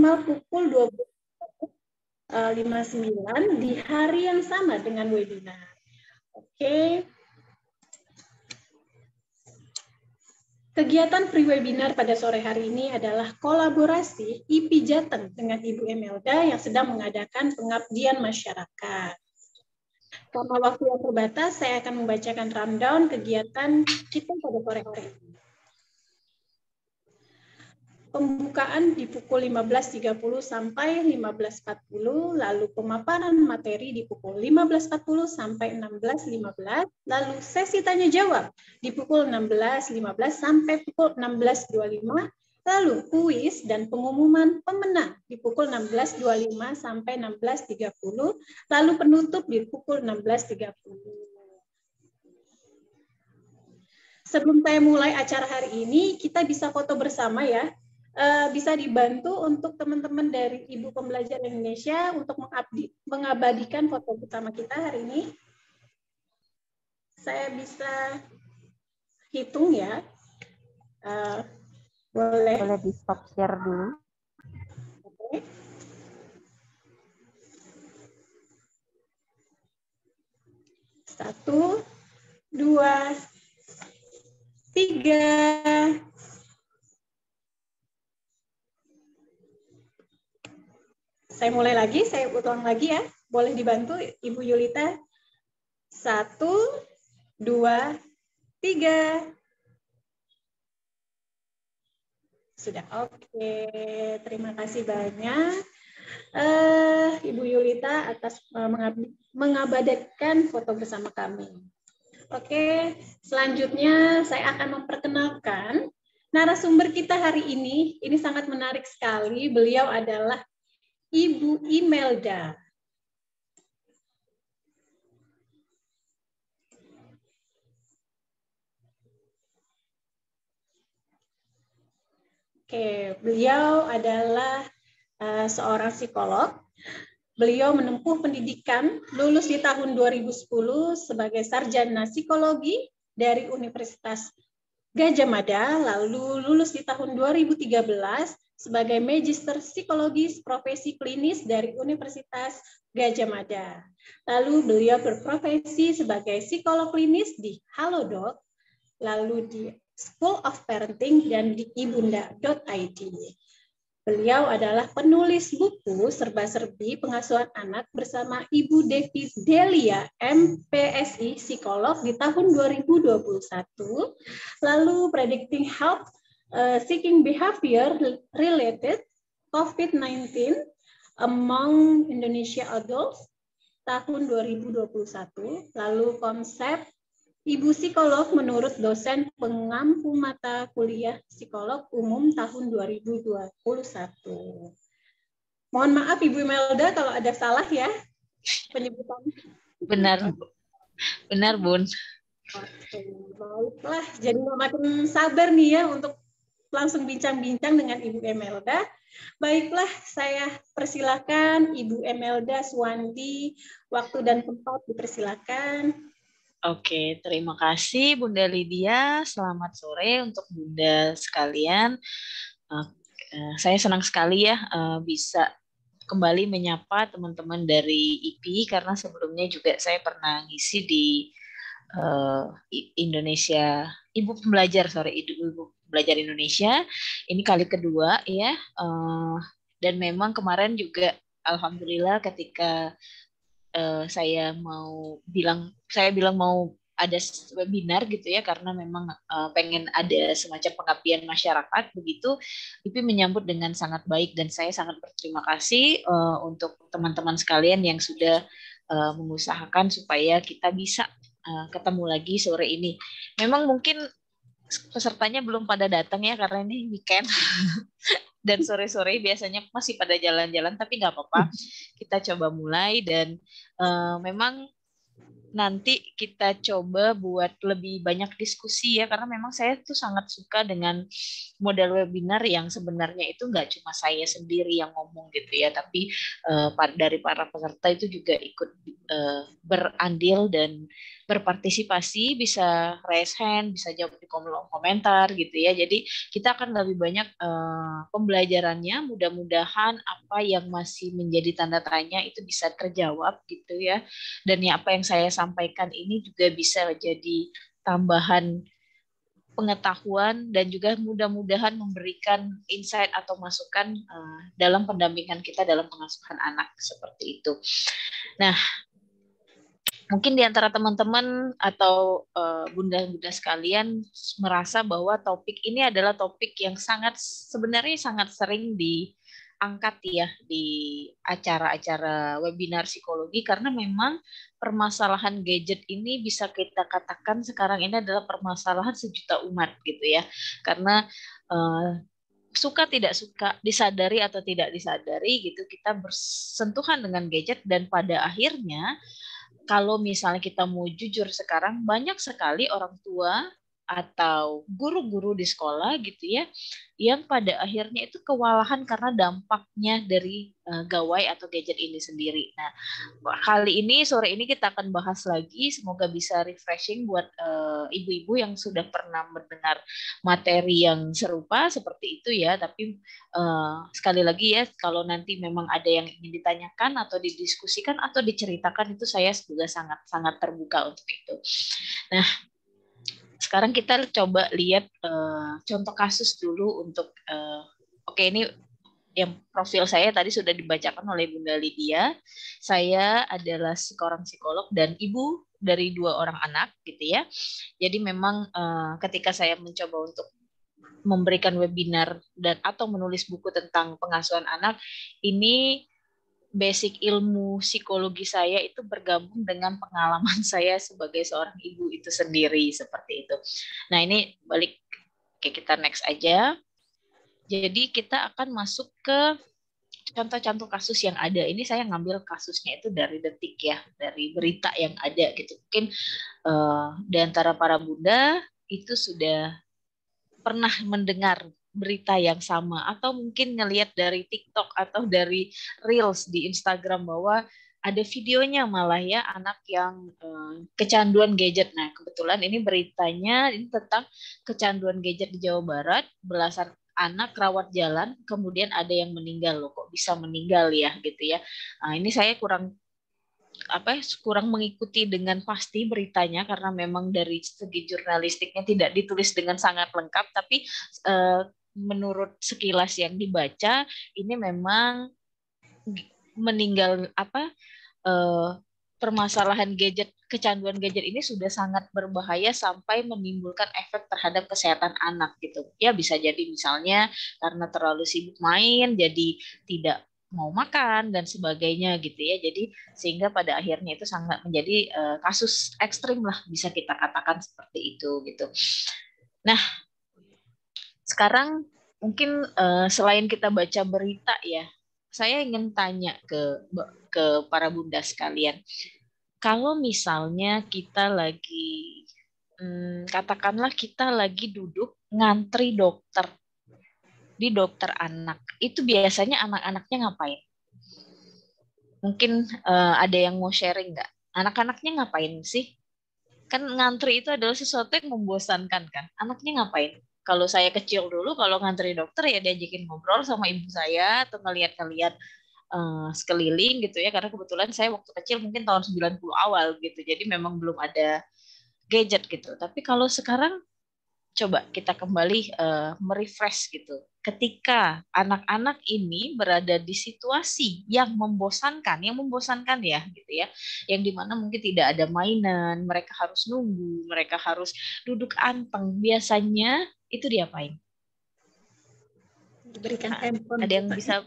minimal pukul 20.59 eh, di hari yang sama dengan webinar. Oke. Kegiatan pre-webinar pada sore hari ini adalah kolaborasi IP Jateng dengan Ibu Emelda yang sedang mengadakan pengabdian masyarakat. Karena waktu yang terbatas, saya akan membacakan rundown kegiatan kita pada sore hari ini. Pembukaan di pukul 15.30 sampai 15.40, lalu pemaparan materi di pukul 15.40 sampai 16.15, lalu sesi tanya jawab di pukul 16.15 sampai pukul 16.25, lalu kuis dan pengumuman pemenang di pukul 16.25 sampai 16.30, lalu penutup di pukul 16.30. Sebelum saya mulai acara hari ini, kita bisa foto bersama ya. Eh, bisa dibantu untuk teman-teman dari Ibu Pembelajar Indonesia untuk mengabadikan foto bersama kita hari ini. Saya bisa hitung ya. Uh, boleh. Boleh di stop share dulu. Satu, dua, tiga, Saya mulai lagi, saya ulang lagi ya. Boleh dibantu Ibu Yulita? Satu, dua, tiga. Sudah oke, terima kasih banyak uh, Ibu Yulita atas eh, mengabadikan foto bersama kami. Oke, selanjutnya saya akan memperkenalkan narasumber kita hari ini. Ini sangat menarik sekali. Beliau adalah Ibu Imelda. Oke, beliau adalah uh, seorang psikolog. Beliau menempuh pendidikan lulus di tahun 2010 sebagai sarjana psikologi dari Universitas Gajah Mada, lalu lulus di tahun 2013 sebagai Magister Psikologis Profesi Klinis dari Universitas Gajah Mada. Lalu beliau berprofesi sebagai psikolog klinis di Halodoc, lalu di School of Parenting dan di ibunda.id. Beliau adalah penulis buku serba-serbi pengasuhan anak bersama Ibu Devi Delia, MPSI, psikolog di tahun 2021. Lalu Predicting Health, eh, Seeking Behavior Related COVID-19 Among Indonesia Adults tahun 2021. Lalu konsep Ibu psikolog menurut dosen pengampu mata kuliah psikolog umum tahun 2021. Mohon maaf Ibu Melda kalau ada salah ya penyebutan. Benar, benar Bun. baiklah. Jadi makin sabar nih ya untuk langsung bincang-bincang dengan Ibu Melda. Baiklah, saya persilakan Ibu Melda Suwandi, waktu dan tempat dipersilakan. Oke, terima kasih Bunda Lydia. Selamat sore untuk Bunda sekalian. saya senang sekali ya eh, bisa kembali menyapa teman-teman dari IPI karena sebelumnya juga saya pernah ngisi di eh, Indonesia Ibu Pembelajar, sore Ibu, Belajar Pembelajar Indonesia. Ini kali kedua ya. Eh, dan memang kemarin juga alhamdulillah ketika Eh, saya mau bilang saya bilang mau ada webinar gitu ya karena memang uh, pengen ada semacam pengabdian masyarakat begitu IPI menyambut dengan sangat baik dan saya sangat berterima kasih uh, untuk teman-teman sekalian yang sudah uh, mengusahakan supaya kita bisa uh, ketemu lagi sore ini. Memang mungkin pesertanya belum pada datang ya karena ini weekend. dan sore-sore biasanya masih pada jalan-jalan tapi nggak apa-apa hmm. kita coba mulai dan uh, memang nanti kita coba buat lebih banyak diskusi ya karena memang saya tuh sangat suka dengan model webinar yang sebenarnya itu nggak cuma saya sendiri yang ngomong gitu ya tapi uh, dari para peserta itu juga ikut uh, berandil dan berpartisipasi, bisa raise hand, bisa jawab di kolom komentar gitu ya. Jadi kita akan lebih banyak uh, pembelajarannya. Mudah-mudahan apa yang masih menjadi tanda tanya itu bisa terjawab gitu ya. Dan ya apa yang saya sampaikan ini juga bisa jadi tambahan pengetahuan dan juga mudah-mudahan memberikan insight atau masukan eh, dalam pendampingan kita dalam pengasuhan anak seperti itu. Nah, mungkin di antara teman-teman atau eh, bunda-bunda uh, sekalian merasa bahwa topik ini adalah topik yang sangat sebenarnya sangat sering diangkat ya di acara-acara webinar psikologi karena memang permasalahan gadget ini bisa kita katakan sekarang ini adalah permasalahan sejuta umat gitu ya karena uh, suka tidak suka disadari atau tidak disadari gitu kita bersentuhan dengan gadget dan pada akhirnya kalau misalnya kita mau jujur sekarang banyak sekali orang tua atau guru-guru di sekolah gitu ya yang pada akhirnya itu kewalahan karena dampaknya dari uh, gawai atau gadget ini sendiri. Nah, kali ini sore ini kita akan bahas lagi semoga bisa refreshing buat ibu eh, ibu-ibu yang sudah pernah mendengar materi yang serupa seperti itu ya, tapi uh, sekali lagi ya kalau nanti memang ada yang ingin ditanyakan atau didiskusikan atau diceritakan itu saya juga sangat sangat terbuka untuk itu. Nah, sekarang kita coba lihat uh, contoh kasus dulu untuk uh, oke okay, ini yang profil saya tadi sudah dibacakan oleh Bunda Lydia. Saya adalah seorang psikolog dan ibu dari dua orang anak gitu ya. Jadi memang uh, ketika saya mencoba untuk memberikan webinar dan atau menulis buku tentang pengasuhan anak ini basic ilmu psikologi saya itu bergabung dengan pengalaman saya sebagai seorang ibu itu sendiri seperti itu. Nah ini balik ke kita next aja. Jadi kita akan masuk ke contoh-contoh kasus yang ada. Ini saya ngambil kasusnya itu dari detik ya, dari berita yang ada gitu. Mungkin uh, di antara para bunda itu sudah pernah mendengar berita yang sama atau mungkin ngelihat dari TikTok atau dari reels di Instagram bahwa ada videonya malah ya anak yang eh, kecanduan gadget. Nah, kebetulan ini beritanya ini tentang kecanduan gadget di Jawa Barat belasan anak rawat jalan kemudian ada yang meninggal loh kok bisa meninggal ya gitu ya. Nah, ini saya kurang apa ya, kurang mengikuti dengan pasti beritanya karena memang dari segi jurnalistiknya tidak ditulis dengan sangat lengkap tapi eh, menurut sekilas yang dibaca ini memang meninggal apa eh, permasalahan gadget kecanduan gadget ini sudah sangat berbahaya sampai menimbulkan efek terhadap kesehatan anak gitu ya bisa jadi misalnya karena terlalu sibuk main jadi tidak mau makan dan sebagainya gitu ya jadi sehingga pada akhirnya itu sangat menjadi eh, kasus ekstrim lah bisa kita katakan seperti itu gitu nah sekarang mungkin uh, selain kita baca berita ya, saya ingin tanya ke ke para bunda sekalian. Kalau misalnya kita lagi hmm, katakanlah kita lagi duduk ngantri dokter di dokter anak, itu biasanya anak-anaknya ngapain? Mungkin uh, ada yang mau sharing nggak? Anak-anaknya ngapain sih? Kan ngantri itu adalah sesuatu yang membosankan kan. Anaknya ngapain? kalau saya kecil dulu kalau ngantri dokter ya diajakin ngobrol sama ibu saya atau ngeliat-ngeliat uh, sekeliling gitu ya karena kebetulan saya waktu kecil mungkin tahun 90 awal gitu jadi memang belum ada gadget gitu tapi kalau sekarang coba kita kembali uh, merefresh gitu ketika anak-anak ini berada di situasi yang membosankan yang membosankan ya gitu ya yang dimana mungkin tidak ada mainan mereka harus nunggu mereka harus duduk anteng biasanya itu diapain? Diberikan nah, handphone. Ada yang bisa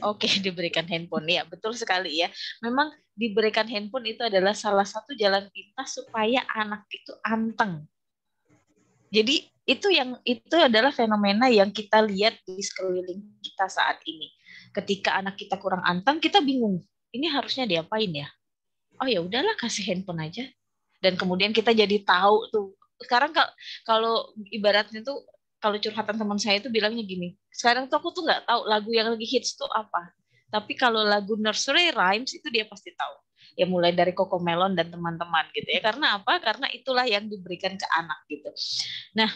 Oke, okay, diberikan handphone. Ya, betul sekali ya. Memang diberikan handphone itu adalah salah satu jalan pintas supaya anak itu anteng. Jadi itu yang itu adalah fenomena yang kita lihat di sekeliling kita saat ini. Ketika anak kita kurang anteng, kita bingung. Ini harusnya diapain ya? Oh ya udahlah kasih handphone aja. Dan kemudian kita jadi tahu tuh sekarang kalau ibaratnya tuh kalau curhatan teman saya itu bilangnya gini sekarang tuh aku tuh nggak tahu lagu yang lagi hits tuh apa tapi kalau lagu nursery rhymes itu dia pasti tahu ya mulai dari Coco Melon dan teman-teman gitu ya karena apa karena itulah yang diberikan ke anak gitu nah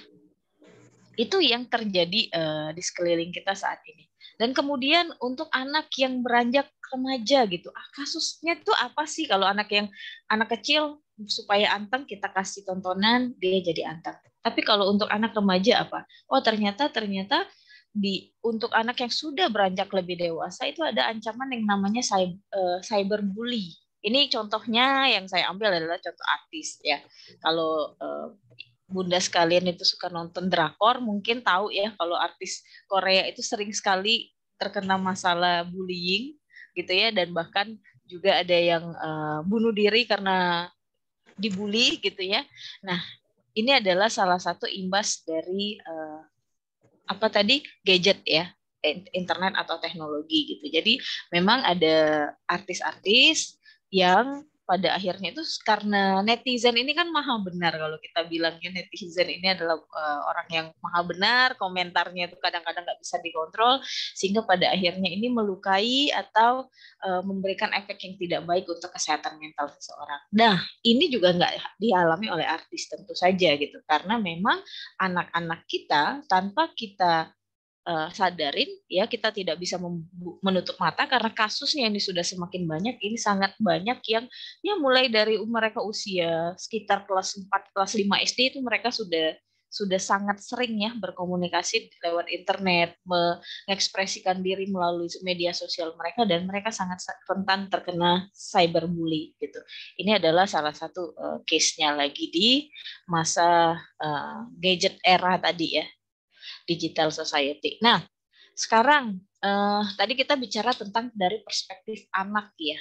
itu yang terjadi uh, di sekeliling kita saat ini dan kemudian untuk anak yang beranjak remaja gitu ah, kasusnya tuh apa sih kalau anak yang anak kecil supaya anteng kita kasih tontonan dia jadi anteng. Tapi kalau untuk anak remaja apa? Oh ternyata ternyata di untuk anak yang sudah beranjak lebih dewasa itu ada ancaman yang namanya eh, cyber, uh, bully. Ini contohnya yang saya ambil adalah contoh artis ya. Kalau eh, bunda sekalian itu suka nonton drakor mungkin tahu ya kalau artis Korea itu sering sekali terkena masalah bullying gitu ya dan bahkan juga ada yang uh, bunuh diri karena dibully gitu ya. Nah, ini adalah salah satu imbas dari eh, apa tadi gadget ya internet atau teknologi gitu. Jadi memang ada artis-artis yang pada akhirnya itu karena netizen ini kan maha benar kalau kita bilangnya netizen ini adalah uh, orang yang maha benar komentarnya itu kadang-kadang nggak bisa dikontrol sehingga pada akhirnya ini melukai atau uh, memberikan efek yang tidak baik untuk kesehatan mental seseorang. Nah ini juga nggak dialami oleh artis tentu saja gitu karena memang anak-anak kita tanpa kita uh, sadarin ya kita tidak bisa menutup mata karena kasusnya ini sudah semakin banyak ini sangat banyak yang ya mulai dari mereka usia sekitar kelas 4 kelas 5 SD itu mereka sudah sudah sangat sering ya berkomunikasi lewat internet, mengekspresikan diri melalui media sosial mereka dan mereka sangat rentan terkena cyberbully gitu. Ini adalah salah satu uh, case-nya lagi di masa uh, gadget era tadi ya, digital society. Nah, sekarang eh, tadi kita bicara tentang dari perspektif anak ya.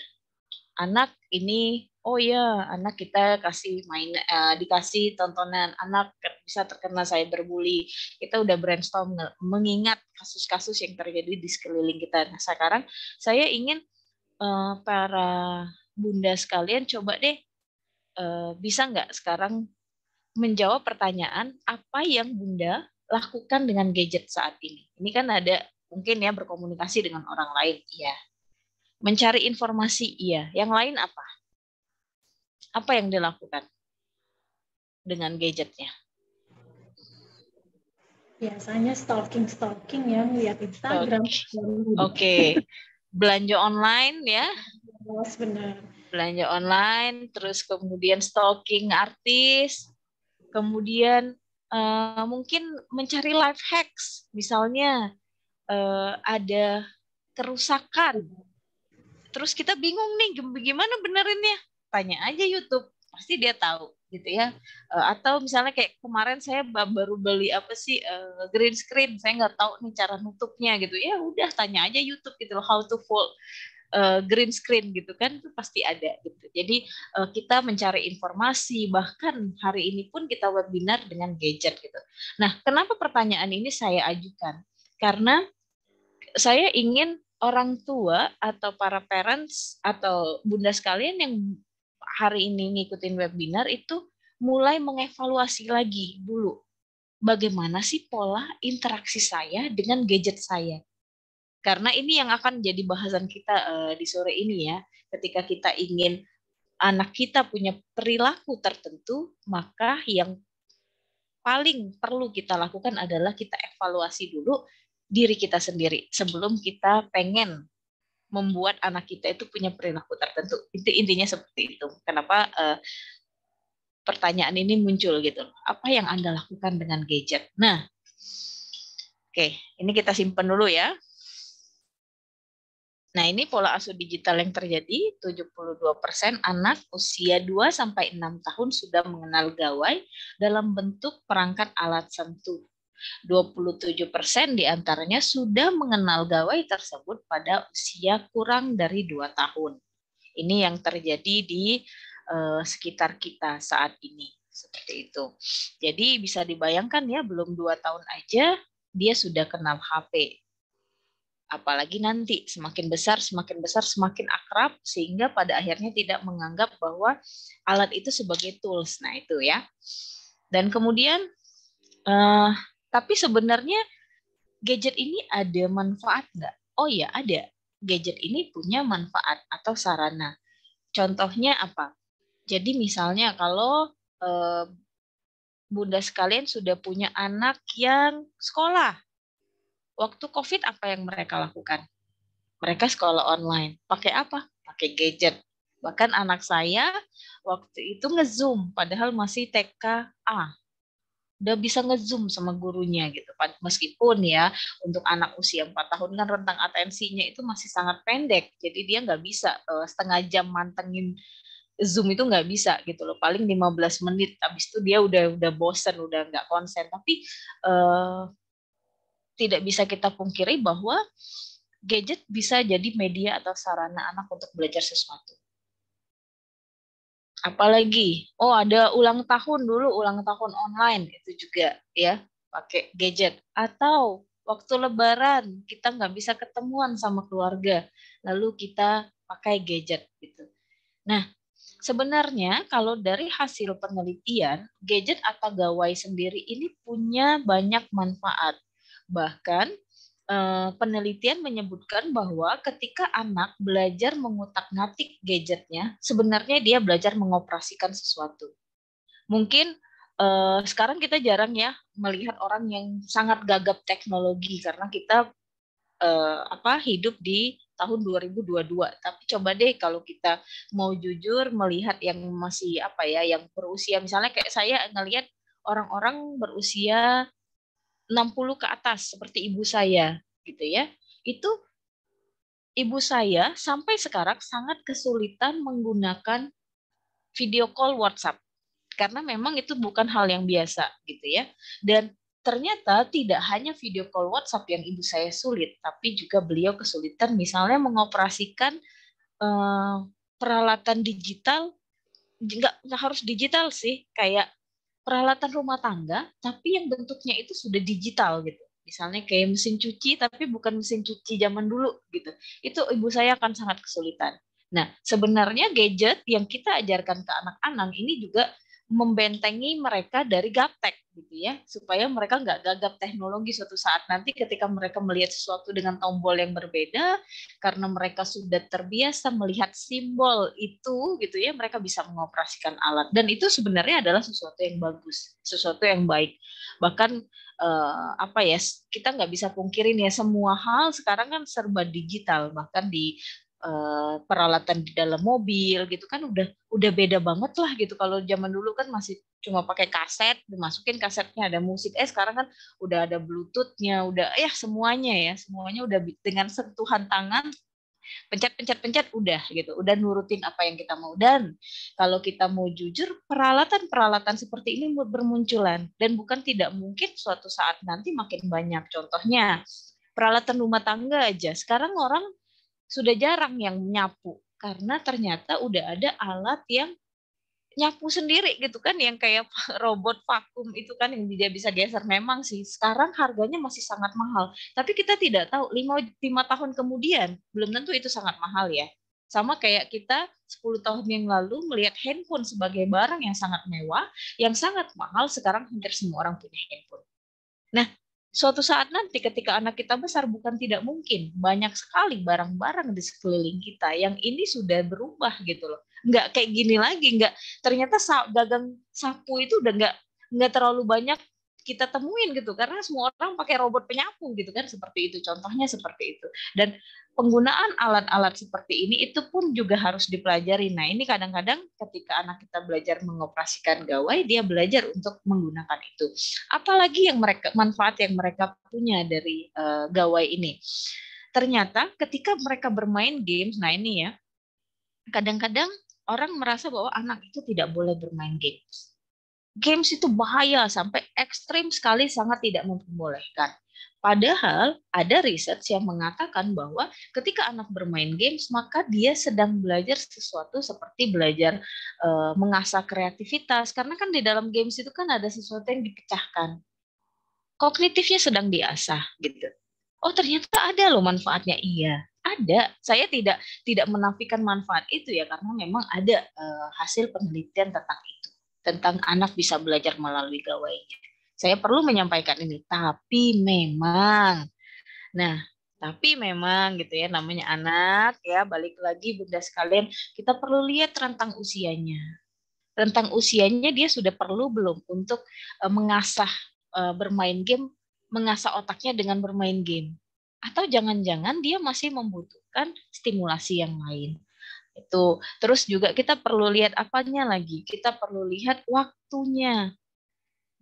Anak ini, oh ya, anak kita kasih main, eh, dikasih tontonan, anak bisa terkena cyberbully. Kita udah brainstorm mengingat kasus-kasus yang terjadi di sekeliling kita. Nah, sekarang saya ingin eh, para bunda sekalian coba deh eh, bisa nggak sekarang menjawab pertanyaan apa yang bunda lakukan dengan gadget saat ini? Ini kan ada mungkin ya berkomunikasi dengan orang lain, iya. Mencari informasi, iya. Yang lain apa? Apa yang dilakukan dengan gadgetnya? Biasanya stalking, stalking ya, Lihat Instagram. Oke, okay. belanja online ya? benar. Belanja online, terus kemudian stalking artis, kemudian Eh, mungkin mencari life hacks misalnya uh, ada kerusakan terus kita bingung nih gimana benerinnya tanya aja YouTube pasti dia tahu gitu ya uh, atau misalnya kayak kemarin saya baru beli apa sih uh, green screen saya nggak tahu nih cara nutupnya gitu ya udah tanya aja YouTube gitu loh how to fold Eh, green screen gitu kan itu pasti ada gitu. Jadi uh, kita mencari informasi bahkan hari ini pun kita webinar dengan gadget gitu. Nah, kenapa pertanyaan ini saya ajukan? Karena saya ingin orang tua atau para parents atau bunda sekalian yang hari ini ngikutin webinar itu mulai mengevaluasi lagi dulu bagaimana sih pola interaksi saya dengan gadget saya karena ini yang akan jadi bahasan kita uh, di sore ini ya. Ketika kita ingin anak kita punya perilaku tertentu, maka yang paling perlu kita lakukan adalah kita evaluasi dulu diri kita sendiri sebelum kita pengen membuat anak kita itu punya perilaku tertentu. Itu intinya seperti itu. Kenapa uh, pertanyaan ini muncul gitu. Apa yang Anda lakukan dengan gadget? Nah, oke, ini kita simpan dulu ya. Nah, ini pola asuh digital yang terjadi, 72% anak usia 2 sampai 6 tahun sudah mengenal gawai dalam bentuk perangkat alat sentuh. 27% persen diantaranya sudah mengenal gawai tersebut pada usia kurang dari 2 tahun. Ini yang terjadi di eh, sekitar kita saat ini, seperti itu. Jadi bisa dibayangkan ya, belum 2 tahun aja dia sudah kenal HP apalagi nanti semakin besar, semakin besar, semakin akrab sehingga pada akhirnya tidak menganggap bahwa alat itu sebagai tools. Nah, itu ya. Dan kemudian uh, tapi sebenarnya gadget ini ada manfaat nggak? Oh ya, ada. Gadget ini punya manfaat atau sarana. Contohnya apa? Jadi misalnya kalau uh, Bunda sekalian sudah punya anak yang sekolah Waktu COVID apa yang mereka lakukan? Mereka sekolah online. Pakai apa? Pakai gadget. Bahkan anak saya waktu itu nge-zoom, padahal masih TKA. Udah bisa nge-zoom sama gurunya gitu. Meskipun ya untuk anak usia 4 tahun kan rentang atensinya itu masih sangat pendek. Jadi dia nggak bisa eh, setengah jam mantengin Zoom itu nggak bisa gitu loh paling 15 menit habis itu dia udah udah bosen udah nggak konsen tapi eh, tidak bisa kita pungkiri bahwa gadget bisa jadi media atau sarana anak untuk belajar sesuatu. Apalagi, oh ada ulang tahun dulu, ulang tahun online itu juga ya pakai gadget. Atau waktu lebaran kita nggak bisa ketemuan sama keluarga, lalu kita pakai gadget gitu. Nah, sebenarnya kalau dari hasil penelitian, gadget atau gawai sendiri ini punya banyak manfaat Bahkan eh, penelitian menyebutkan bahwa ketika anak belajar mengutak-ngatik gadgetnya, sebenarnya dia belajar mengoperasikan sesuatu. Mungkin eh, sekarang kita jarang ya melihat orang yang sangat gagap teknologi karena kita eh, apa hidup di tahun 2022. Tapi coba deh kalau kita mau jujur melihat yang masih apa ya yang berusia misalnya kayak saya ngelihat orang-orang berusia 60 ke atas seperti ibu saya gitu ya. Itu ibu saya sampai sekarang sangat kesulitan menggunakan video call WhatsApp karena memang itu bukan hal yang biasa gitu ya. Dan ternyata tidak hanya video call WhatsApp yang ibu saya sulit, tapi juga beliau kesulitan misalnya mengoperasikan uh, peralatan digital nggak, nggak harus digital sih kayak peralatan rumah tangga tapi yang bentuknya itu sudah digital gitu misalnya kayak mesin cuci tapi bukan mesin cuci zaman dulu gitu itu ibu saya akan sangat kesulitan nah sebenarnya gadget yang kita ajarkan ke anak-anak ini juga membentengi mereka dari gaptek gitu ya supaya mereka nggak gagap teknologi suatu saat nanti ketika mereka melihat sesuatu dengan tombol yang berbeda karena mereka sudah terbiasa melihat simbol itu gitu ya mereka bisa mengoperasikan alat dan itu sebenarnya adalah sesuatu yang bagus sesuatu yang baik bahkan eh, apa ya kita nggak bisa pungkirin ya semua hal sekarang kan serba digital bahkan di Eh, peralatan di dalam mobil gitu kan udah udah beda banget lah gitu kalau zaman dulu kan masih cuma pakai kaset dimasukin kasetnya ada musik eh sekarang kan udah ada bluetoothnya udah ya semuanya ya semuanya udah dengan sentuhan tangan pencet pencet pencet udah gitu udah nurutin apa yang kita mau dan kalau kita mau jujur peralatan peralatan seperti ini bermunculan dan bukan tidak mungkin suatu saat nanti makin banyak contohnya peralatan rumah tangga aja sekarang orang sudah jarang yang menyapu karena ternyata udah ada alat yang nyapu sendiri gitu kan yang kayak robot vakum itu kan yang dia bisa geser memang sih sekarang harganya masih sangat mahal tapi kita tidak tahu lima, lima tahun kemudian belum tentu itu sangat mahal ya sama kayak kita 10 tahun yang lalu melihat handphone sebagai barang yang sangat mewah yang sangat mahal sekarang hampir semua orang punya handphone nah Suatu saat nanti ketika anak kita besar bukan tidak mungkin banyak sekali barang-barang di sekeliling kita yang ini sudah berubah gitu loh. Nggak kayak gini lagi, nggak ternyata dagang sapu itu udah nggak nggak terlalu banyak kita temuin gitu karena semua orang pakai robot penyapu gitu kan seperti itu contohnya seperti itu dan penggunaan alat-alat seperti ini itu pun juga harus dipelajari nah ini kadang-kadang ketika anak kita belajar mengoperasikan gawai dia belajar untuk menggunakan itu apalagi yang mereka manfaat yang mereka punya dari uh, gawai ini ternyata ketika mereka bermain games nah ini ya kadang-kadang orang merasa bahwa anak itu tidak boleh bermain games games itu bahaya sampai ekstrim sekali sangat tidak memperbolehkan. Padahal ada riset yang mengatakan bahwa ketika anak bermain games maka dia sedang belajar sesuatu seperti belajar e, mengasah kreativitas karena kan di dalam games itu kan ada sesuatu yang dipecahkan. Kognitifnya sedang diasah gitu. Oh ternyata ada loh manfaatnya iya ada. Saya tidak tidak menafikan manfaat itu ya karena memang ada e, hasil penelitian tentang tentang anak bisa belajar melalui gawainya. Saya perlu menyampaikan ini, tapi memang, nah tapi memang gitu ya namanya anak ya balik lagi bunda sekalian kita perlu lihat rentang usianya rentang usianya dia sudah perlu belum untuk eh, mengasah eh, bermain game mengasah otaknya dengan bermain game atau jangan-jangan dia masih membutuhkan stimulasi yang lain itu terus juga kita perlu lihat apanya lagi kita perlu lihat waktunya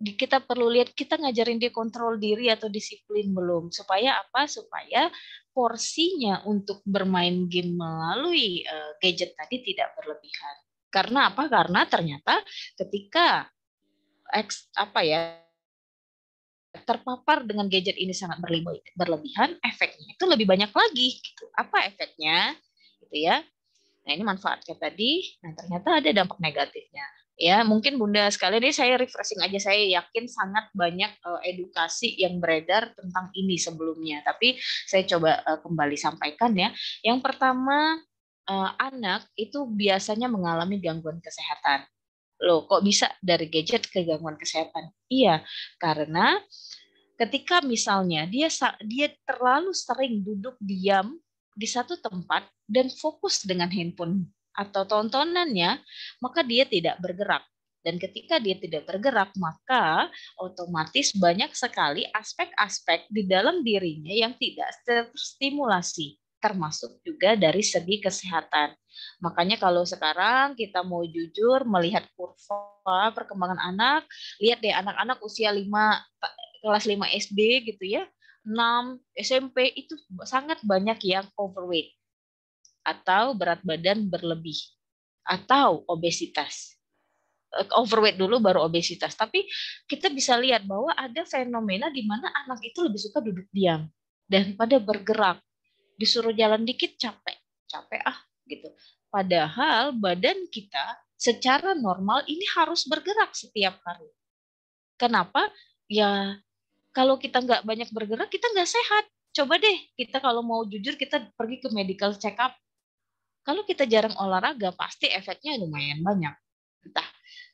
kita perlu lihat kita ngajarin dia kontrol diri atau disiplin belum supaya apa supaya porsinya untuk bermain game melalui eh, gadget tadi tidak berlebihan karena apa karena ternyata ketika ex, apa ya terpapar dengan gadget ini sangat berlebihan efeknya itu lebih banyak lagi gitu. apa efeknya gitu ya Nah, ini manfaatnya tadi. Nah, ternyata ada dampak negatifnya. Ya, mungkin Bunda sekali ini saya refreshing aja. Saya yakin sangat banyak eh, edukasi yang beredar tentang ini sebelumnya. Tapi saya coba eh, kembali sampaikan ya. Yang pertama, eh, anak itu biasanya mengalami gangguan kesehatan. Loh, kok bisa dari gadget ke gangguan kesehatan? Iya, karena ketika misalnya dia dia terlalu sering duduk diam di satu tempat dan fokus dengan handphone atau tontonannya, maka dia tidak bergerak. Dan ketika dia tidak bergerak, maka otomatis banyak sekali aspek-aspek di dalam dirinya yang tidak terstimulasi, termasuk juga dari segi kesehatan. Makanya kalau sekarang kita mau jujur melihat kurva perkembangan anak, lihat deh anak-anak usia 5 kelas 5 SD gitu ya, 6 SMP itu sangat banyak yang overweight atau berat badan berlebih atau obesitas. Eh, overweight dulu baru obesitas. Tapi kita bisa lihat bahwa ada fenomena di mana anak itu lebih suka duduk diam daripada bergerak. Disuruh jalan dikit capek, capek ah gitu. Padahal badan kita secara normal ini harus bergerak setiap hari. Kenapa? Ya kalau kita nggak banyak bergerak kita nggak sehat. Coba deh kita kalau mau jujur kita pergi ke medical check up kalau kita jarang olahraga, pasti efeknya lumayan banyak. Entah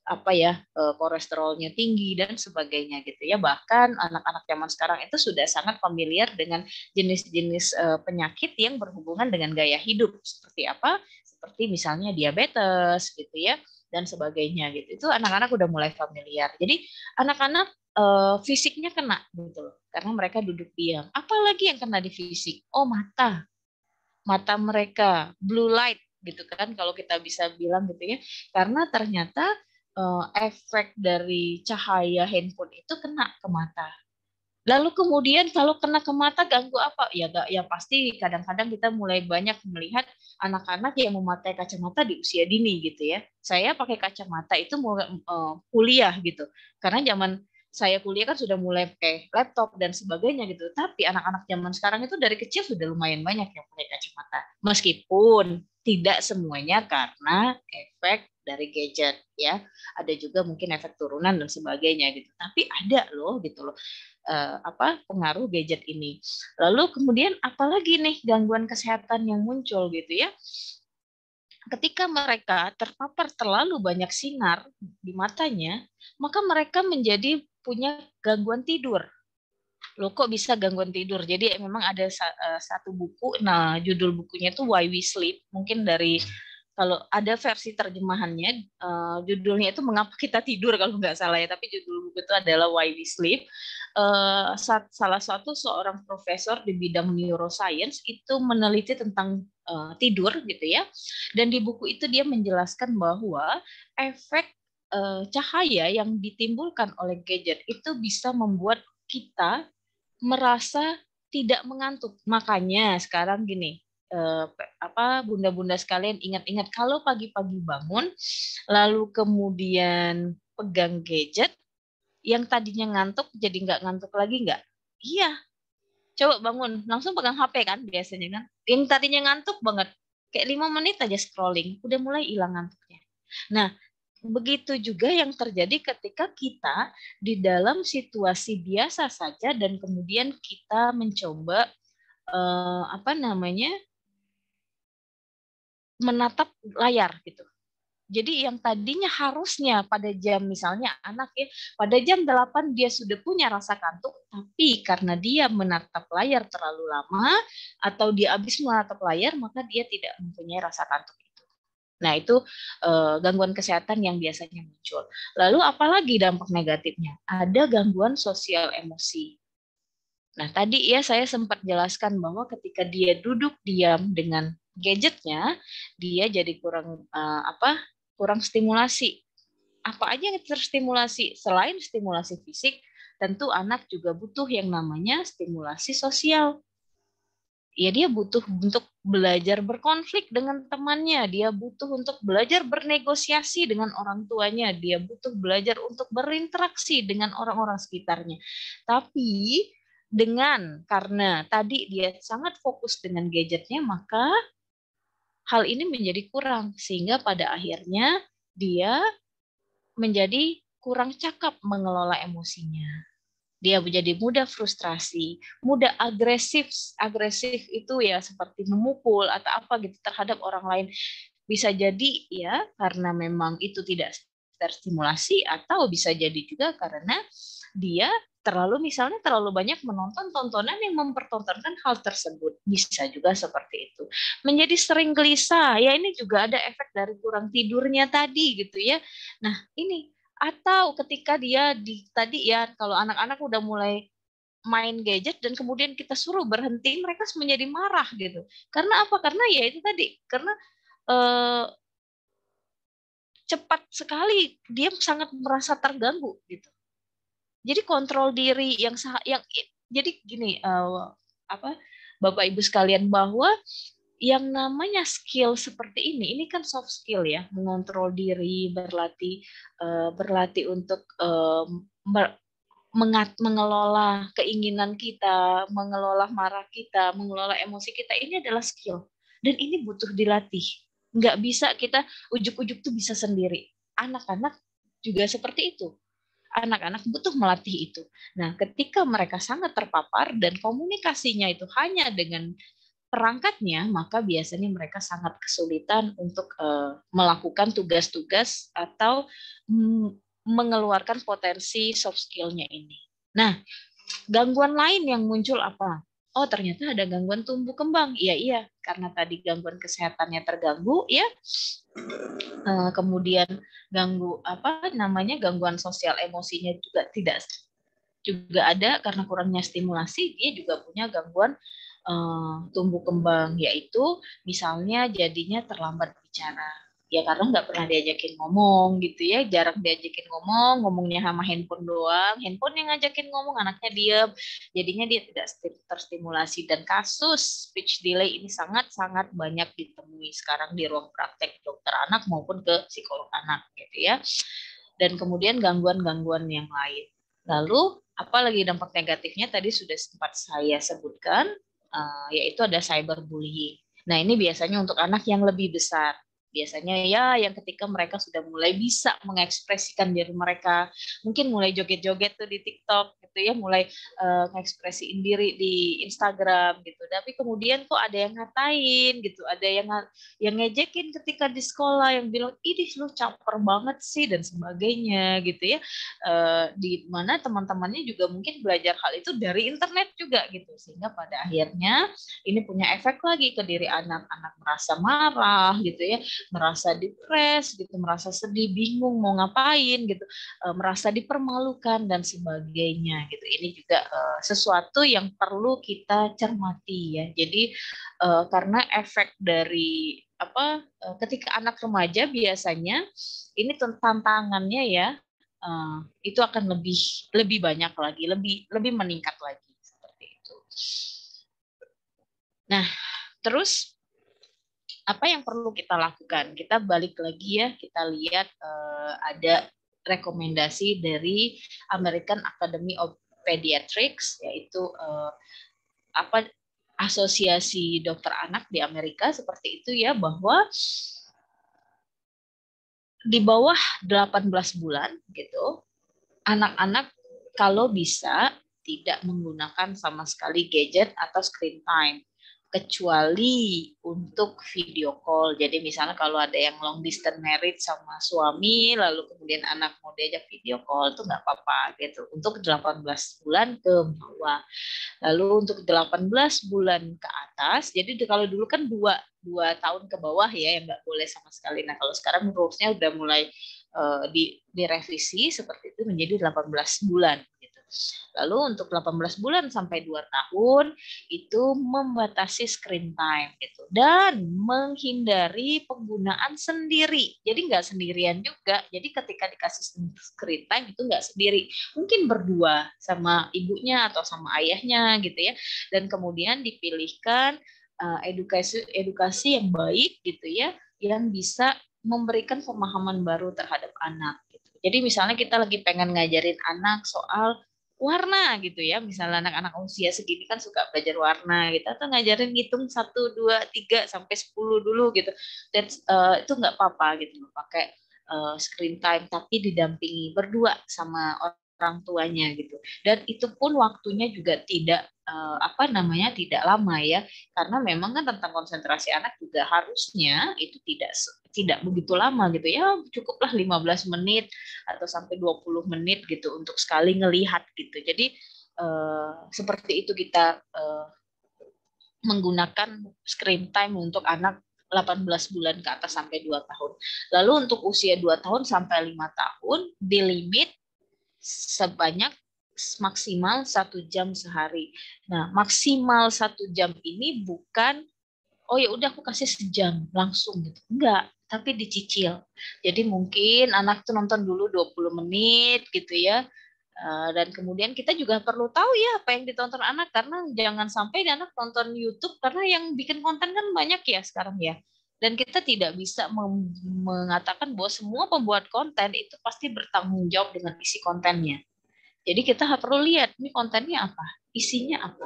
apa ya eh, kolesterolnya tinggi dan sebagainya gitu ya bahkan anak-anak zaman sekarang itu sudah sangat familiar dengan jenis-jenis eh, penyakit yang berhubungan dengan gaya hidup seperti apa seperti misalnya diabetes gitu ya dan sebagainya gitu itu anak-anak udah mulai familiar jadi anak-anak eh, fisiknya kena gitu loh karena mereka duduk diam apalagi yang kena di fisik oh mata mata mereka, blue light gitu kan kalau kita bisa bilang gitu ya. Karena ternyata uh, efek dari cahaya handphone itu kena ke mata. Lalu kemudian kalau kena ke mata ganggu apa? Ya gak, ya pasti kadang-kadang kita mulai banyak melihat anak-anak yang memakai kacamata di usia dini gitu ya. Saya pakai kacamata itu mulai uh, kuliah gitu. Karena zaman saya kuliah kan sudah mulai pakai laptop dan sebagainya gitu. Tapi anak-anak zaman sekarang itu dari kecil sudah lumayan banyak yang pakai kacamata. Meskipun tidak semuanya karena efek dari gadget ya. Ada juga mungkin efek turunan dan sebagainya gitu. Tapi ada loh gitu loh eh, apa pengaruh gadget ini. Lalu kemudian apalagi nih gangguan kesehatan yang muncul gitu ya ketika mereka terpapar terlalu banyak sinar di matanya, maka mereka menjadi punya gangguan tidur. Lo kok bisa gangguan tidur? Jadi eh, memang ada eh, satu buku, nah judul bukunya itu Why We Sleep. Mungkin dari kalau ada versi terjemahannya, eh, judulnya itu mengapa kita tidur kalau nggak salah ya. Tapi judul buku itu adalah Why We Sleep. Uh, salah satu seorang profesor di bidang neuroscience itu meneliti tentang tidur gitu ya. Dan di buku itu dia menjelaskan bahwa efek uh, cahaya yang ditimbulkan oleh gadget itu bisa membuat kita merasa tidak mengantuk. Makanya sekarang gini, uh, apa bunda-bunda sekalian ingat-ingat kalau pagi-pagi bangun lalu kemudian pegang gadget yang tadinya ngantuk jadi nggak ngantuk lagi nggak? Iya. Coba bangun, langsung pegang HP kan biasanya kan. Yang tadinya ngantuk banget, kayak lima menit aja scrolling, udah mulai hilang ngantuknya. Nah, begitu juga yang terjadi ketika kita di dalam situasi biasa saja dan kemudian kita mencoba eh, apa namanya menatap layar gitu. Jadi yang tadinya harusnya pada jam misalnya anak ya pada jam 8 dia sudah punya rasa kantuk tapi karena dia menatap layar terlalu lama atau dia habis menatap layar maka dia tidak mempunyai rasa kantuk Nah, itu eh, gangguan kesehatan yang biasanya muncul. Lalu apalagi dampak negatifnya? Ada gangguan sosial emosi. Nah, tadi ya saya sempat jelaskan bahwa ketika dia duduk diam dengan gadgetnya, dia jadi kurang eh, apa? kurang stimulasi. Apa aja yang terstimulasi selain stimulasi fisik, tentu anak juga butuh yang namanya stimulasi sosial ya dia butuh untuk belajar berkonflik dengan temannya, dia butuh untuk belajar bernegosiasi dengan orang tuanya, dia butuh belajar untuk berinteraksi dengan orang-orang sekitarnya. Tapi dengan karena tadi dia sangat fokus dengan gadgetnya, maka hal ini menjadi kurang sehingga pada akhirnya dia menjadi kurang cakap mengelola emosinya dia menjadi mudah frustrasi, mudah agresif, agresif itu ya seperti memukul atau apa gitu terhadap orang lain. Bisa jadi ya karena memang itu tidak terstimulasi atau bisa jadi juga karena dia terlalu misalnya terlalu banyak menonton tontonan yang mempertontonkan hal tersebut bisa juga seperti itu menjadi sering gelisah ya ini juga ada efek dari kurang tidurnya tadi gitu ya nah ini atau ketika dia di tadi ya kalau anak-anak udah mulai main gadget dan kemudian kita suruh berhenti mereka menjadi marah gitu karena apa karena ya itu tadi karena eh, cepat sekali dia sangat merasa terganggu gitu jadi kontrol diri yang yang jadi gini eh, apa bapak ibu sekalian bahwa yang namanya skill seperti ini, ini kan soft skill ya, mengontrol diri, berlatih, eh, berlatih untuk mengat, mengelola keinginan kita, mengelola marah kita, mengelola emosi kita, ini adalah skill dan ini butuh dilatih. Nggak bisa kita ujuk-ujuk tuh bisa sendiri. Anak-anak juga seperti itu. Anak-anak butuh melatih itu. Nah, ketika mereka sangat terpapar dan komunikasinya itu hanya dengan perangkatnya, maka biasanya mereka sangat kesulitan untuk uh, melakukan tugas-tugas atau mengeluarkan potensi soft skill-nya ini. Nah, gangguan lain yang muncul apa? Oh, ternyata ada gangguan tumbuh kembang. Iya, iya, karena tadi gangguan kesehatannya terganggu, ya. Uh, kemudian ganggu apa namanya gangguan sosial emosinya juga tidak juga ada karena kurangnya stimulasi, dia juga punya gangguan Eh, tumbuh kembang yaitu misalnya jadinya terlambat bicara ya karena nggak pernah diajakin ngomong gitu ya jarang diajakin ngomong ngomongnya sama handphone doang handphone yang ngajakin ngomong anaknya diam jadinya dia tidak terstimulasi dan kasus speech delay ini sangat sangat banyak ditemui sekarang di ruang praktek dokter anak maupun ke psikolog anak gitu ya dan kemudian gangguan-gangguan yang lain lalu apalagi dampak negatifnya tadi sudah sempat saya sebutkan Eh, yaitu ada cyberbullying. Nah, ini biasanya untuk anak yang lebih besar biasanya ya yang ketika mereka sudah mulai bisa mengekspresikan diri mereka mungkin mulai joget-joget tuh di TikTok gitu ya mulai uh, eh, mengekspresiin diri di Instagram gitu tapi kemudian kok ada yang ngatain gitu ada yang yang ngejekin ketika di sekolah yang bilang ini lu caper banget sih dan sebagainya gitu ya uh, di mana teman-temannya juga mungkin belajar hal itu dari internet juga gitu sehingga pada akhirnya ini punya efek lagi ke diri anak-anak merasa marah gitu ya merasa depres gitu merasa sedih bingung mau ngapain gitu e, merasa dipermalukan dan sebagainya gitu ini juga e, sesuatu yang perlu kita cermati ya jadi e, karena efek dari apa e, ketika anak remaja biasanya ini tantangannya ya e, itu akan lebih lebih banyak lagi lebih lebih meningkat lagi seperti itu nah terus apa yang perlu kita lakukan? Kita balik lagi ya, kita lihat uh, ada rekomendasi dari American Academy of Pediatrics yaitu uh, apa asosiasi dokter anak di Amerika seperti itu ya bahwa di bawah 18 bulan gitu anak-anak kalau bisa tidak menggunakan sama sekali gadget atau screen time kecuali untuk video call. Jadi misalnya kalau ada yang long distance married sama suami, lalu kemudian anak mau diajak video call, itu nggak apa-apa gitu. Untuk 18 bulan ke bawah. Lalu untuk 18 bulan ke atas, jadi kalau dulu kan dua, dua tahun ke bawah ya yang nggak boleh sama sekali. Nah kalau sekarang rulesnya udah mulai uh, direvisi seperti itu menjadi 18 bulan Lalu untuk 18 bulan sampai 2 tahun itu membatasi screen time gitu dan menghindari penggunaan sendiri. Jadi nggak sendirian juga. Jadi ketika dikasih screen time itu nggak sendiri. Mungkin berdua sama ibunya atau sama ayahnya gitu ya. Dan kemudian dipilihkan eh, edukasi edukasi yang baik gitu ya yang bisa memberikan pemahaman baru terhadap anak gitu. Jadi misalnya kita lagi pengen ngajarin anak soal warna gitu ya misalnya anak-anak usia segini kan suka belajar warna gitu atau ngajarin ngitung satu dua tiga sampai sepuluh dulu gitu dan uh, itu nggak apa-apa gitu pakai uh, screen time tapi didampingi berdua sama orang orang tuanya gitu. Dan itu pun waktunya juga tidak uh, apa namanya tidak lama ya, karena memang kan tentang konsentrasi anak juga harusnya itu tidak tidak begitu lama gitu ya, cukuplah 15 menit atau sampai 20 menit gitu untuk sekali ngelihat gitu. Jadi eh, seperti itu kita eh, menggunakan screen time untuk anak 18 bulan ke atas sampai 2 tahun. Lalu untuk usia 2 tahun sampai 5 tahun di limit sebanyak maksimal satu jam sehari. Nah, maksimal satu jam ini bukan oh ya udah aku kasih sejam langsung gitu. Enggak, tapi dicicil. Jadi mungkin anak tuh nonton dulu 20 menit gitu ya. Eh, dan kemudian kita juga perlu tahu ya apa yang ditonton anak karena jangan sampai anak nonton YouTube karena yang bikin konten kan banyak ya sekarang ya dan kita tidak bisa mengatakan bahwa semua pembuat konten itu pasti bertanggung jawab dengan isi kontennya. Jadi kita harus lihat nih kontennya apa, isinya apa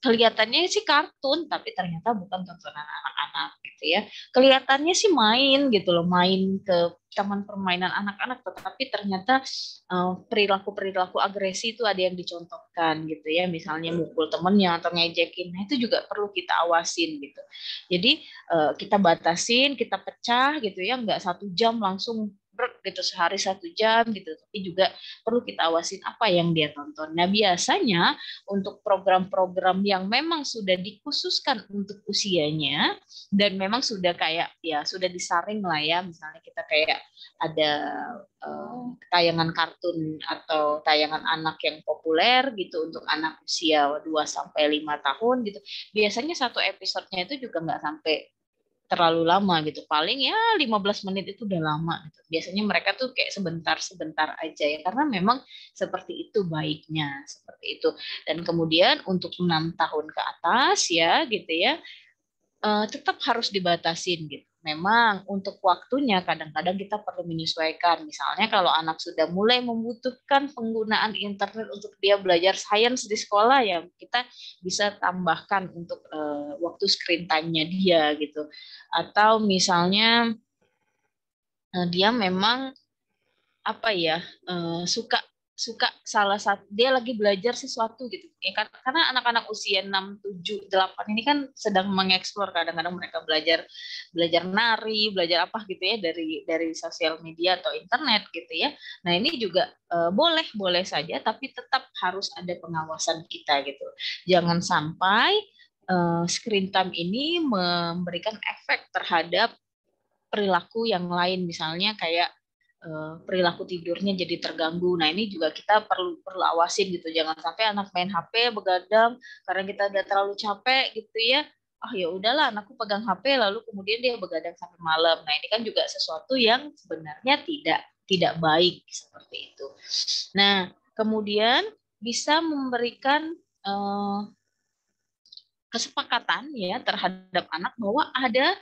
kelihatannya sih kartun tapi ternyata bukan tontonan anak-anak gitu ya kelihatannya sih main gitu loh main ke taman permainan anak-anak tetapi ternyata eh, perilaku perilaku agresi itu ada yang dicontohkan gitu ya misalnya mukul temennya atau ngejekin nah itu juga perlu kita awasin gitu jadi eh, kita batasin kita pecah gitu ya nggak satu jam langsung gitu sehari satu jam gitu tapi juga perlu kita awasin apa yang dia tonton nah biasanya untuk program-program yang memang sudah dikhususkan untuk usianya dan memang sudah kayak ya sudah disaring lah ya misalnya kita kayak ada uh, tayangan kartun atau tayangan anak yang populer gitu untuk anak usia 2 sampai lima tahun gitu biasanya satu episodenya itu juga nggak sampai terlalu lama gitu. Paling ya 15 menit itu udah lama gitu. Biasanya mereka tuh kayak sebentar-sebentar aja ya karena memang seperti itu baiknya, seperti itu. Dan kemudian untuk 6 tahun ke atas ya gitu ya uh, tetap harus dibatasin gitu. Memang untuk waktunya kadang-kadang kita perlu menyesuaikan. Misalnya kalau anak sudah mulai membutuhkan penggunaan internet untuk dia belajar sains di sekolah ya kita bisa tambahkan untuk uh, waktu screen time-nya dia gitu. Atau misalnya uh, dia memang apa ya uh, suka suka salah satu dia lagi belajar sesuatu gitu ya kan? karena anak-anak usia 6 7 8 ini kan sedang mengeksplor kadang-kadang mereka belajar belajar nari, belajar apa gitu ya dari dari sosial media atau internet gitu ya. Nah, ini juga e, boleh boleh saja tapi tetap harus ada pengawasan kita gitu. Jangan sampai e, screen time ini memberikan efek terhadap perilaku yang lain misalnya kayak Eh, perilaku tidurnya jadi terganggu. Nah ini juga kita perlu perlu awasin gitu, jangan sampai anak main HP begadang karena kita udah terlalu capek gitu ya. Ah oh, ya udahlah anakku pegang HP lalu kemudian dia begadang sampai malam. Nah ini kan juga sesuatu yang sebenarnya tidak tidak baik seperti itu. Nah kemudian bisa memberikan eh, kesepakatan ya terhadap anak bahwa ada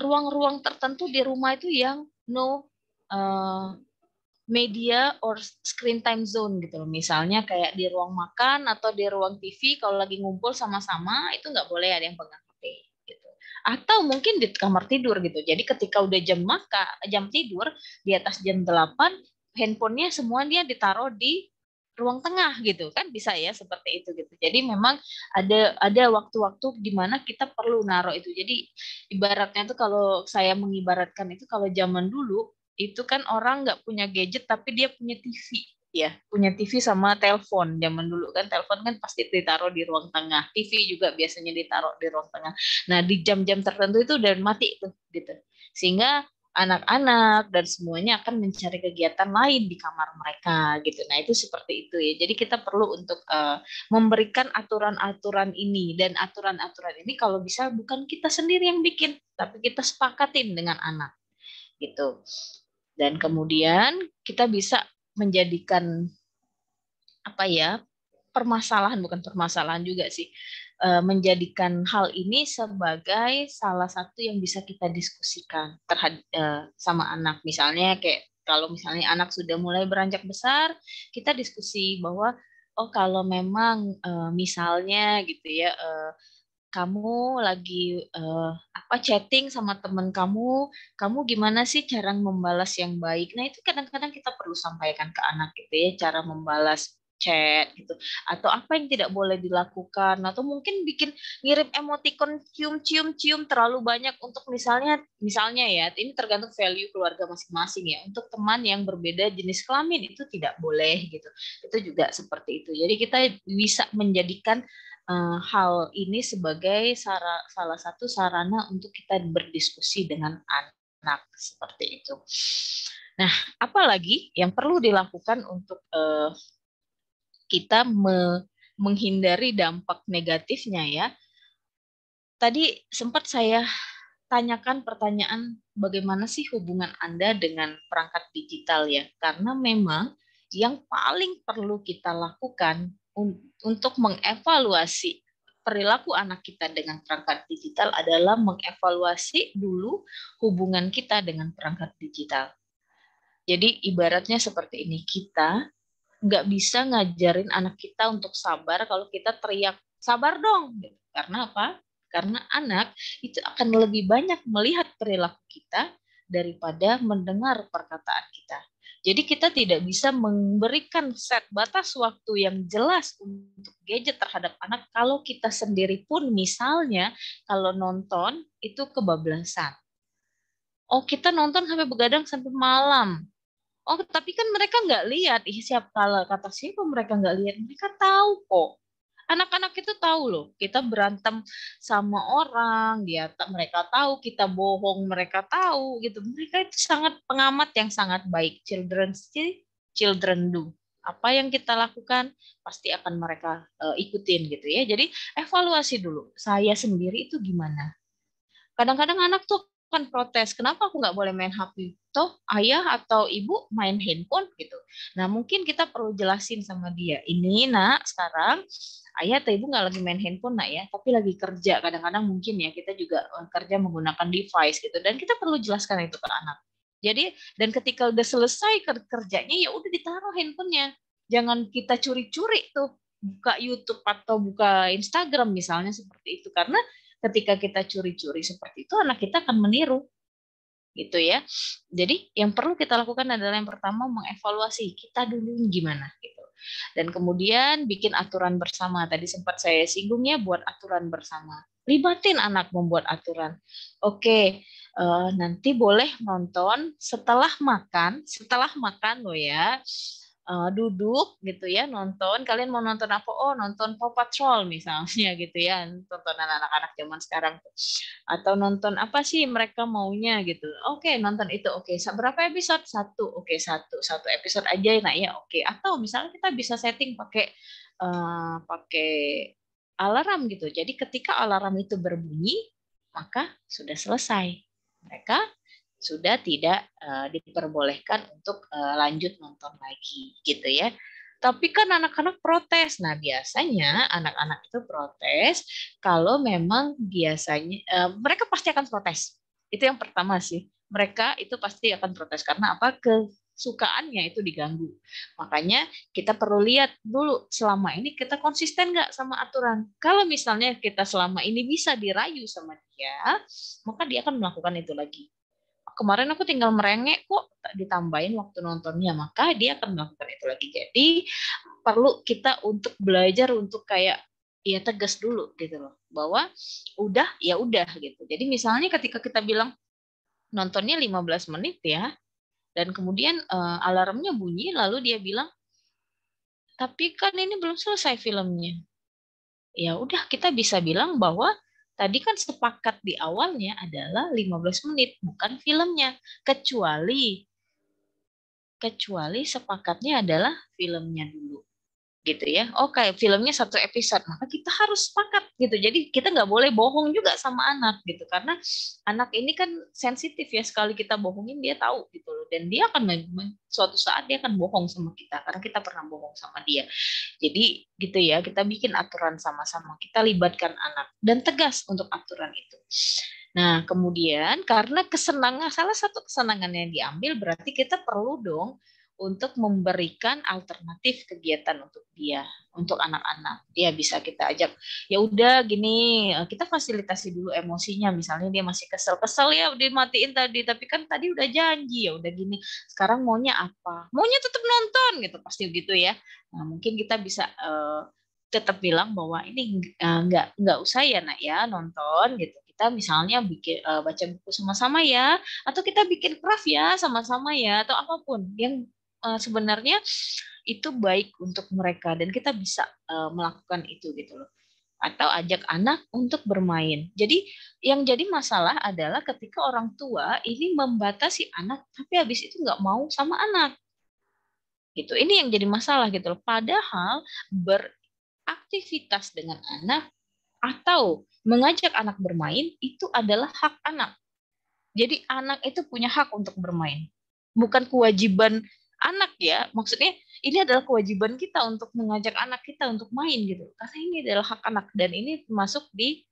ruang-ruang tertentu di rumah itu yang no Eh, media or screen time zone gitu loh. Misalnya kayak di ruang makan atau di ruang TV kalau lagi ngumpul sama-sama itu nggak boleh ada yang pegang HP gitu. Atau mungkin di kamar tidur gitu. Jadi ketika udah jam maka jam tidur di atas jam 8 handphonenya semua dia ditaruh di ruang tengah gitu kan bisa ya seperti itu gitu. Jadi memang ada ada waktu-waktu di mana kita perlu naruh itu. Jadi ibaratnya tuh kalau saya mengibaratkan itu kalau zaman dulu itu kan orang nggak punya gadget tapi dia punya TV ya punya TV sama telepon zaman dulu kan telepon kan pasti ditaruh di ruang tengah TV juga biasanya ditaruh di ruang tengah nah di jam-jam tertentu itu udah mati tuh gitu sehingga anak-anak dan semuanya akan mencari kegiatan lain di kamar mereka gitu. Nah itu seperti itu ya. Jadi kita perlu untuk uh, memberikan aturan-aturan ini dan aturan-aturan ini kalau bisa bukan kita sendiri yang bikin, tapi kita sepakatin dengan anak gitu. Dan kemudian kita bisa menjadikan apa ya permasalahan bukan permasalahan juga sih eh, menjadikan hal ini sebagai salah satu yang bisa kita diskusikan terhadap eh, sama anak misalnya kayak kalau misalnya anak sudah mulai beranjak besar kita diskusi bahwa oh kalau memang eh, misalnya gitu ya kamu lagi uh, apa chatting sama teman kamu, kamu gimana sih cara membalas yang baik? Nah itu kadang-kadang kita perlu sampaikan ke anak gitu ya cara membalas chat gitu atau apa yang tidak boleh dilakukan atau mungkin bikin ngirim emoticon cium cium cium terlalu banyak untuk misalnya misalnya ya ini tergantung value keluarga masing-masing ya untuk teman yang berbeda jenis kelamin itu tidak boleh gitu itu juga seperti itu jadi kita bisa menjadikan Eh, hal ini sebagai salah satu sarana untuk kita berdiskusi dengan anak seperti itu. Nah, apalagi yang perlu dilakukan untuk eh, kita menghindari dampak negatifnya ya. Tadi sempat saya tanyakan pertanyaan bagaimana sih hubungan Anda dengan perangkat digital ya? Karena memang yang paling perlu kita lakukan untuk mengevaluasi perilaku anak kita dengan perangkat digital adalah mengevaluasi dulu hubungan kita dengan perangkat digital. Jadi ibaratnya seperti ini, kita nggak bisa ngajarin anak kita untuk sabar kalau kita teriak sabar dong gitu. karena apa karena anak itu akan lebih banyak melihat perilaku kita daripada mendengar perkataan kita jadi kita tidak bisa memberikan set batas waktu yang jelas untuk gadget terhadap anak kalau kita sendiri pun misalnya kalau nonton itu kebablasan. Oh kita nonton sampai begadang sampai malam. Oh tapi kan mereka nggak lihat. Ih siap kalau kata siapa mereka nggak lihat. Mereka tahu kok anak-anak itu tahu loh kita berantem sama orang dia mereka tahu kita bohong mereka tahu gitu mereka itu sangat pengamat yang sangat baik children children do apa yang kita lakukan pasti akan mereka uh, ikutin gitu ya jadi evaluasi dulu saya sendiri itu gimana kadang-kadang anak tuh kan protes, kenapa aku nggak boleh main HP? Toh ayah atau ibu main handphone gitu. Nah mungkin kita perlu jelasin sama dia. Ini nak sekarang ayah atau ibu nggak lagi main handphone nak ya, tapi lagi kerja. Kadang-kadang mungkin ya kita juga eh, kerja menggunakan device gitu. Dan kita perlu jelaskan itu ke anak. Jadi dan ketika udah selesai kerjanya ya udah ditaruh handphonenya. Jangan kita curi-curi tuh buka YouTube atau buka Instagram misalnya seperti itu karena ketika kita curi-curi seperti itu anak kita akan meniru gitu ya. Jadi yang perlu kita lakukan adalah yang pertama mengevaluasi kita dulu gimana gitu. Dan kemudian bikin aturan bersama. Tadi sempat saya singgung ya buat aturan bersama. Libatin anak membuat aturan. Oke, eh, nanti boleh nonton setelah makan, setelah makan lo ya uh, duduk gitu ya nonton kalian mau nonton apa oh nonton Paw Patrol misalnya gitu ya tontonan anak-anak zaman sekarang atau nonton apa sih mereka maunya gitu oke okay, nonton itu oke okay. berapa episode satu oke okay, satu satu episode aja nah ya oke okay. atau misalnya kita bisa setting pakai uh, pakai alarm gitu jadi ketika alarm itu berbunyi maka sudah selesai mereka sudah tidak uh, diperbolehkan untuk uh, lanjut nonton lagi gitu ya. Tapi kan anak-anak protes. Nah, biasanya anak-anak itu protes kalau memang biasanya uh, mereka pasti akan protes. Itu yang pertama sih. Mereka itu pasti akan protes karena apa? kesukaannya itu diganggu. Makanya kita perlu lihat dulu selama ini kita konsisten nggak sama aturan. Kalau misalnya kita selama ini bisa dirayu sama dia, maka dia akan melakukan itu lagi kemarin aku tinggal merengek kok ditambahin waktu nontonnya maka dia akan melakukan itu lagi jadi perlu kita untuk belajar untuk kayak ya tegas dulu gitu loh bahwa udah ya udah gitu jadi misalnya ketika kita bilang nontonnya 15 menit ya dan kemudian uh, alarmnya bunyi lalu dia bilang tapi kan ini belum selesai filmnya ya udah kita bisa bilang bahwa Tadi kan sepakat di awalnya adalah 15 menit, bukan filmnya. Kecuali kecuali sepakatnya adalah filmnya dulu gitu ya. Oke, oh, okay, filmnya satu episode, maka kita harus sepakat gitu. Jadi kita nggak boleh bohong juga sama anak gitu, karena anak ini kan sensitif ya. Sekali kita bohongin dia tahu gitu loh, dan dia akan suatu saat dia akan bohong sama kita karena kita pernah bohong sama dia. Jadi gitu ya, kita bikin aturan sama-sama. Kita libatkan anak dan tegas untuk aturan itu. Nah, kemudian karena kesenangan salah satu kesenangan yang diambil berarti kita perlu dong untuk memberikan alternatif kegiatan untuk dia, untuk anak-anak. Dia bisa kita ajak, ya udah gini, eh, kita fasilitasi dulu emosinya. Misalnya dia masih kesel-kesel ya, dimatiin tadi, tapi kan tadi udah janji ya udah gini. Sekarang maunya apa? Maunya tetap nonton gitu, pasti gitu ya. Nah, mungkin kita bisa uh, eh, tetap bilang bahwa ini uh, nggak usah ya nak ya nonton gitu kita misalnya bikin uh, baca buku sama-sama ya atau kita bikin craft ya sama-sama ya atau apapun yang Eh, sebenarnya itu baik untuk mereka dan kita bisa eh, melakukan itu gitu loh atau ajak anak untuk bermain. Jadi yang jadi masalah adalah ketika orang tua ini membatasi anak, tapi habis itu nggak mau sama anak. Gitu. Ini yang jadi masalah gitu loh. Padahal beraktivitas dengan anak atau mengajak anak bermain itu adalah hak anak. Jadi anak itu punya hak untuk bermain. Bukan kewajiban anak ya maksudnya ini adalah kewajiban kita untuk mengajak anak kita untuk main gitu karena ini adalah hak anak dan ini masuk di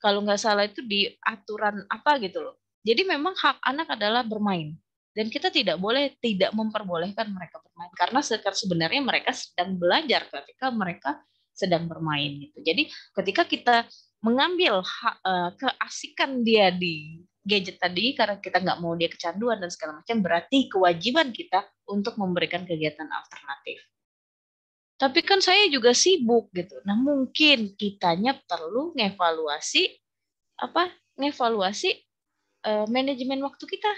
kalau nggak salah itu di aturan apa gitu loh jadi memang hak anak adalah bermain dan kita tidak boleh tidak memperbolehkan mereka bermain karena sebenarnya mereka sedang belajar ketika mereka sedang bermain gitu jadi ketika kita mengambil hak, eh, keasikan dia di gadget tadi karena kita nggak mau dia kecanduan dan segala macam berarti kewajiban kita untuk memberikan kegiatan alternatif tapi kan saya juga sibuk gitu. Nah, mungkin kitanya perlu ngevaluasi apa? Ngevaluasi uh, manajemen waktu kita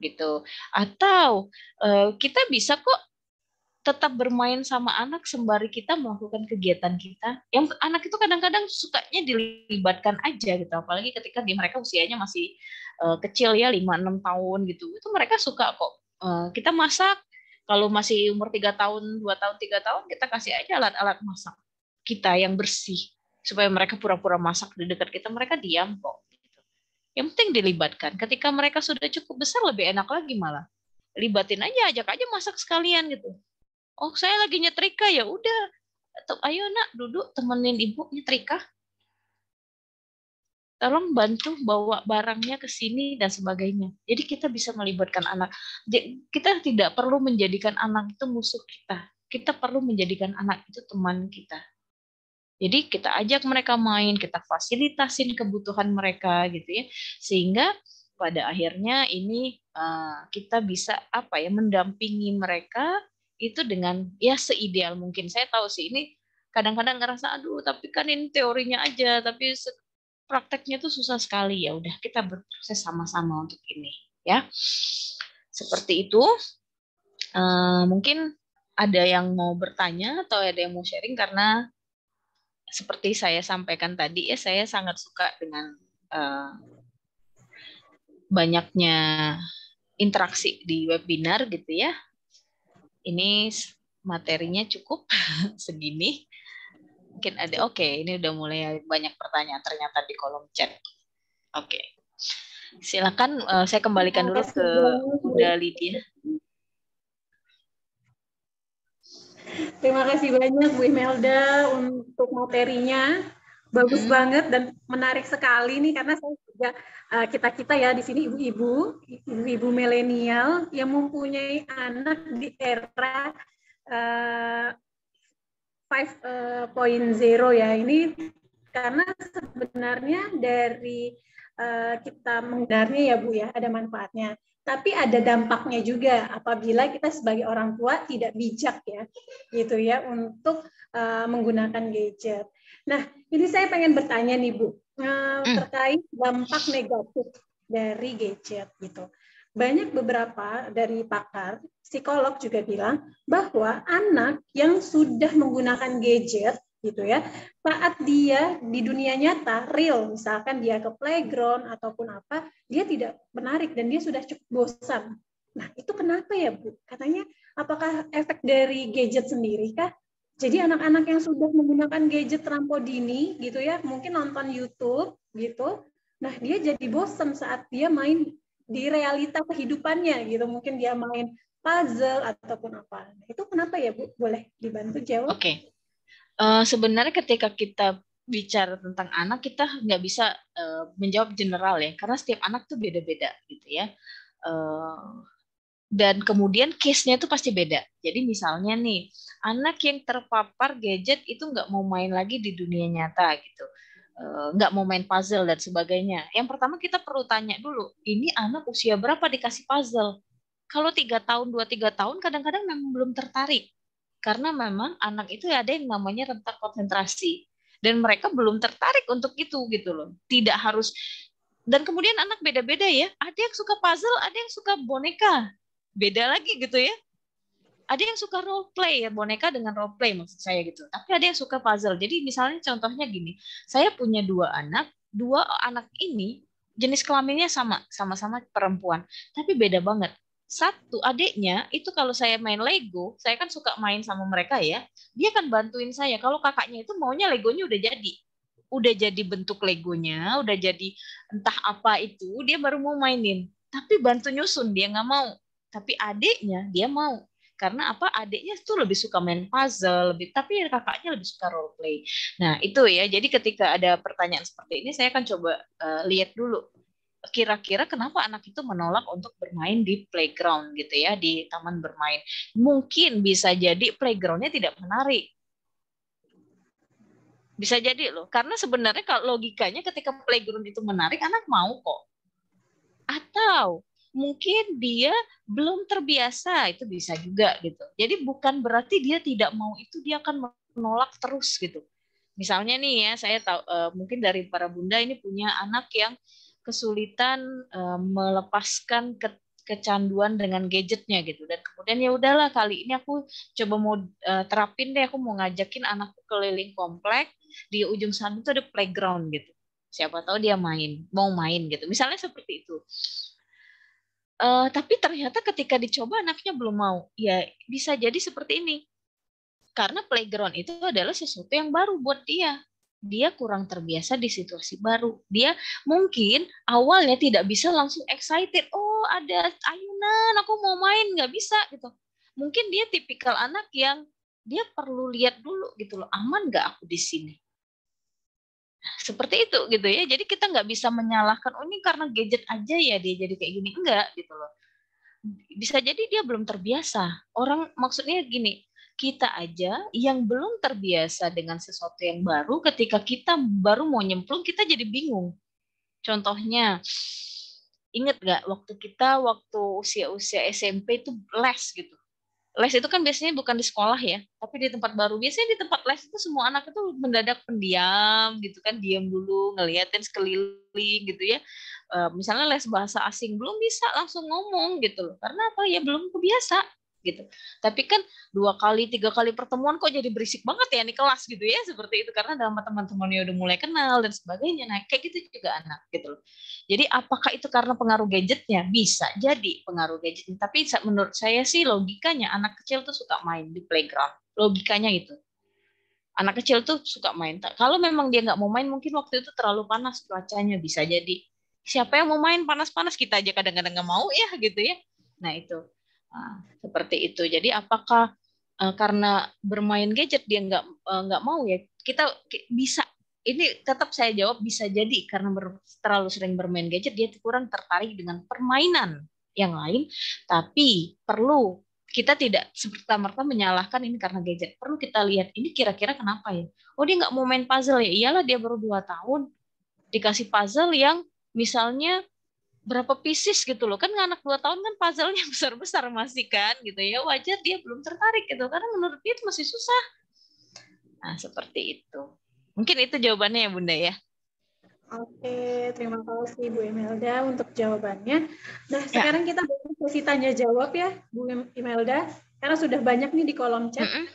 gitu. Atau uh, kita bisa kok tetap bermain sama anak sembari kita melakukan kegiatan kita. Yang anak itu kadang-kadang sukanya dilibatkan aja gitu, apalagi ketika di mereka usianya masih uh, kecil ya 5 6 tahun gitu. Itu mereka suka kok uh, kita masak. Kalau masih umur 3 tahun, 2 tahun, 3 tahun kita kasih aja alat-alat masak kita yang bersih supaya mereka pura-pura masak di dekat kita, mereka diam kok Yang penting dilibatkan. Ketika mereka sudah cukup besar lebih enak lagi malah. Libatin aja, ajak aja masak sekalian gitu oh saya lagi nyetrika ya udah ayo nak duduk temenin ibu nyetrika tolong bantu bawa barangnya ke sini dan sebagainya. Jadi kita bisa melibatkan anak. Kita tidak perlu menjadikan anak itu musuh kita. Kita perlu menjadikan anak itu teman kita. Jadi kita ajak mereka main, kita fasilitasin kebutuhan mereka gitu ya. Sehingga pada akhirnya ini eh, kita bisa apa ya mendampingi mereka itu dengan ya seideal mungkin. Saya tahu sih ini kadang-kadang ngerasa aduh tapi kan ini teorinya aja tapi prakteknya tuh susah sekali ya udah kita berproses sama-sama untuk ini ya seperti itu uh, mungkin ada yang mau bertanya atau ada yang mau sharing karena seperti saya sampaikan tadi ya saya sangat suka dengan uh, banyaknya interaksi di webinar gitu ya ini materinya cukup segini. Mungkin ada, oke, okay, ini udah mulai banyak pertanyaan ternyata di kolom chat. Oke, okay. silakan uh, saya kembalikan dulu ke Bunda Lydia. Terima kasih banyak Bu Imelda untuk materinya. Bagus hmm. banget dan menarik sekali nih karena saya juga Eh, kita kita ya di sini ibu-ibu, ibu-ibu milenial yang mempunyai anak di era uh, eh, 5.0 eh, ya ini karena sebenarnya dari uh, kita menggunakannya ya bu ya ada manfaatnya, tapi ada dampaknya juga apabila kita sebagai orang tua tidak bijak ya gitu ya untuk uh, menggunakan gadget. Nah ini saya pengen bertanya nih bu Nah, hmm. terkait dampak negatif dari gadget gitu. Banyak beberapa dari pakar, psikolog juga bilang bahwa anak yang sudah menggunakan gadget gitu ya, saat dia di dunia nyata real, misalkan dia ke playground ataupun apa, dia tidak menarik dan dia sudah cukup bosan. Nah, itu kenapa ya, Bu? Katanya apakah efek dari gadget sendiri kah jadi anak-anak yang sudah menggunakan gadget terlampau dini gitu ya, mungkin nonton YouTube gitu. Nah, dia jadi bosen saat dia main di realita kehidupannya gitu. Mungkin dia main puzzle ataupun apa. Nah, itu kenapa ya, Bu? Boleh dibantu jawab? Oke. Okay. Uh, eh, sebenarnya ketika kita bicara tentang anak kita nggak bisa uh, menjawab general ya karena setiap anak tuh beda-beda gitu ya uh, dan kemudian case-nya itu pasti beda. Jadi misalnya nih, anak yang terpapar gadget itu nggak mau main lagi di dunia nyata gitu. Eh, nggak mau main puzzle dan sebagainya. Yang pertama kita perlu tanya dulu, ini anak usia berapa dikasih puzzle? Kalau tiga tahun, dua tiga tahun kadang-kadang memang belum tertarik. Karena memang anak itu ada yang namanya rentak konsentrasi. Dan mereka belum tertarik untuk itu gitu loh. Tidak harus dan kemudian anak beda-beda ya. Ada yang suka puzzle, ada yang suka boneka beda lagi gitu ya ada yang suka role play ya boneka dengan role play maksud saya gitu tapi ada yang suka puzzle jadi misalnya contohnya gini saya punya dua anak dua anak ini jenis kelaminnya sama sama-sama perempuan tapi beda banget satu adiknya itu kalau saya main Lego saya kan suka main sama mereka ya dia kan bantuin saya kalau kakaknya itu maunya Legonya udah jadi udah jadi bentuk legonya, udah jadi entah apa itu, dia baru mau mainin. Tapi bantu nyusun, dia nggak mau tapi adiknya dia mau karena apa adiknya tuh lebih suka main puzzle lebih tapi kakaknya lebih suka role play nah itu ya jadi ketika ada pertanyaan seperti ini saya akan coba uh, lihat dulu kira-kira kenapa anak itu menolak untuk bermain di playground gitu ya di taman bermain mungkin bisa jadi playgroundnya tidak menarik bisa jadi loh karena sebenarnya kalau logikanya ketika playground itu menarik anak mau kok atau mungkin dia belum terbiasa itu bisa juga gitu jadi bukan berarti dia tidak mau itu dia akan menolak terus gitu misalnya nih ya saya tahu eh, mungkin dari para bunda ini punya anak yang kesulitan eh, melepaskan ke kecanduan dengan gadgetnya gitu dan kemudian ya udahlah kali ini aku coba mau uh, terapin deh aku mau ngajakin anakku keliling komplek di ujung sana itu ada playground gitu siapa tahu dia main mau main gitu misalnya seperti itu uh, tapi ternyata ketika dicoba anaknya belum mau ya bisa jadi seperti ini karena playground itu adalah sesuatu yang baru buat dia dia kurang terbiasa di situasi baru dia mungkin awalnya tidak bisa langsung excited oh ada ayunan aku mau main nggak bisa gitu mungkin dia tipikal anak yang dia perlu lihat dulu gitu loh aman nggak aku di sini seperti itu gitu ya jadi kita nggak bisa menyalahkan oh ini karena gadget aja ya dia jadi kayak gini enggak gitu loh bisa jadi dia belum terbiasa orang maksudnya gini kita aja yang belum terbiasa dengan sesuatu yang baru ketika kita baru mau nyemplung kita jadi bingung contohnya inget nggak waktu kita waktu usia-usia SMP itu les gitu les itu kan biasanya bukan di sekolah ya, tapi di tempat baru. Biasanya di tempat les itu semua anak itu mendadak pendiam gitu kan, diam dulu, ngeliatin sekeliling gitu ya. Eh, misalnya les bahasa asing belum bisa langsung ngomong gitu loh. Karena apa ya belum kebiasa gitu. Tapi kan dua kali, tiga kali pertemuan kok jadi berisik banget ya nih kelas gitu ya seperti itu karena dalam teman-temannya udah mulai kenal dan sebagainya. Nah kayak gitu juga anak gitu loh. Jadi apakah itu karena pengaruh gadgetnya? Bisa jadi pengaruh gadget Tapi menurut saya sih logikanya anak kecil tuh suka main di playground. Logikanya gitu Anak kecil tuh suka main. Kalau memang dia nggak mau main, mungkin waktu itu terlalu panas cuacanya bisa jadi. Siapa yang mau main panas-panas kita aja kadang-kadang nggak mau ya gitu ya. Nah itu Ah, seperti itu. Jadi apakah eh, karena bermain gadget dia nggak eh, nggak mau ya? Kita bisa ini tetap saya jawab bisa jadi karena terlalu sering bermain gadget dia kurang tertarik dengan permainan yang lain. Tapi perlu kita tidak seperti merta menyalahkan ini karena gadget. Perlu kita lihat ini kira-kira kenapa ya? Oh dia nggak mau main puzzle ya? Iyalah dia baru dua tahun dikasih puzzle yang misalnya berapa pieces gitu loh kan anak dua tahun kan puzzle-nya besar besar masih kan gitu ya wajar dia belum tertarik gitu karena menurut dia itu masih susah nah seperti itu mungkin itu jawabannya ya bunda ya Oke, terima kasih Bu Imelda untuk jawabannya. Nah, ya. sekarang kita sesi tanya jawab ya, Bu Imelda, karena sudah banyak nih di kolom chat mm -hmm.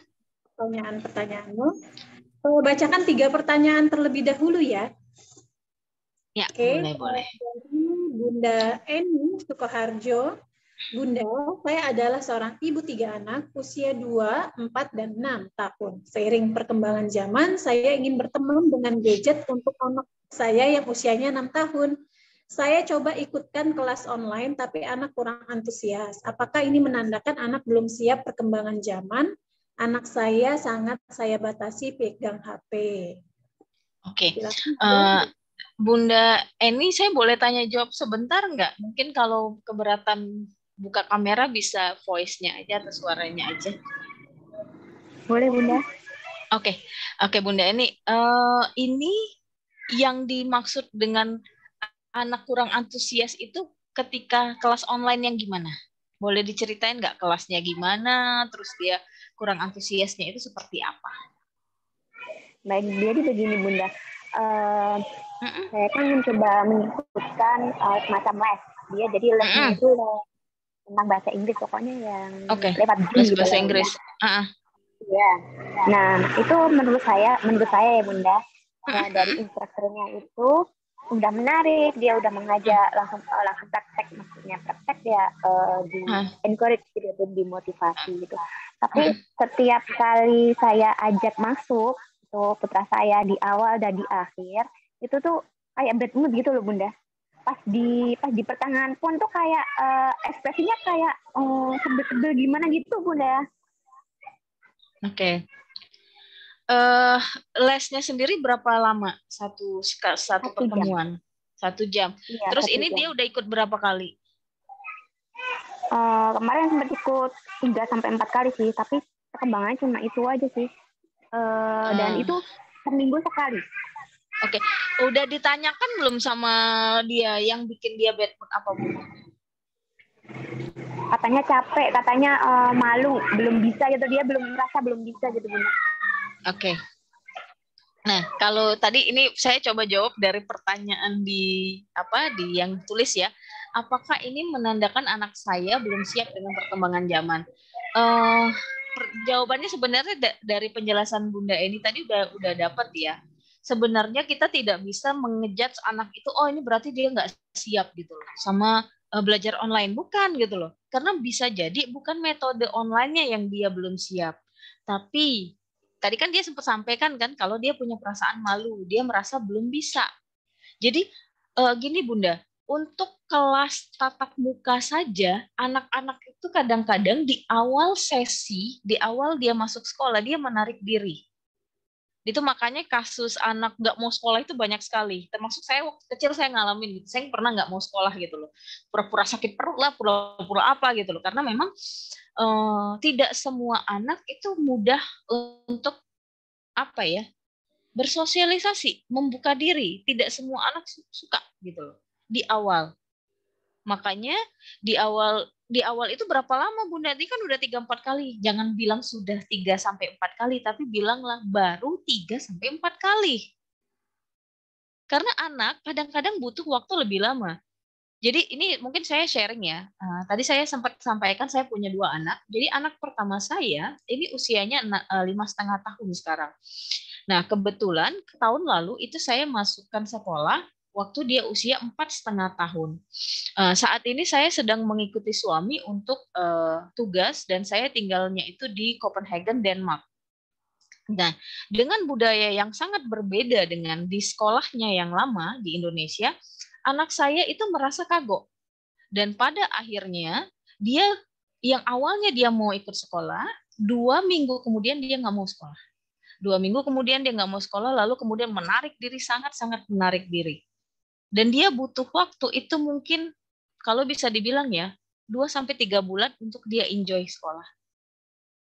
pertanyaan-pertanyaanmu. Bacakan tiga pertanyaan terlebih dahulu ya. Ya, Oke. boleh, boleh. Bunda Eni Sukoharjo. Bunda, saya adalah seorang ibu tiga anak, usia 2, 4, dan 6 tahun. Seiring perkembangan zaman, saya ingin berteman dengan gadget untuk anak saya yang usianya 6 tahun. Saya coba ikutkan kelas online, tapi anak kurang antusias. Apakah ini menandakan anak belum siap perkembangan zaman? Anak saya sangat saya batasi pegang HP. Oke, okay. Bunda Eni, saya boleh tanya jawab sebentar nggak? Mungkin kalau keberatan buka kamera bisa voice-nya aja atau suaranya aja. Boleh Bunda. Oke, okay. oke okay, Bunda Eni. Uh, ini yang dimaksud dengan anak kurang antusias itu ketika kelas online yang gimana? Boleh diceritain nggak kelasnya gimana? Terus dia kurang antusiasnya itu seperti apa? Baik, jadi begini Bunda uh, mm saya kan mencoba mengikutkan uh, eh, semacam les dia jadi les mm-hmm. itu tentang bahasa Inggris pokoknya yang okay. lewat les bahasa gitu Inggris ya. uh-uh. ya nah itu menurut saya menurut saya ya bunda uh-uh. dari instrukturnya itu udah menarik dia udah mengajak mm. langsung uh, langsung praktek maksudnya praktek dia ya, uh, di uh. encourage gitu dimotivasi gitu tapi setiap kali saya ajak masuk putra saya di awal dan di akhir itu tuh kayak bad mood gitu loh bunda pas di pas di pertengahan pun tuh kayak uh, ekspresinya kayak oh, sebel sebel um, gimana gitu bunda oke okay. uh, eh, lesnya sendiri berapa lama satu satu, satu pertemuan jam. satu jam iya, terus satu ini jam. dia udah ikut berapa kali uh, kemarin sempat ikut 3 sampai empat kali sih tapi perkembangannya cuma itu aja sih Eh, dan ah. itu seminggu sekali. Oke, okay. udah ditanyakan belum sama dia yang bikin dia bad mood apa bu? Katanya capek, katanya uh, malu, belum bisa gitu dia belum merasa belum bisa gitu bu. Oke. Okay. Nah, kalau tadi ini saya coba jawab dari pertanyaan di apa di yang tulis ya. Apakah ini menandakan anak saya belum siap dengan perkembangan zaman? Uh, jawabannya sebenarnya da, dari penjelasan Bunda ini tadi udah udah dapat ya. Sebenarnya kita tidak bisa mengejat anak itu, oh ini berarti dia nggak siap gitu loh, sama uh, belajar online bukan gitu loh. Karena bisa jadi bukan metode onlinenya yang dia belum siap, tapi tadi kan dia sempat sampaikan kan kalau dia punya perasaan malu, dia merasa belum bisa. Jadi uh, gini Bunda, untuk kelas tatap muka saja, anak-anak itu kadang-kadang di awal sesi, di awal dia masuk sekolah, dia menarik diri. Itu makanya kasus anak nggak mau sekolah itu banyak sekali. Termasuk saya waktu kecil saya ngalamin, gitu. saya pernah nggak mau sekolah gitu loh. Pura-pura sakit perut lah, pura-pura apa gitu loh. Karena memang uh, tidak semua anak itu mudah untuk apa ya bersosialisasi, membuka diri. Tidak semua anak suka gitu loh di awal. Makanya di awal di awal itu berapa lama Bunda? Ini kan udah 3 4 kali. Jangan bilang sudah 3 sampai 4 kali, tapi bilanglah baru 3 sampai 4 kali. Karena anak kadang-kadang butuh waktu lebih lama. Jadi ini mungkin saya sharing ya. Eh, tadi saya sempat sampaikan saya punya dua anak. Jadi anak pertama saya ini usianya eh, lima setengah tahun sekarang. Nah kebetulan tahun lalu itu saya masukkan sekolah waktu dia usia empat setengah tahun. Uh, saat ini saya sedang mengikuti suami untuk uh, tugas dan saya tinggalnya itu di Copenhagen, Denmark. Nah, dengan budaya yang sangat berbeda dengan di sekolahnya yang lama di Indonesia, anak saya itu merasa kagok. Dan pada akhirnya dia yang awalnya dia mau ikut sekolah, dua minggu kemudian dia nggak mau sekolah dua minggu kemudian dia nggak mau sekolah lalu kemudian menarik diri sangat sangat menarik diri dan dia butuh waktu itu mungkin kalau bisa dibilang ya 2 sampai tiga bulan untuk dia enjoy sekolah.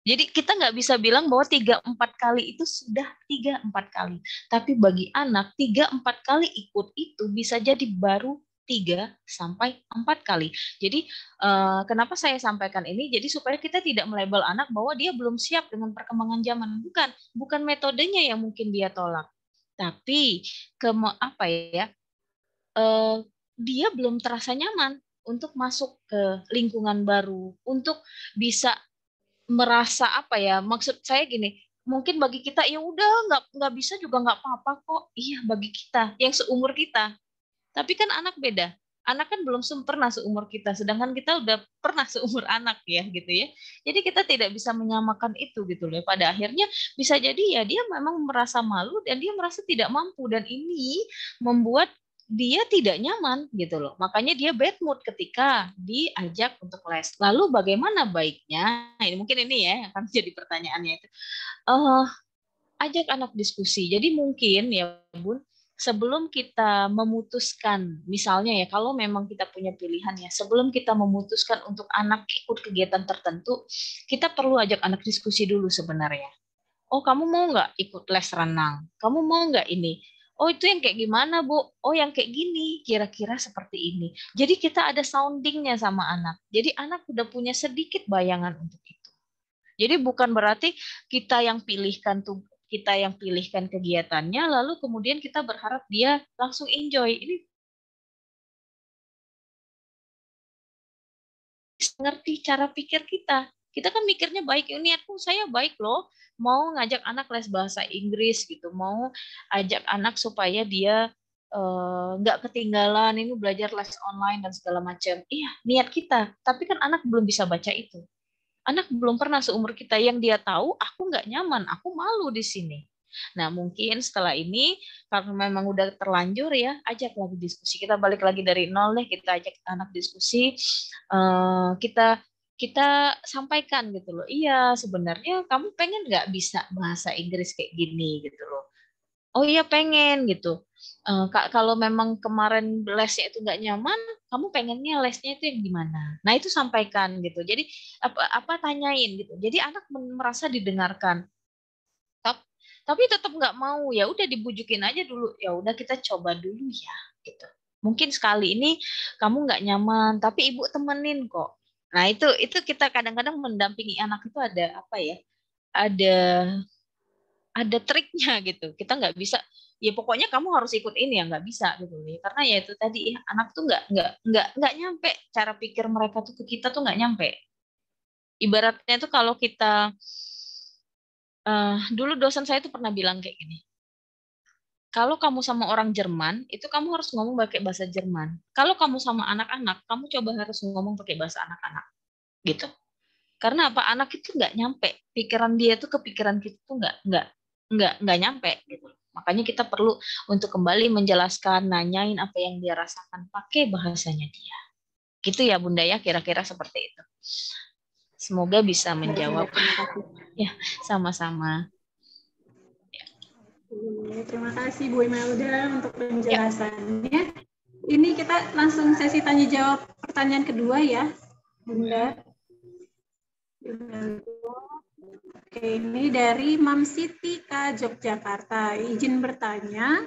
Jadi kita nggak bisa bilang bahwa tiga empat kali itu sudah tiga empat kali. Tapi bagi anak tiga empat kali ikut itu bisa jadi baru tiga sampai empat kali. Jadi eh, kenapa saya sampaikan ini? Jadi supaya kita tidak melebel anak bahwa dia belum siap dengan perkembangan zaman. Bukan, bukan metodenya yang mungkin dia tolak. Tapi ke apa ya? uh, dia belum terasa nyaman untuk masuk ke lingkungan baru, untuk bisa merasa apa ya? Maksud saya gini, mungkin bagi kita ya udah nggak nggak bisa juga nggak apa-apa kok. Iya bagi kita yang seumur kita. Tapi kan anak beda. Anak kan belum sempurna seumur kita, sedangkan kita udah pernah seumur anak ya gitu ya. Jadi kita tidak bisa menyamakan itu gitu loh. Pada akhirnya bisa jadi ya dia memang merasa malu dan dia merasa tidak mampu dan ini membuat dia tidak nyaman gitu loh. Makanya dia bad mood ketika diajak untuk les. Lalu bagaimana baiknya? Nah, ini mungkin ini ya akan jadi pertanyaannya itu. Uh, ajak anak diskusi. Jadi mungkin ya Bun, sebelum kita memutuskan misalnya ya kalau memang kita punya pilihan ya, sebelum kita memutuskan untuk anak ikut kegiatan tertentu, kita perlu ajak anak diskusi dulu sebenarnya. Oh, kamu mau nggak ikut les renang? Kamu mau nggak ini? oh itu yang kayak gimana bu oh yang kayak gini kira-kira seperti ini jadi kita ada soundingnya sama anak jadi anak udah punya sedikit bayangan untuk itu jadi bukan berarti kita yang pilihkan tuh kita yang pilihkan kegiatannya lalu kemudian kita berharap dia langsung enjoy ini ngerti cara pikir kita kita kan mikirnya baik niatku saya baik loh mau ngajak anak les bahasa Inggris gitu mau ajak anak supaya dia eh, nggak uh, ketinggalan ini belajar les online dan segala macam iya niat kita tapi kan anak belum bisa baca itu anak belum pernah seumur kita yang dia tahu aku nggak nyaman aku malu di sini nah mungkin setelah ini karena memang udah terlanjur ya ajak lagi diskusi kita balik lagi dari nol deh kita ajak anak diskusi uh, kita kita sampaikan gitu loh. Iya, sebenarnya kamu pengen nggak bisa bahasa Inggris kayak gini gitu loh. Oh iya pengen gitu. Uh, kalau memang kemarin lesnya itu nggak nyaman, kamu pengennya lesnya itu yang gimana? Nah itu sampaikan gitu. Jadi apa, apa tanyain gitu. Jadi anak merasa didengarkan. Tapi, tapi tetap nggak mau ya udah dibujukin aja dulu. Ya udah kita coba dulu ya gitu. Mungkin sekali ini kamu nggak nyaman, tapi ibu temenin kok Nah, itu itu kita kadang-kadang mendampingi anak itu ada apa ya? Ada ada triknya gitu. Kita nggak bisa ya pokoknya kamu harus ikut ini ya nggak bisa gitu ya karena ya itu tadi ya anak tuh nggak nggak nggak nggak nyampe cara pikir mereka tuh ke kita tuh nggak nyampe ibaratnya itu kalau kita uh, dulu dosen saya tuh pernah bilang kayak gini kalau kamu sama orang Jerman, itu kamu harus ngomong pakai bahasa Jerman. Kalau kamu sama anak-anak, kamu coba harus ngomong pakai bahasa anak-anak. Gitu. Karena apa? Anak itu nggak nyampe. Pikiran dia itu ke pikiran kita tuh nggak nggak nggak nggak nyampe gitu. Makanya kita perlu untuk kembali menjelaskan, nanyain apa yang dia rasakan pakai bahasanya dia. Gitu ya Bunda ya, kira-kira seperti itu. Semoga bisa menjawab. Ya, sama-sama. Terima kasih Bu Imelda untuk ya. penjelasannya. Ya. Ini kita langsung sesi tanya jawab pertanyaan kedua ya, Bunda. Oke, ini dari Mam Siti K Yogyakarta. Izin bertanya,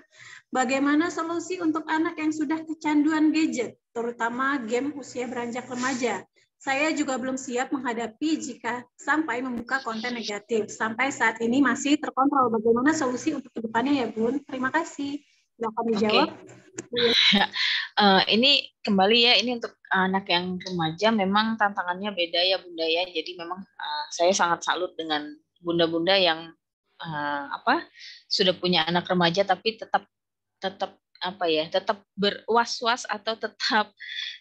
bagaimana solusi untuk anak yang sudah kecanduan gadget, terutama game usia beranjak remaja? saya juga belum siap menghadapi jika sampai membuka konten negatif. Sampai saat ini masih terkontrol. Bagaimana solusi untuk kedepannya ya Bun? Terima kasih. Silakan dijawab. Okay. Ya. Uh, eh, ini kembali ya, ini untuk anak yang remaja memang tantangannya beda ya Bunda ya. Jadi memang uh, saya sangat salut dengan bunda-bunda yang uh, apa sudah punya anak remaja tapi tetap tetap apa ya tetap berwas-was atau tetap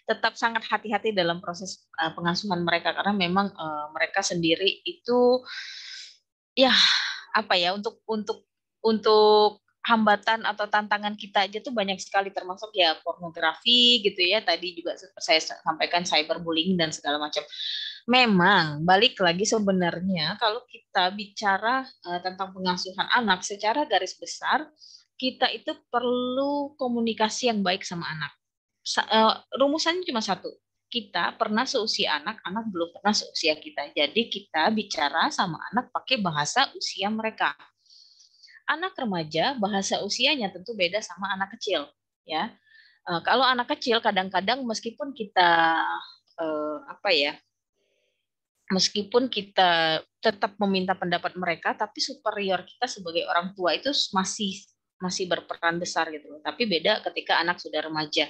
tetap sangat hati-hati dalam proses eh, pengasuhan mereka karena memang eh, mereka sendiri itu ya apa ya untuk untuk untuk hambatan atau tantangan kita aja tuh banyak sekali termasuk ya pornografi gitu ya tadi juga saya sampaikan cyberbullying dan segala macam. Memang balik lagi sebenarnya kalau kita bicara eh, tentang pengasuhan anak secara garis besar kita itu perlu komunikasi yang baik sama anak. Eh, rumusannya cuma satu. Kita pernah seusia anak, anak belum pernah seusia kita. Jadi kita bicara sama anak pakai bahasa usia mereka. Anak remaja bahasa usianya tentu beda sama anak kecil, ya. Eh, kalau anak kecil kadang-kadang meskipun kita eh, apa ya, meskipun kita tetap meminta pendapat mereka, tapi superior kita sebagai orang tua itu masih masih berperan besar gitu loh. Tapi beda ketika anak sudah remaja.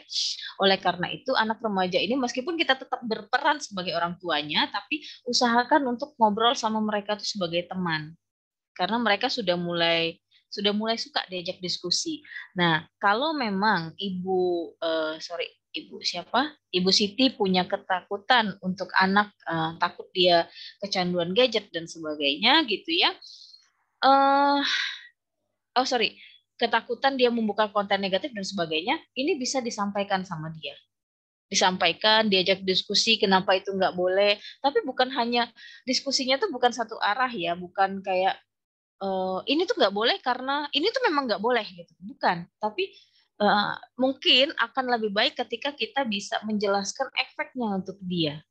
Oleh karena itu anak remaja ini meskipun kita tetap berperan sebagai orang tuanya, tapi usahakan untuk ngobrol sama mereka tuh sebagai teman. Karena mereka sudah mulai sudah mulai suka diajak diskusi. Nah, kalau memang ibu uh, sorry ibu siapa ibu Siti punya ketakutan untuk anak uh, takut dia kecanduan gadget dan sebagainya gitu ya. Uh, oh sorry ketakutan dia membuka konten negatif dan sebagainya, ini bisa disampaikan sama dia. Disampaikan, diajak diskusi kenapa itu nggak boleh. Tapi bukan hanya diskusinya tuh bukan satu arah ya, bukan kayak e, ini tuh nggak boleh karena ini tuh memang nggak boleh gitu. Bukan, tapi e, mungkin akan lebih baik ketika kita bisa menjelaskan efeknya untuk dia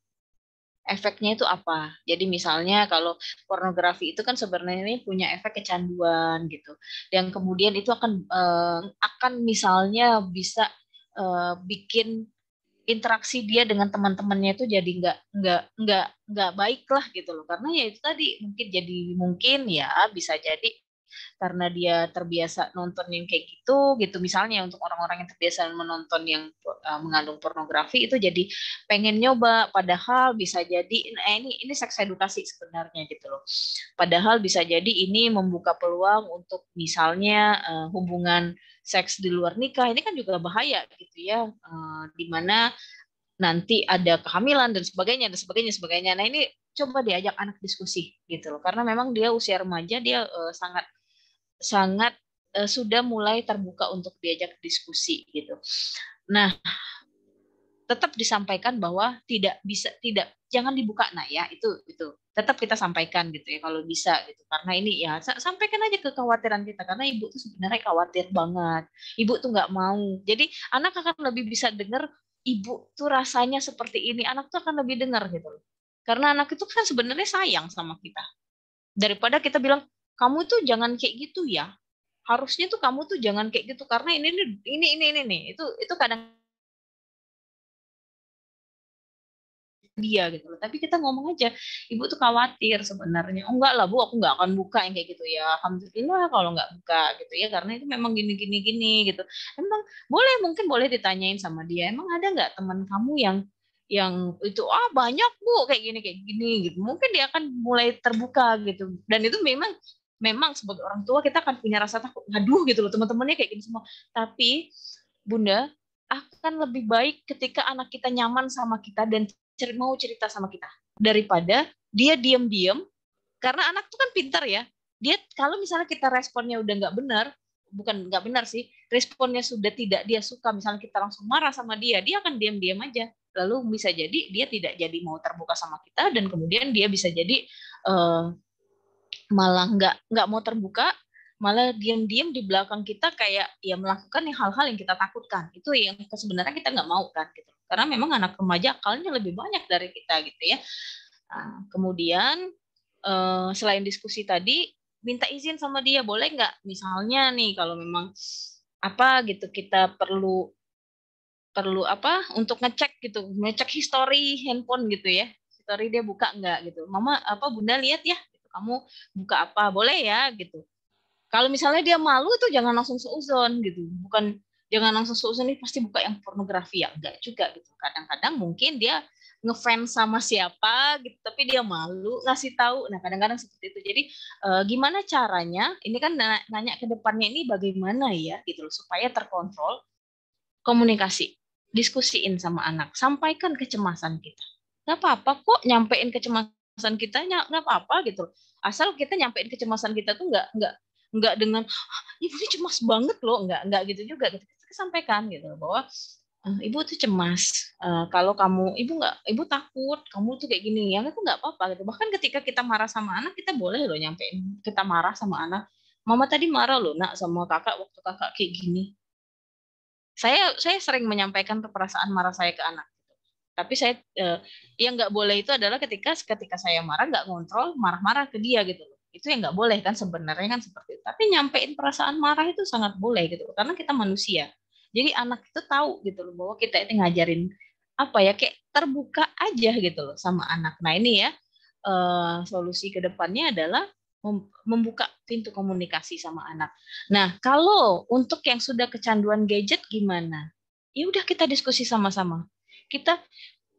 efeknya itu apa. Jadi misalnya kalau pornografi itu kan sebenarnya ini punya efek kecanduan gitu. dan kemudian itu akan eh, akan misalnya bisa eh, bikin interaksi dia dengan teman-temannya itu jadi nggak nggak nggak nggak baik lah gitu loh karena ya itu tadi mungkin jadi mungkin ya bisa jadi karena dia terbiasa nonton yang kayak gitu gitu misalnya untuk orang-orang yang terbiasa menonton yang eh, mengandung pornografi itu jadi pengen nyoba padahal bisa jadi eh, ini ini seks edukasi sebenarnya gitu loh padahal bisa jadi ini membuka peluang untuk misalnya eh, hubungan seks di luar nikah ini kan juga bahaya gitu ya uh, eh, dimana nanti ada kehamilan dan sebagainya dan sebagainya sebagainya. Nah ini coba diajak anak diskusi gitu loh karena memang dia usia remaja dia uh, sangat sangat uh, sudah mulai terbuka untuk diajak diskusi gitu. Nah, tetap disampaikan bahwa tidak bisa tidak jangan dibuka nah ya itu itu tetap kita sampaikan gitu ya kalau bisa gitu karena ini ya sampaikan aja kekhawatiran kita karena ibu tuh sebenarnya khawatir banget ibu tuh nggak mau jadi anak akan lebih bisa dengar ibu tuh rasanya seperti ini anak tuh akan lebih dengar gitu karena anak itu kan sebenarnya sayang sama kita daripada kita bilang kamu tuh jangan kayak gitu ya harusnya tuh kamu tuh jangan kayak gitu karena ini ini ini ini, ini ini. itu itu kadang dia gitu loh. Tapi kita ngomong aja, ibu tuh khawatir sebenarnya. Oh enggak lah bu, aku enggak akan buka yang kayak gitu ya. Alhamdulillah kalau enggak buka gitu ya, karena itu memang gini gini gini gitu. Emang boleh mungkin boleh ditanyain sama dia. Emang ada enggak teman kamu yang yang itu ah banyak bu kayak gini kayak gini gitu mungkin dia akan mulai terbuka gitu dan itu memang memang sebagai orang tua kita akan punya rasa takut ngaduh gitu loh teman-temannya kayak gini semua tapi bunda akan lebih baik ketika anak kita nyaman sama kita dan cer mau cerita sama kita daripada dia diam-diam karena anak tuh kan pintar ya dia kalau misalnya kita responnya udah nggak benar bukan nggak benar sih responnya sudah tidak dia suka misalnya kita langsung marah sama dia dia akan diam-diam aja lalu bisa jadi dia tidak jadi mau terbuka sama kita dan kemudian dia bisa jadi uh, malah nggak nggak mau terbuka malah diam-diam di belakang kita kayak ya melakukan hal-hal yang kita takutkan itu yang sebenarnya kita nggak mau kan gitu karena memang anak remaja akalnya lebih banyak dari kita gitu ya nah, kemudian eh, selain diskusi tadi minta izin sama dia boleh nggak misalnya nih kalau memang apa gitu kita perlu perlu apa untuk ngecek gitu ngecek history handphone gitu ya history dia buka nggak gitu mama apa bunda lihat ya kamu buka apa boleh ya gitu kalau misalnya dia malu itu jangan langsung seuzon gitu bukan jangan langsung seuzon nih pasti buka yang pornografi ya enggak juga gitu kadang-kadang mungkin dia ngefans sama siapa gitu tapi dia malu ngasih tahu nah kadang-kadang seperti itu jadi e, gimana caranya ini kan nanya ke depannya ini bagaimana ya gitu loh supaya terkontrol komunikasi diskusiin sama anak sampaikan kecemasan kita nggak apa-apa kok nyampein kecemasan kecemasan kita nggak apa-apa gitu asal kita nyampein kecemasan kita tuh nggak nggak nggak dengan ibu ini cemas banget loh nggak nggak gitu juga gitu kita sampaikan gitu bahwa eh, ibu tuh cemas eh, kalau kamu ibu nggak ibu takut kamu tuh kayak gini ya itu nggak apa-apa gitu bahkan ketika kita marah sama anak kita boleh loh nyampein kita marah sama anak mama tadi marah loh nak sama kakak waktu kakak kayak gini saya saya sering menyampaikan perasaan marah saya ke anak tapi saya eh, yang nggak boleh itu adalah ketika ketika saya marah nggak ngontrol marah-marah ke dia gitu loh itu yang nggak boleh kan sebenarnya kan seperti itu tapi nyampein perasaan marah itu sangat boleh gitu loh karena kita manusia jadi anak itu tahu gitu loh bahwa kita itu ngajarin apa ya kayak terbuka aja gitu loh sama anak nah ini ya eh, solusi kedepannya adalah membuka pintu komunikasi sama anak. Nah, kalau untuk yang sudah kecanduan gadget gimana? Ya udah kita diskusi sama-sama kita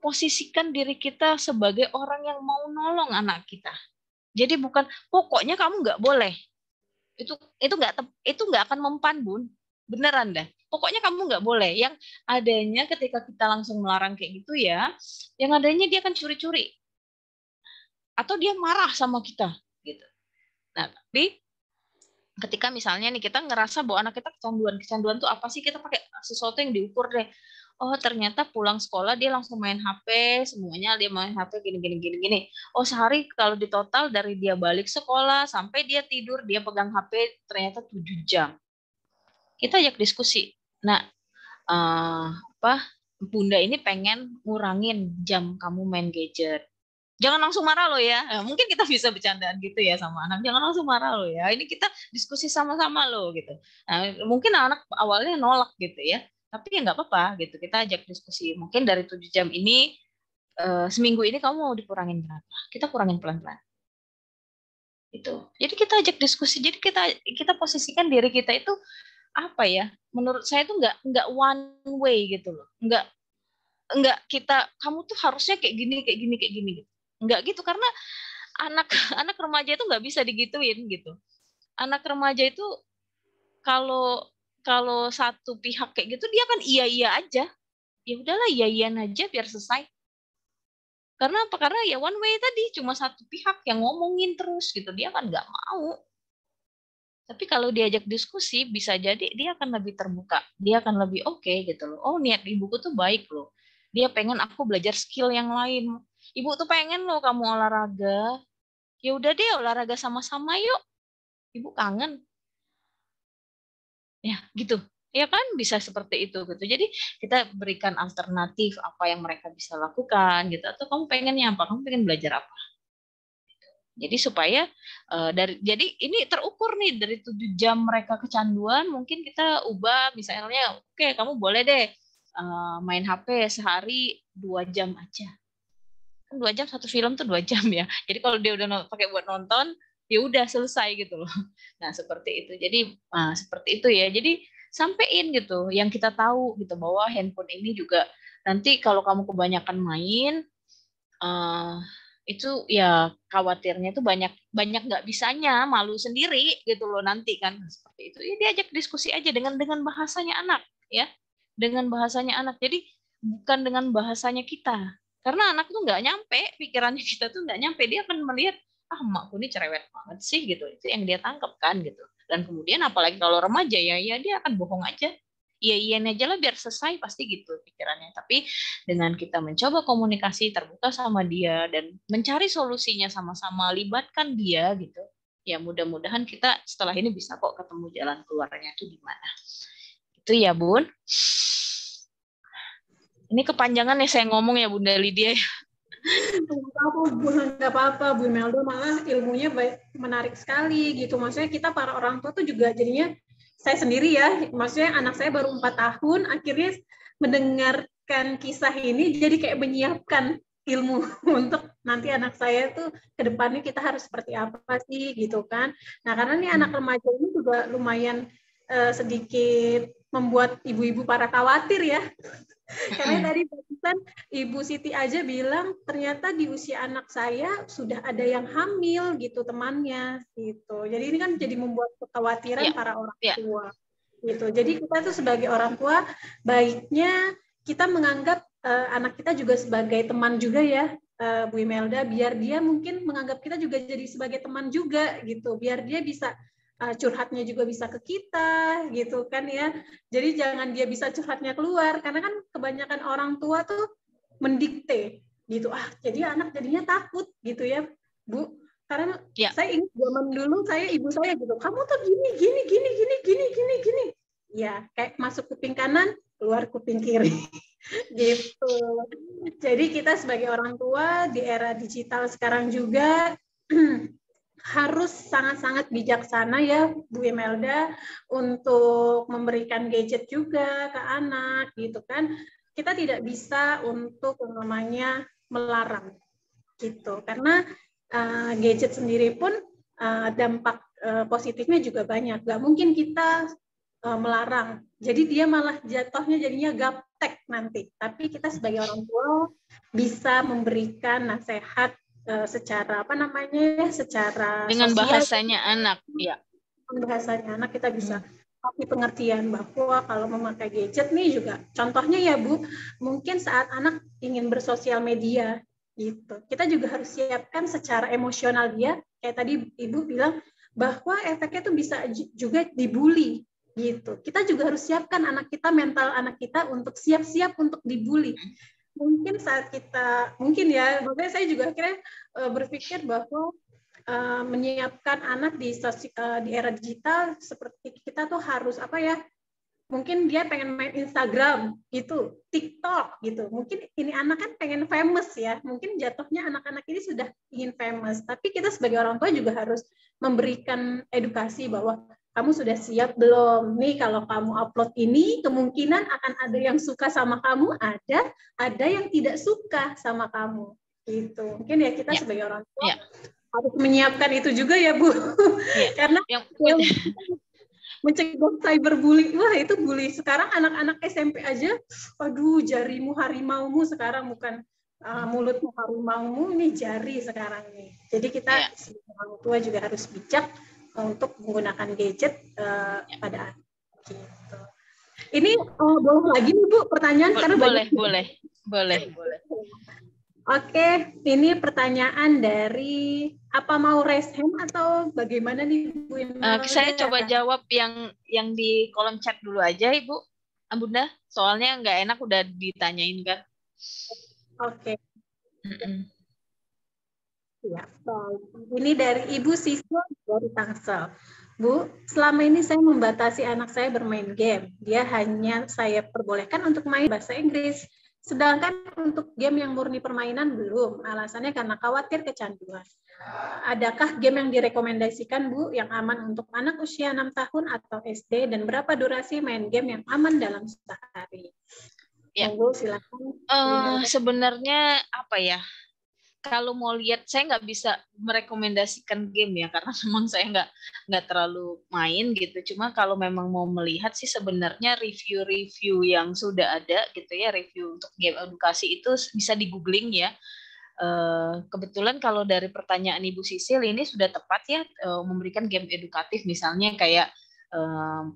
posisikan diri kita sebagai orang yang mau nolong anak kita. Jadi bukan pokoknya kamu nggak boleh. Itu itu nggak itu nggak akan mempan bun. Beneran dah. Pokoknya kamu nggak boleh. Yang adanya ketika kita langsung melarang kayak gitu ya, yang adanya dia akan curi-curi. Atau dia marah sama kita. Gitu. Nah, tapi ketika misalnya nih kita ngerasa bahwa anak kita kecanduan kecanduan tuh apa sih kita pakai sesuatu yang diukur deh oh ternyata pulang sekolah dia langsung main HP semuanya dia main HP gini gini gini gini oh sehari kalau di total dari dia balik sekolah sampai dia tidur dia pegang HP ternyata tujuh jam kita ajak diskusi nah uh, apa bunda ini pengen ngurangin jam kamu main gadget jangan langsung marah lo ya. Eh, mungkin kita bisa bercandaan gitu ya sama anak. Jangan langsung marah lo ya. Ini kita diskusi sama-sama lo gitu. Nah, mungkin anak awalnya nolak gitu ya tapi ya nggak apa-apa gitu kita ajak diskusi mungkin dari tujuh jam ini uh, seminggu ini kamu mau dikurangin berapa kita kurangin pelan-pelan itu jadi kita ajak diskusi jadi kita kita posisikan diri kita itu apa ya menurut saya itu nggak nggak one way gitu loh nggak nggak kita kamu tuh harusnya kayak gini kayak gini kayak gini gitu nggak gitu karena anak anak remaja itu nggak bisa digituin gitu anak remaja itu kalau kalau satu pihak kayak gitu dia kan iya iya aja ya udahlah iya iya aja biar selesai karena apa karena ya one way tadi cuma satu pihak yang ngomongin terus gitu dia kan nggak mau tapi kalau diajak diskusi bisa jadi dia akan lebih terbuka dia akan lebih oke okay, gitu loh oh niat ibuku tuh baik loh dia pengen aku belajar skill yang lain ibu tuh pengen loh kamu olahraga ya udah deh olahraga sama-sama yuk ibu kangen ya gitu ya kan bisa seperti itu gitu jadi kita berikan alternatif apa yang mereka bisa lakukan gitu atau kamu pengennya apa kamu pengen belajar apa jadi supaya uh, dari jadi ini terukur nih dari tujuh jam mereka kecanduan mungkin kita ubah misalnya oke okay, kamu boleh deh uh, main HP sehari dua jam aja kan dua jam satu film tuh dua jam ya jadi kalau dia udah pakai buat nonton ya udah selesai gitu loh. Nah, seperti itu. Jadi nah, seperti itu ya. Jadi sampein gitu yang kita tahu gitu bahwa handphone ini juga nanti kalau kamu kebanyakan main uh, itu ya khawatirnya itu banyak banyak nggak bisanya malu sendiri gitu loh nanti kan nah, seperti itu ya diajak diskusi aja dengan dengan bahasanya anak ya dengan bahasanya anak jadi bukan dengan bahasanya kita karena anak tuh nggak nyampe pikirannya kita tuh nggak nyampe dia akan melihat ah emakku ini cerewet banget sih gitu itu yang dia tangkap kan gitu dan kemudian apalagi kalau remaja ya ya dia akan bohong aja iya iya aja lah biar selesai pasti gitu pikirannya tapi dengan kita mencoba komunikasi terbuka sama dia dan mencari solusinya sama-sama libatkan dia gitu ya mudah-mudahan kita setelah ini bisa kok ketemu jalan keluarnya itu gimana itu ya bun ini kepanjangan ya saya ngomong ya bunda Lydia apa bu nggak apa-apa Bu Melda malah ilmunya baik, menarik sekali gitu maksudnya kita para orang tua tuh juga jadinya saya sendiri ya maksudnya anak saya baru empat tahun akhirnya mendengarkan kisah ini jadi kayak menyiapkan ilmu untuk nanti anak saya tuh kedepannya kita harus seperti apa sih gitu kan nah karena nih anak hmm. remaja ini juga lumayan uh, sedikit membuat ibu-ibu para khawatir ya karena tadi barusan Ibu Siti aja bilang ternyata di usia anak saya sudah ada yang hamil gitu temannya gitu. Jadi ini kan jadi membuat kekhawatiran yeah. para orang yeah. tua gitu. Jadi kita tuh sebagai orang tua baiknya kita menganggap uh, anak kita juga sebagai teman juga ya eh, Bu Imelda biar dia mungkin menganggap kita juga jadi sebagai teman juga gitu. Biar dia bisa uh, curhatnya juga bisa ke kita gitu kan ya. Jadi jangan dia bisa curhatnya keluar karena kan kebanyakan orang tua tuh mendikte gitu. Ah, jadi anak jadinya takut gitu ya, Bu. Karena ya. saya ingat zaman dulu saya ibu saya gitu, kamu tuh gini gini gini gini gini gini gini. Ya, kayak masuk kuping kanan, keluar kuping kiri. gitu. Jadi kita sebagai orang tua di era digital sekarang juga harus sangat-sangat bijaksana ya Bu Imelda untuk memberikan gadget juga ke anak gitu kan. Kita tidak bisa untuk namanya melarang gitu karena uh, gadget sendiri pun uh, dampak uh, positifnya juga banyak. Gak mungkin kita uh, melarang. Jadi dia malah jatuhnya jadinya gaptek nanti. Tapi kita sebagai orang tua bisa memberikan nasihat Eh, secara apa namanya ya secara dengan sosial, bahasanya anak hmm. ya bahasanya anak kita bisa hmm tapi pengertian bahwa kalau memakai gadget nih juga contohnya ya Bu mungkin saat anak ingin bersosial media gitu kita juga harus siapkan secara emosional dia kayak tadi Ibu bilang bahwa efeknya itu bisa juga dibully gitu kita juga harus siapkan anak kita mental anak kita untuk siap-siap untuk dibully hmm mungkin saat kita mungkin ya makanya saya juga akhirnya eh, berpikir bahwa eh, menyiapkan anak di eh, di era digital seperti kita tuh harus apa ya mungkin dia pengen main Instagram gitu, TikTok gitu. Mungkin ini anak kan pengen famous ya. Mungkin jatuhnya anak-anak ini sudah ingin famous. Tapi kita sebagai orang tua juga harus memberikan edukasi bahwa kamu sudah siap belum? Nih kalau kamu upload ini kemungkinan akan ada yang suka sama kamu, ada, ada yang tidak suka sama kamu. Gitu. Mungkin ya kita ya. sebagai orang tua ya. harus menyiapkan itu juga ya, Bu. Ya. Karena yang mencegah cyberbullying. Wah, itu bully. Sekarang anak-anak SMP aja, aduh jarimu harimaumu sekarang bukan uh, mulutmu harimaumu, nih jari sekarang nih. Jadi kita ya. sebagai orang tua juga harus bijak untuk menggunakan gadget uh, pada anak. Gitu. Ini oh, boleh lagi nih Bu pertanyaan Bo karena boleh, bagi... boleh, boleh, boleh. Oke, ini pertanyaan dari apa mau raise atau bagaimana nih Bu? Uh, saya coba jawab yang yang di kolom chat dulu aja Ibu. Ah, Bunda, soalnya nggak enak udah ditanyain kan. Oke. Okay. Mm -mm. Ya, baik. Ini dari Ibu Siswa dari Tangsel. Bu, selama ini saya membatasi anak saya bermain game. Dia hanya saya perbolehkan untuk main bahasa Inggris. Sedangkan untuk game yang murni permainan belum. Alasannya karena khawatir kecanduan. Adakah game yang direkomendasikan, Bu, yang aman untuk anak usia 6 tahun atau SD dan berapa durasi main game yang aman dalam sehari? Ya. Bu, silakan. Uh, sebenarnya apa ya? kalau mau lihat saya nggak bisa merekomendasikan game ya karena memang saya nggak nggak terlalu main gitu cuma kalau memang mau melihat sih sebenarnya review-review yang sudah ada gitu ya review untuk game edukasi itu bisa di ya eh, kebetulan kalau dari pertanyaan Ibu Sisil ini sudah tepat ya eh, memberikan game edukatif misalnya kayak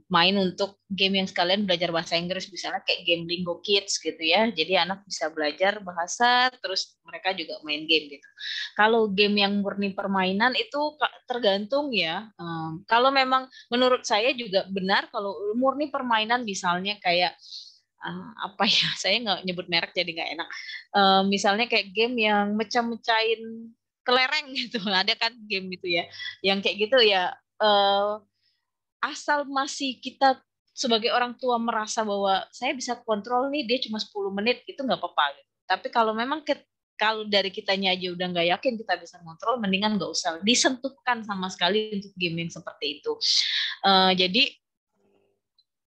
main untuk game yang sekalian belajar bahasa Inggris misalnya kayak game Lingo Kids gitu ya jadi anak bisa belajar bahasa terus mereka juga main game gitu kalau game yang murni permainan itu tergantung ya kalau memang menurut saya juga benar kalau murni permainan misalnya kayak eh, apa ya saya nggak nyebut merek jadi nggak enak misalnya kayak game yang mecah-mecahin kelereng gitu ada kan game itu ya yang kayak gitu ya eh, asal masih kita sebagai orang tua merasa bahwa saya bisa kontrol nih dia cuma 10 menit itu nggak apa-apa gitu. tapi kalau memang ke, kalau dari kitanya aja udah nggak yakin kita bisa kontrol mendingan nggak usah disentuhkan sama sekali untuk game yang seperti itu uh, jadi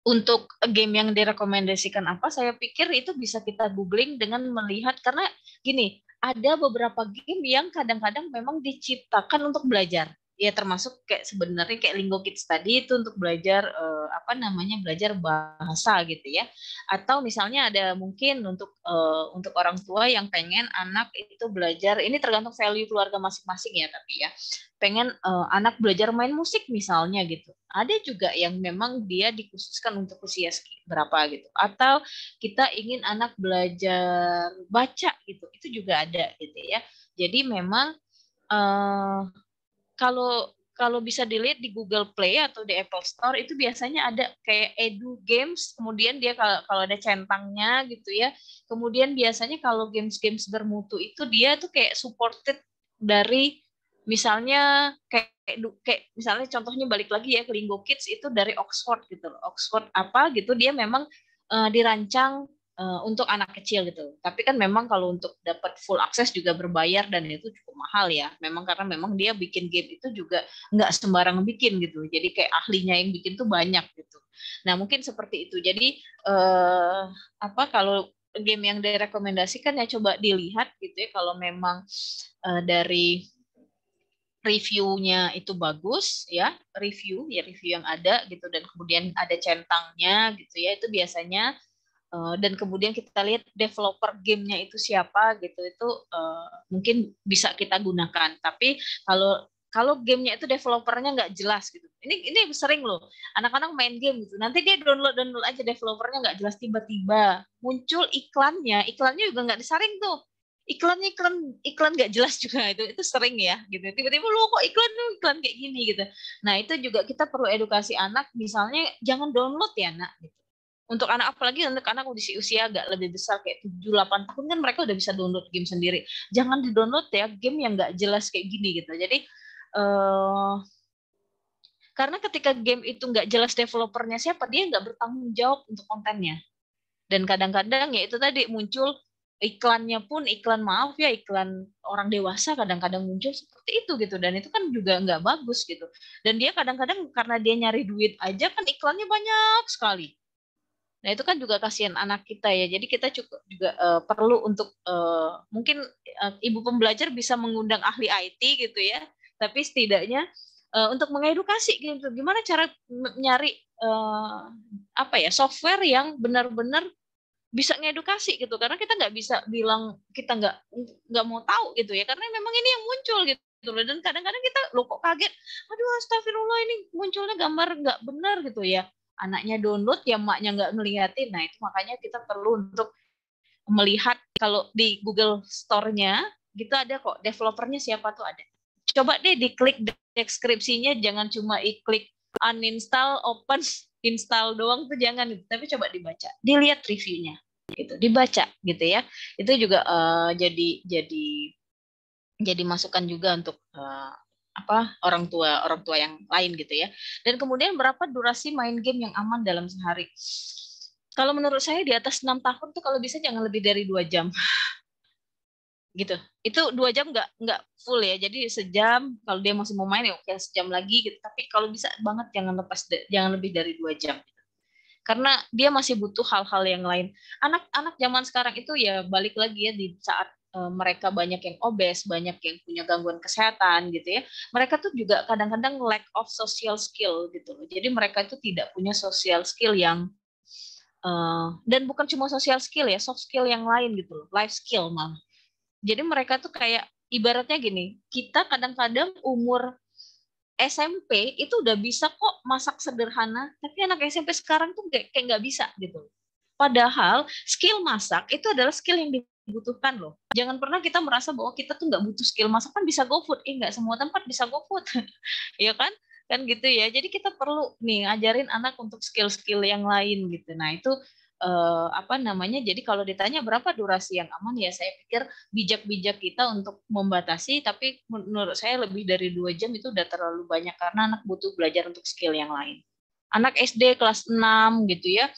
untuk game yang direkomendasikan apa saya pikir itu bisa kita googling dengan melihat karena gini ada beberapa game yang kadang-kadang memang diciptakan untuk belajar ya termasuk kayak sebenarnya kayak linggo kids tadi itu untuk belajar uh, apa namanya belajar bahasa gitu ya atau misalnya ada mungkin untuk uh, untuk orang tua yang pengen anak itu belajar ini tergantung value keluarga masing-masing ya tapi ya pengen uh, anak belajar main musik misalnya gitu ada juga yang memang dia dikhususkan untuk usia berapa gitu atau kita ingin anak belajar baca gitu itu juga ada gitu ya jadi memang uh, kalau kalau bisa dilihat di Google Play atau di Apple Store itu biasanya ada kayak edu games, kemudian dia kalau kalau ada centangnya gitu ya. Kemudian biasanya kalau games-games bermutu itu dia tuh kayak supported dari misalnya kayak kayak misalnya contohnya balik lagi ya ke Linggo Kids itu dari Oxford gitu loh. Oxford apa gitu dia memang uh, dirancang Eh, untuk anak kecil gitu. Tapi kan memang kalau untuk dapat full akses juga berbayar dan itu cukup mahal ya. Memang karena memang dia bikin game itu juga nggak sembarang bikin gitu. Jadi kayak ahlinya yang bikin tuh banyak gitu. Nah mungkin seperti itu. Jadi uh, apa kalau game yang direkomendasikan ya coba dilihat gitu ya kalau memang uh, dari reviewnya itu bagus ya review ya review yang ada gitu dan kemudian ada centangnya gitu ya itu biasanya Eh, dan kemudian kita lihat developer gamenya itu siapa gitu itu uh, mungkin bisa kita gunakan tapi kalau kalau gamenya itu developernya nggak jelas gitu ini ini sering loh anak-anak main game gitu nanti dia download download aja developernya nggak jelas tiba-tiba muncul iklannya iklannya juga nggak disaring tuh iklannya iklan iklan nggak jelas juga itu itu sering ya gitu tiba-tiba lu kok iklan lu iklan kayak gini gitu nah itu juga kita perlu edukasi anak misalnya jangan download ya nak gitu untuk anak apalagi untuk anak usia usia agak lebih besar kayak 7 8 tahun kan mereka udah bisa download game sendiri. Jangan di-download ya game yang nggak jelas kayak gini gitu. Jadi uh, karena ketika game itu nggak jelas developernya siapa, dia nggak bertanggung jawab untuk kontennya. Dan kadang-kadang ya itu tadi muncul iklannya pun iklan maaf ya iklan orang dewasa kadang-kadang muncul seperti itu gitu dan itu kan juga nggak bagus gitu dan dia kadang-kadang karena dia nyari duit aja kan iklannya banyak sekali Nah itu kan juga kasihan anak kita ya. Jadi kita cukup juga uh, perlu untuk uh, mungkin uh, ibu pembelajar bisa mengundang ahli IT gitu ya. Tapi setidaknya uh, untuk mengedukasi gitu. Gimana cara nyari uh, apa ya software yang benar-benar bisa ngedukasi gitu karena kita nggak bisa bilang kita nggak nggak mau tahu gitu ya karena memang ini yang muncul gitu dan kadang-kadang kita lo kok kaget aduh astagfirullah ini munculnya gambar nggak benar gitu ya anaknya download ya maknya nggak ngeliatin nah itu makanya kita perlu untuk melihat kalau di Google Store-nya gitu ada kok developernya siapa tuh ada coba deh diklik deskripsinya jangan cuma iklik uninstall open install doang tuh jangan gitu. tapi coba dibaca dilihat reviewnya gitu dibaca gitu ya itu juga uh, jadi jadi jadi masukan juga untuk uh, apa orang tua orang tua yang lain gitu ya. Dan kemudian berapa durasi main game yang aman dalam sehari? Kalau menurut saya di atas enam tahun tuh kalau bisa jangan lebih dari dua jam gitu itu dua jam nggak nggak full ya jadi sejam kalau dia masih mau main ya oke sejam lagi gitu tapi kalau bisa banget jangan lepas jangan lebih dari dua jam karena dia masih butuh hal-hal yang lain anak-anak zaman sekarang itu ya balik lagi ya di saat Eh, mereka banyak yang obes, banyak yang punya gangguan kesehatan gitu ya. Mereka tuh juga kadang-kadang lack of social skill gitu loh. Jadi mereka itu tidak punya social skill yang uh, dan bukan cuma social skill ya, soft skill yang lain gitu loh, life skill malah. Jadi mereka tuh kayak ibaratnya gini, kita kadang-kadang umur SMP itu udah bisa kok masak sederhana, tapi anak SMP sekarang tuh kayak nggak bisa gitu. Padahal skill masak itu adalah skill yang dibutuhkan loh. Jangan pernah kita merasa bahwa kita tuh nggak butuh skill. Masa kan bisa GoFood? Eh, nggak semua tempat bisa GoFood. ya kan? Kan gitu ya. Jadi kita perlu nih ngajarin anak untuk skill-skill yang lain gitu. Nah, itu eh, apa namanya? Jadi kalau ditanya berapa durasi yang aman ya saya pikir bijak-bijak kita untuk membatasi tapi menurut saya lebih dari dua jam itu udah terlalu banyak karena anak butuh belajar untuk skill yang lain. Anak SD kelas 6 gitu ya.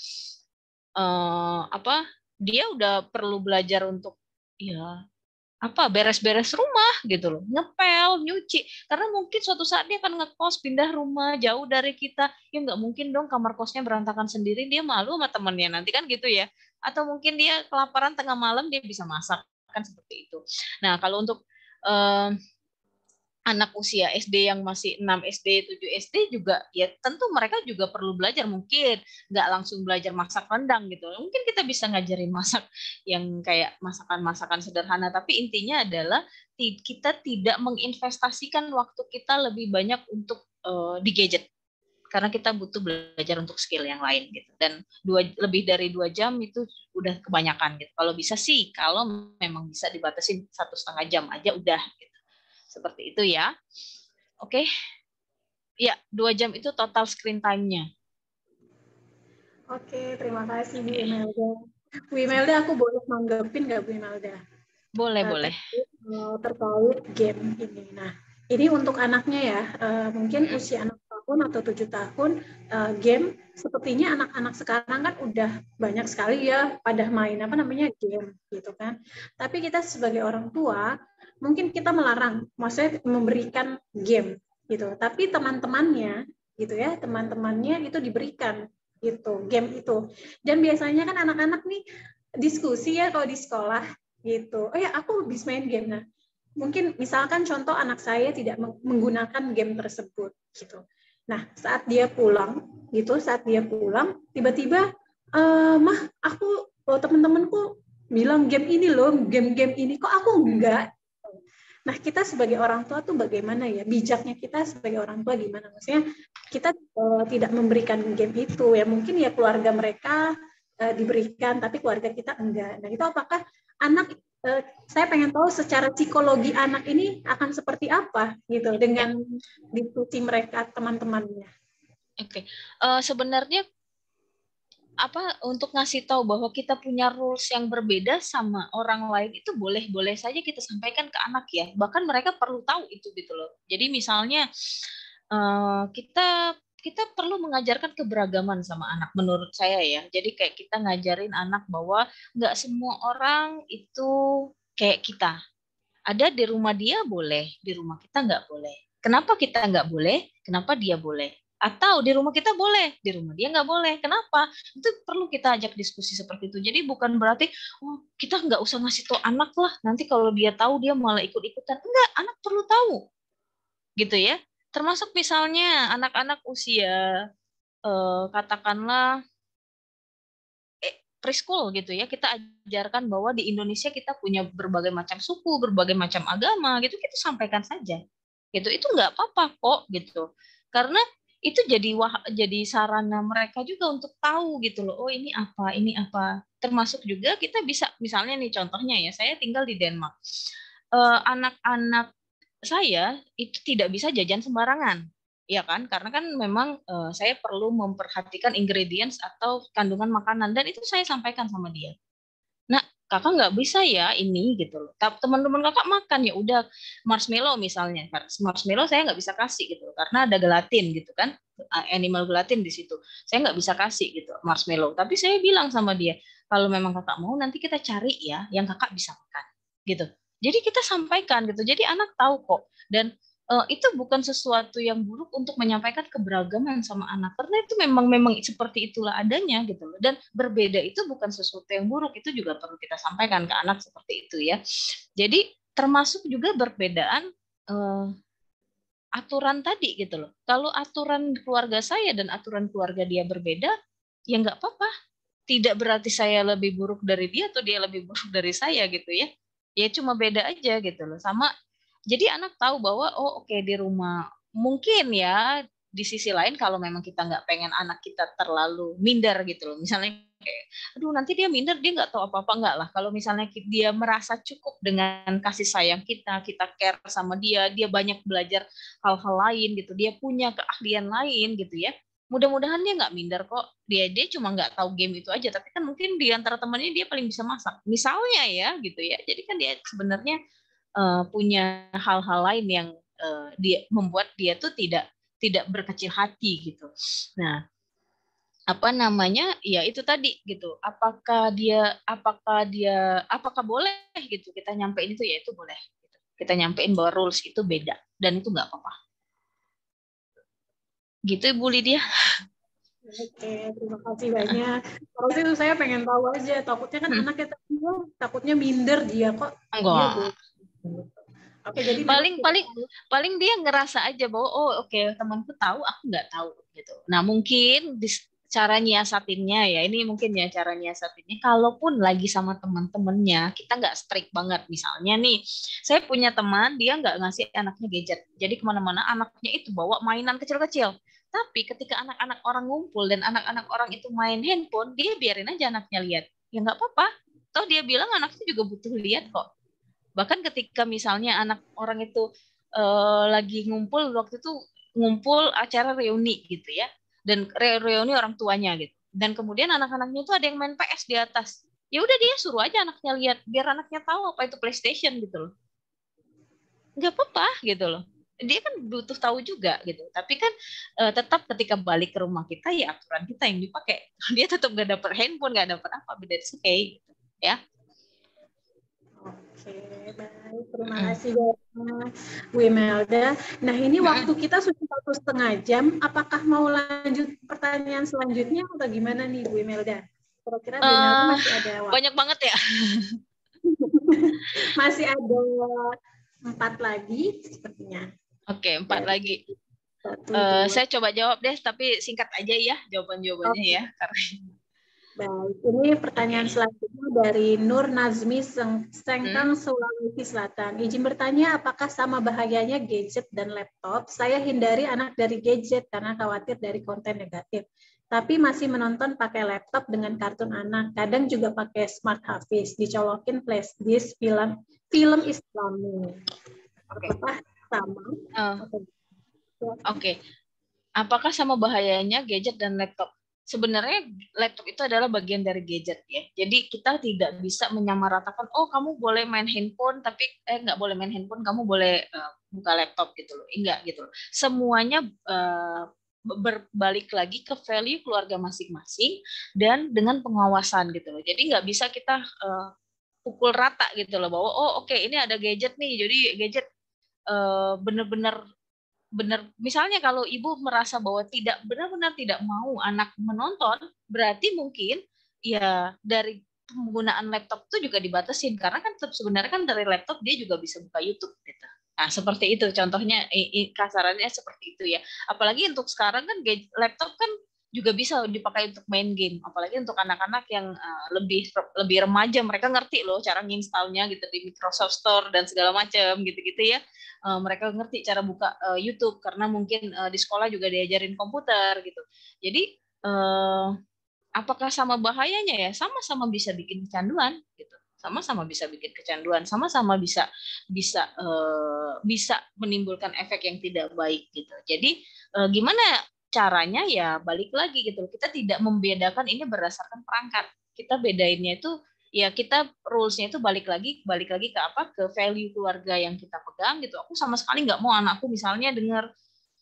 Uh, apa dia udah perlu belajar untuk ya apa beres-beres rumah gitu loh ngepel nyuci karena mungkin suatu saat dia akan ngekos pindah rumah jauh dari kita ya nggak mungkin dong kamar kosnya berantakan sendiri dia malu sama temennya nanti kan gitu ya atau mungkin dia kelaparan tengah malam dia bisa masak kan seperti itu nah kalau untuk eh, anak usia SD yang masih 6 SD, 7 SD juga ya tentu mereka juga perlu belajar mungkin nggak langsung belajar masak rendang gitu. Mungkin kita bisa ngajarin masak yang kayak masakan-masakan sederhana tapi intinya adalah kita tidak menginvestasikan waktu kita lebih banyak untuk uh, di gadget karena kita butuh belajar untuk skill yang lain gitu dan dua lebih dari dua jam itu udah kebanyakan gitu kalau bisa sih kalau memang bisa dibatasin satu setengah jam aja udah gitu seperti itu ya. Oke. Okay. Ya, dua jam itu total screen time-nya. Oke, okay, terima kasih Bu Imelda. Bu Imelda, aku boleh manggapin nggak Bu Imelda? Boleh, uh, boleh. Eh, terkait game ini. Nah, ini untuk anaknya ya, uh, mungkin usia anak tahun atau tujuh tahun, uh, game sepertinya anak-anak sekarang kan udah banyak sekali ya pada main apa namanya game gitu kan. Tapi kita sebagai orang tua mungkin kita melarang, maksudnya memberikan game gitu. Tapi teman-temannya gitu ya, teman-temannya itu diberikan gitu game itu. Dan biasanya kan anak-anak nih diskusi ya kalau di sekolah gitu. Oh ya aku habis main game nah. Mungkin misalkan contoh anak saya tidak menggunakan game tersebut gitu. Nah, saat dia pulang gitu, saat dia pulang tiba-tiba e, mah aku oh, teman-temanku bilang game ini loh, game-game ini kok aku enggak Nah, kita sebagai orang tua tuh bagaimana ya? Bijaknya kita sebagai orang tua gimana? Maksudnya kita uh, tidak memberikan game itu ya. Mungkin ya keluarga mereka uh, diberikan, tapi keluarga kita enggak. Nah, itu apakah anak uh, saya pengen tahu secara psikologi anak ini akan seperti apa gitu dengan diskusi mereka teman-temannya. Oke, okay. uh, sebenarnya apa untuk ngasih tahu bahwa kita punya rules yang berbeda sama orang lain itu boleh-boleh saja kita sampaikan ke anak ya. Bahkan mereka perlu tahu itu gitu loh. Jadi misalnya eh, kita kita perlu mengajarkan keberagaman sama anak menurut saya ya. Jadi kayak kita ngajarin anak bahwa nggak semua orang itu kayak kita. Ada di rumah dia boleh, di rumah kita nggak boleh. Kenapa kita nggak boleh? Kenapa dia boleh? Atau di rumah kita boleh, di rumah dia nggak boleh. Kenapa? Itu perlu kita ajak diskusi seperti itu. Jadi bukan berarti oh, kita nggak usah ngasih tau anak lah. Nanti kalau dia tahu dia malah ikut-ikutan. Enggak, anak perlu tahu. Gitu ya. Termasuk misalnya anak-anak usia eh, katakanlah eh, preschool gitu ya kita ajarkan bahwa di Indonesia kita punya berbagai macam suku berbagai macam agama gitu kita sampaikan saja gitu itu nggak apa-apa kok gitu karena itu jadi wah, jadi sarana mereka juga untuk tahu gitu loh oh ini apa ini apa termasuk juga kita bisa misalnya nih contohnya ya saya tinggal di Denmark eh, anak-anak eh, saya itu tidak bisa jajan sembarangan ya kan karena kan memang uh, saya perlu memperhatikan ingredients atau kandungan makanan dan itu saya sampaikan sama dia kakak nggak bisa ya ini gitu loh. tapi Teman-teman kakak makan ya udah marshmallow misalnya. Marshmallow saya nggak bisa kasih gitu loh, karena ada gelatin gitu kan. Animal gelatin di situ. Saya nggak bisa kasih gitu marshmallow. Tapi saya bilang sama dia, kalau memang kakak mau nanti kita cari ya yang kakak bisa makan gitu. Jadi kita sampaikan gitu. Jadi anak tahu kok. Dan uh, itu bukan sesuatu yang buruk untuk menyampaikan keberagaman sama anak karena itu memang memang seperti itulah adanya gitu loh dan berbeda itu bukan sesuatu yang buruk itu juga perlu kita sampaikan ke anak seperti itu ya jadi termasuk juga perbedaan uh, aturan tadi gitu loh. Kalau aturan keluarga saya dan aturan keluarga dia berbeda, ya nggak apa-apa. Tidak berarti saya lebih buruk dari dia atau dia lebih buruk dari saya gitu ya. Ya cuma beda aja gitu loh. Sama jadi anak tahu bahwa oh oke okay, di rumah mungkin ya di sisi lain kalau memang kita nggak pengen anak kita terlalu minder gitu loh misalnya kayak aduh nanti dia minder dia nggak tahu apa apa nggak lah kalau misalnya dia merasa cukup dengan kasih sayang kita kita care sama dia dia banyak belajar hal-hal lain gitu dia punya keahlian lain gitu ya mudah-mudahan dia nggak minder kok dia dia cuma nggak tahu game itu aja tapi kan mungkin di antara temannya dia paling bisa masak misalnya ya gitu ya jadi kan dia sebenarnya uh, punya hal-hal lain yang uh, dia membuat dia tuh tidak tidak berkecil hati gitu. Nah, apa namanya? Ya itu tadi gitu. Apakah dia apakah dia apakah boleh gitu kita nyampein itu ya itu boleh gitu. Kita nyampein bahwa rules itu beda dan itu nggak apa-apa. Gitu Ibu Lydia. Oke, terima kasih banyak. Kalau itu saya pengen tahu aja, takutnya kan hmm. anak kita takutnya minder dia kok. Enggak. Dia Oke, jadi paling paling paling dia ngerasa aja bahwa oh oke okay, temanku tahu aku nggak tahu gitu. Nah mungkin di, cara nyiasatinnya ya ini mungkin ya cara nyiasatinnya. Kalaupun lagi sama teman-temannya kita nggak strict banget misalnya nih saya punya teman dia nggak ngasih anaknya gadget. Jadi kemana-mana anaknya itu bawa mainan kecil-kecil. Tapi ketika anak-anak orang ngumpul dan anak-anak orang itu main handphone dia biarin aja anaknya lihat. Ya nggak apa-apa. Toh dia bilang anaknya juga butuh lihat kok bahkan ketika misalnya anak orang itu uh, lagi ngumpul waktu itu ngumpul acara reuni gitu ya dan re reuni orang tuanya gitu dan kemudian anak-anaknya itu ada yang main PS di atas ya udah dia suruh aja anaknya lihat biar anaknya tahu apa itu PlayStation gitu loh nggak apa-apa gitu loh dia kan butuh tahu juga gitu tapi kan uh, tetap ketika balik ke rumah kita ya aturan kita yang dipakai dia tetap nggak dapet handphone nggak dapet apa beda oke okay, gitu ya Oke, baik. Terima mm. kasih banyak Bu Imelda. Nah, ini waktu kita sudah satu setengah jam. Apakah mau lanjut pertanyaan selanjutnya atau gimana nih Bu Imelda? Kira-kira uh, masih ada waktu. Banyak banget ya. masih ada empat lagi sepertinya. Oke, okay, empat lagi. Satu, uh, saya coba jawab deh, tapi singkat aja ya jawaban-jawabannya okay. ya. Karena Baik, ini pertanyaan selanjutnya dari Nur Nazmi Sengkang, hmm. Sulawesi Selatan. Izin bertanya, apakah sama bahayanya gadget dan laptop? Saya hindari anak dari gadget karena khawatir dari konten negatif. Tapi masih menonton pakai laptop dengan kartun anak. Kadang juga pakai smart hafiz. dicolokin flash disk film film Islami. Okay. sama? Uh, Oke. Okay. Apakah sama bahayanya gadget dan laptop? sebenarnya laptop itu adalah bagian dari gadget ya. Jadi kita tidak bisa menyamaratakan, oh kamu boleh main handphone, tapi eh nggak boleh main handphone, kamu boleh uh, buka laptop gitu loh. Enggak gitu loh. Semuanya uh, eh, berbalik lagi ke value keluarga masing-masing dan dengan pengawasan gitu loh. Jadi nggak bisa kita uh, pukul rata gitu loh bahwa oh oke okay, ini ada gadget nih jadi gadget benar-benar benar misalnya kalau ibu merasa bahwa tidak benar-benar tidak mau anak menonton berarti mungkin ya dari penggunaan laptop itu juga dibatasin karena kan sebenarnya kan dari laptop dia juga bisa buka YouTube gitu. Nah, seperti itu contohnya kasarannya seperti itu ya. Apalagi untuk sekarang kan laptop kan juga bisa dipakai untuk main game apalagi untuk anak-anak yang uh, lebih lebih remaja mereka ngerti loh cara nginstalnya gitu di Microsoft Store dan segala macam gitu-gitu ya uh, mereka ngerti cara buka uh, YouTube karena mungkin uh, di sekolah juga diajarin komputer gitu jadi uh, apakah sama bahayanya ya sama-sama bisa bikin kecanduan gitu sama-sama bisa bikin kecanduan, sama-sama bisa bisa uh, bisa menimbulkan efek yang tidak baik gitu. Jadi uh, gimana caranya ya balik lagi gitu kita tidak membedakan ini berdasarkan perangkat kita bedainnya itu ya kita rulesnya itu balik lagi balik lagi ke apa ke value keluarga yang kita pegang gitu aku sama sekali nggak mau anakku misalnya dengar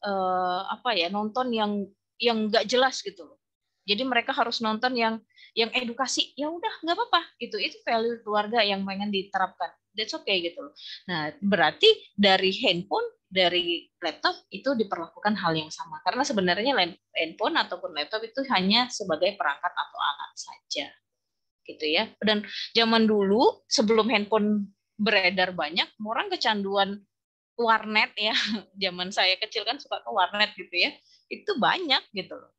eh, apa ya nonton yang yang nggak jelas gitu loh jadi mereka harus nonton yang yang edukasi ya udah nggak apa-apa gitu itu value keluarga yang pengen diterapkan that's okay gitu loh nah berarti dari handphone dari laptop itu diperlakukan hal yang sama karena sebenarnya handphone ataupun laptop itu hanya sebagai perangkat atau alat saja gitu ya dan zaman dulu sebelum handphone beredar banyak orang kecanduan warnet ya zaman saya kecil kan suka ke warnet gitu ya itu banyak gitu loh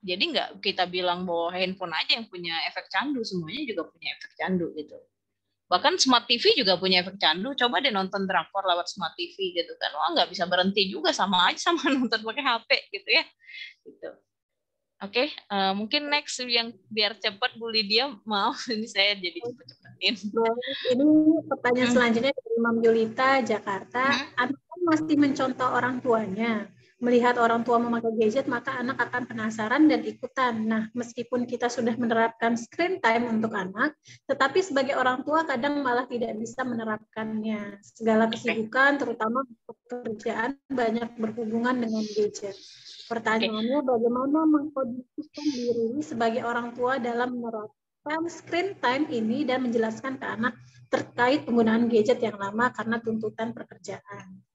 jadi nggak kita bilang bahwa handphone aja yang punya efek candu semuanya juga punya efek candu gitu bahkan smart TV juga punya efek candu coba deh nonton drakor lewat smart TV gitu kan wah nggak bisa berhenti juga sama aja sama nonton pakai HP gitu ya gitu oke okay, uh, eh, mungkin next yang biar cepat Bu Lydia maaf ini saya jadi cepet-cepetin ini pertanyaan hmm. selanjutnya dari Mam Yulita Jakarta hmm. anak masih mencontoh orang tuanya melihat orang tua memakai gadget, maka anak akan penasaran dan ikutan. Nah, meskipun kita sudah menerapkan screen time untuk anak, tetapi sebagai orang tua kadang malah tidak bisa menerapkannya. Segala kesibukan, terutama pekerjaan, banyak berhubungan dengan gadget. Pertanyaannya, bagaimana mengkondisikan diri sebagai orang tua dalam menerapkan screen time ini dan menjelaskan ke anak terkait penggunaan gadget yang lama karena tuntutan pekerjaan?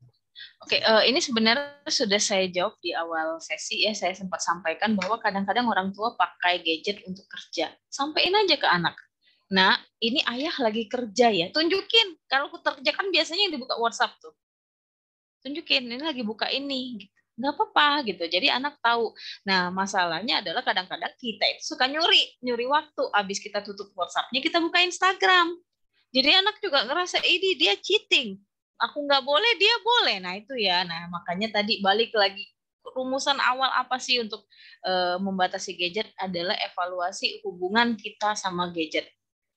Oke, uh, ini sebenarnya sudah saya jawab di awal sesi ya. Saya sempat sampaikan bahwa kadang-kadang orang tua pakai gadget untuk kerja. Sampaikan aja ke anak. Nah, ini ayah lagi kerja ya. Tunjukin. Kalau aku kerja kan biasanya yang dibuka WhatsApp tuh. Tunjukin, ini lagi buka ini. Gak apa-apa gitu. Jadi anak tahu. Nah, masalahnya adalah kadang-kadang kita itu suka nyuri. Nyuri waktu. Abis kita tutup whatsapp kita buka Instagram. Jadi anak juga ngerasa, ini dia cheating aku nggak boleh dia boleh nah itu ya nah makanya tadi balik lagi rumusan awal apa sih untuk uh, membatasi gadget adalah evaluasi hubungan kita sama gadget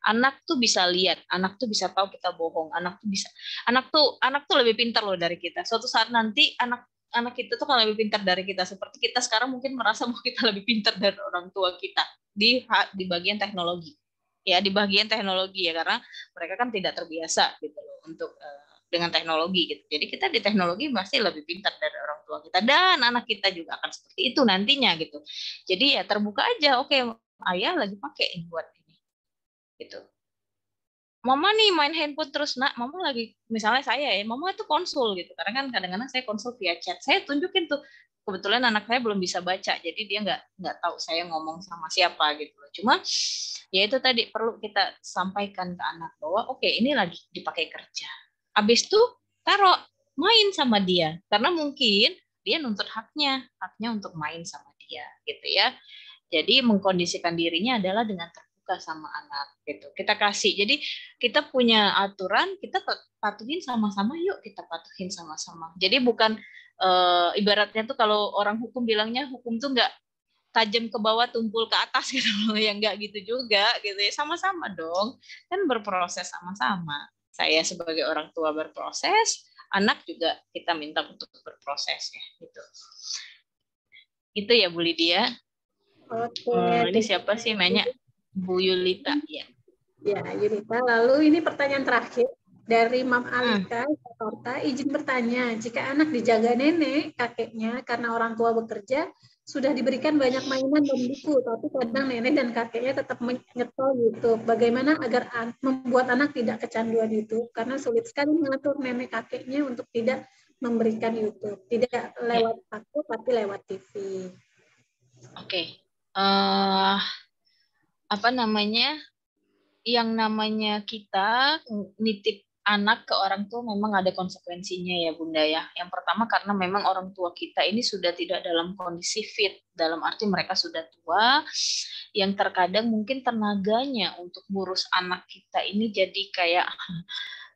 anak tuh bisa lihat, anak tuh bisa tahu kita bohong, anak tuh bisa, anak tuh anak tuh lebih pintar loh dari kita. Suatu saat nanti anak anak kita tuh kan lebih pintar dari kita. Seperti kita sekarang mungkin merasa mau kita lebih pintar dari orang tua kita di di bagian teknologi, ya di bagian teknologi ya karena mereka kan tidak terbiasa gitu loh untuk uh, dengan teknologi gitu. Jadi kita di teknologi masih lebih pintar dari orang tua kita dan anak kita juga akan seperti itu nantinya gitu. Jadi ya terbuka aja, oke ayah lagi pakai buat ini gitu. Mama nih main handphone terus nak, mama lagi misalnya saya ya, mama itu konsul gitu. Karena kan kadang-kadang saya konsul via chat, saya tunjukin tuh kebetulan anak saya belum bisa baca, jadi dia nggak nggak tahu saya ngomong sama siapa gitu. Cuma ya itu tadi perlu kita sampaikan ke anak bahwa oke okay, ini lagi dipakai kerja Habis itu taruh main sama dia karena mungkin dia nuntut haknya, haknya untuk main sama dia gitu ya. Jadi mengkondisikan dirinya adalah dengan terbuka sama anak gitu. Kita kasih. Jadi kita punya aturan, kita patuhin sama-sama yuk, kita patuhin sama-sama. Jadi bukan e, ibaratnya tuh kalau orang hukum bilangnya hukum tuh enggak tajam ke bawah tumpul ke atas gitu loh, yang enggak gitu juga gitu ya. Sama-sama dong. Kan berproses sama-sama saya sebagai orang tua berproses, anak juga kita minta untuk berproses ya gitu. Itu ya Bu Lydia. Oke. Hmm, ini siapa sih nanya? Bu Yulita ya. Ya, Yulita. Lalu ini pertanyaan terakhir dari Mam hmm. Alika hmm. Jakarta. Izin bertanya, jika anak dijaga nenek, kakeknya karena orang tua bekerja, sudah diberikan banyak mainan dan buku, tapi kadang nenek dan kakeknya tetap menyetel YouTube. Gitu. Bagaimana agar an membuat anak tidak kecanduan YouTube? Karena sulit sekali mengatur nenek kakeknya untuk tidak memberikan YouTube, tidak lewat ya. aku tapi lewat TV. Oke, okay. uh, eh, apa namanya? Yang namanya kita nitip anak ke orang tua memang ada konsekuensinya ya Bunda ya. Yang pertama karena memang orang tua kita ini sudah tidak dalam kondisi fit, dalam arti mereka sudah tua, yang terkadang mungkin tenaganya untuk ngurus anak kita ini jadi kayak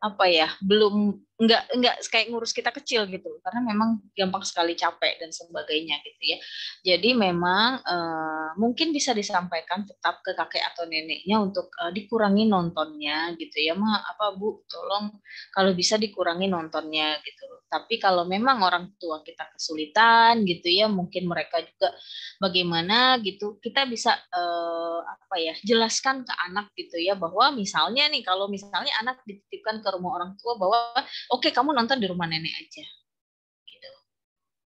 apa ya, belum nggak nggak kayak ngurus kita kecil gitu karena memang gampang sekali capek dan sebagainya gitu ya jadi memang uh, mungkin bisa disampaikan tetap ke kakek atau neneknya untuk uh, dikurangi nontonnya gitu ya ma apa bu tolong kalau bisa dikurangi nontonnya gitu tapi kalau memang orang tua kita kesulitan gitu ya mungkin mereka juga bagaimana gitu kita bisa uh, apa ya jelaskan ke anak gitu ya bahwa misalnya nih kalau misalnya anak dititipkan ke rumah orang tua bahwa oke okay, kamu nonton di rumah nenek aja gitu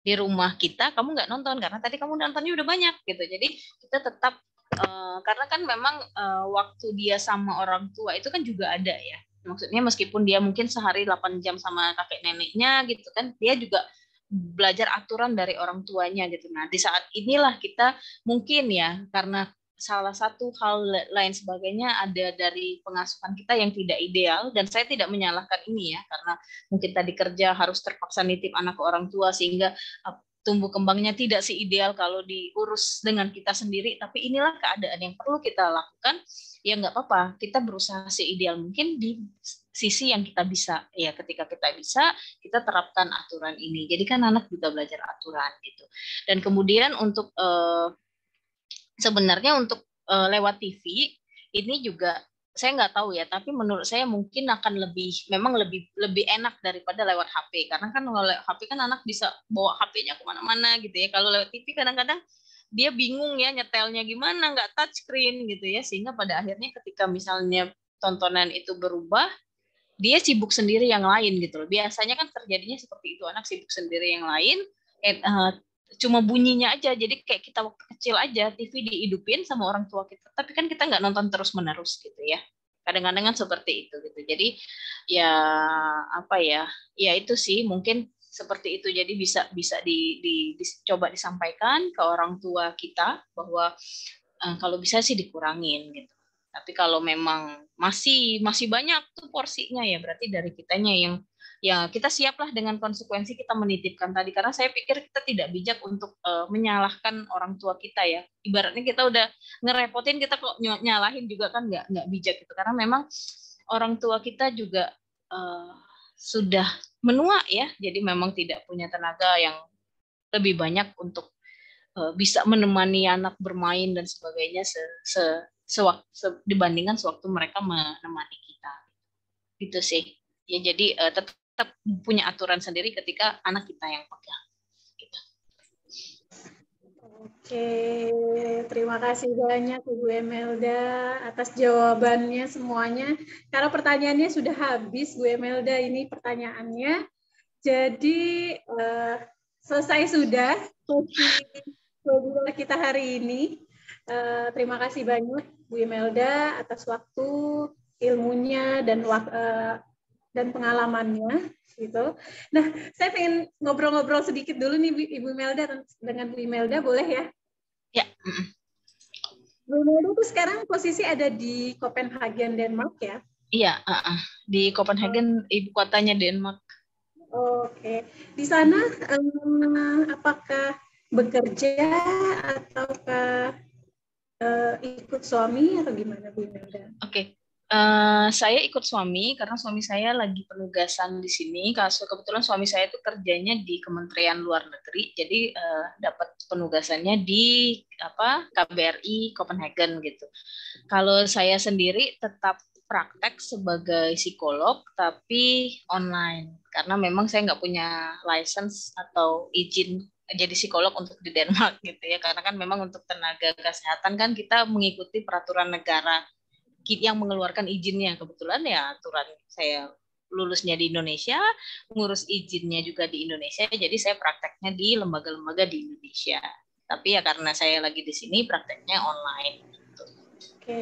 di rumah kita kamu nggak nonton karena tadi kamu nontonnya udah banyak gitu jadi kita tetap uh, karena kan memang uh, waktu dia sama orang tua itu kan juga ada ya maksudnya meskipun dia mungkin sehari 8 jam sama kakek neneknya gitu kan dia juga belajar aturan dari orang tuanya gitu nah di saat inilah kita mungkin ya karena salah satu hal lain sebagainya ada dari pengasuhan kita yang tidak ideal dan saya tidak menyalahkan ini ya karena mungkin tadi kerja harus terpaksa nitip anak ke orang tua sehingga tumbuh kembangnya tidak si ideal kalau diurus dengan kita sendiri tapi inilah keadaan yang perlu kita lakukan ya nggak apa-apa kita berusaha si ideal mungkin di sisi yang kita bisa ya ketika kita bisa kita terapkan aturan ini jadi kan anak juga belajar aturan gitu dan kemudian untuk eh, sebenarnya untuk uh, lewat TV ini juga saya nggak tahu ya tapi menurut saya mungkin akan lebih memang lebih lebih enak daripada lewat HP karena kan kalau HP kan anak bisa bawa HP-nya kemana-mana gitu ya kalau lewat TV kadang-kadang dia bingung ya nyetelnya gimana nggak touch screen gitu ya sehingga pada akhirnya ketika misalnya tontonan itu berubah dia sibuk sendiri yang lain gitu loh biasanya kan terjadinya seperti itu anak sibuk sendiri yang lain eh, eh, cuma bunyinya aja jadi kayak kita waktu kecil aja TV dihidupin sama orang tua kita tapi kan kita nggak nonton terus menerus gitu ya kadang-kadang kan seperti itu gitu jadi ya apa ya ya itu sih mungkin seperti itu jadi bisa bisa di, di, dicoba disampaikan ke orang tua kita bahwa eh, kalau bisa sih dikurangin gitu tapi kalau memang masih masih banyak tuh porsinya ya berarti dari kitanya yang ya kita siaplah dengan konsekuensi kita menitipkan tadi karena saya pikir kita tidak bijak untuk uh, menyalahkan orang tua kita ya ibaratnya kita udah ngerepotin kita kok nyalahin juga kan nggak nggak bijak gitu karena memang orang tua kita juga uh, sudah menua ya jadi memang tidak punya tenaga yang lebih banyak untuk uh, bisa menemani anak bermain dan sebagainya se, se, sewak, se dibandingkan sewaktu mereka menemani kita gitu sih ya jadi uh, tetap tetap punya aturan sendiri ketika anak kita yang pegang. Gitu. Oke, terima kasih banyak Ibu Emelda atas jawabannya semuanya. Karena pertanyaannya sudah habis, Bu Emelda ini pertanyaannya. Jadi uh, selesai sudah webinar kita hari ini. Uh, terima kasih banyak Bu Melda atas waktu, ilmunya dan uh, dan pengalamannya gitu. Nah, saya pengen ngobrol-ngobrol sedikit dulu nih Ibu Melda dengan Bu Melda, boleh ya? Ya. Bu Melda tuh sekarang posisi ada di Copenhagen, Denmark ya? Iya, uh -uh. di Copenhagen, ibu kotanya Denmark. Oke, okay. di sana um, apakah bekerja ataukah uh, ikut suami atau gimana Bu Melda? Oke, okay. Eh, saya ikut suami karena suami saya lagi penugasan di sini. Kasus kebetulan suami saya itu kerjanya di Kementerian Luar Negeri, jadi uh, dapat penugasannya di apa KBRI Copenhagen gitu. Kalau saya sendiri tetap praktek sebagai psikolog tapi online karena memang saya nggak punya license atau izin jadi psikolog untuk di Denmark gitu ya karena kan memang untuk tenaga kesehatan kan kita mengikuti peraturan negara yang mengeluarkan izinnya kebetulan ya aturan saya lulusnya di Indonesia, ngurus izinnya juga di Indonesia, jadi saya prakteknya di lembaga-lembaga di Indonesia. Tapi ya karena saya lagi di sini prakteknya online. Oke.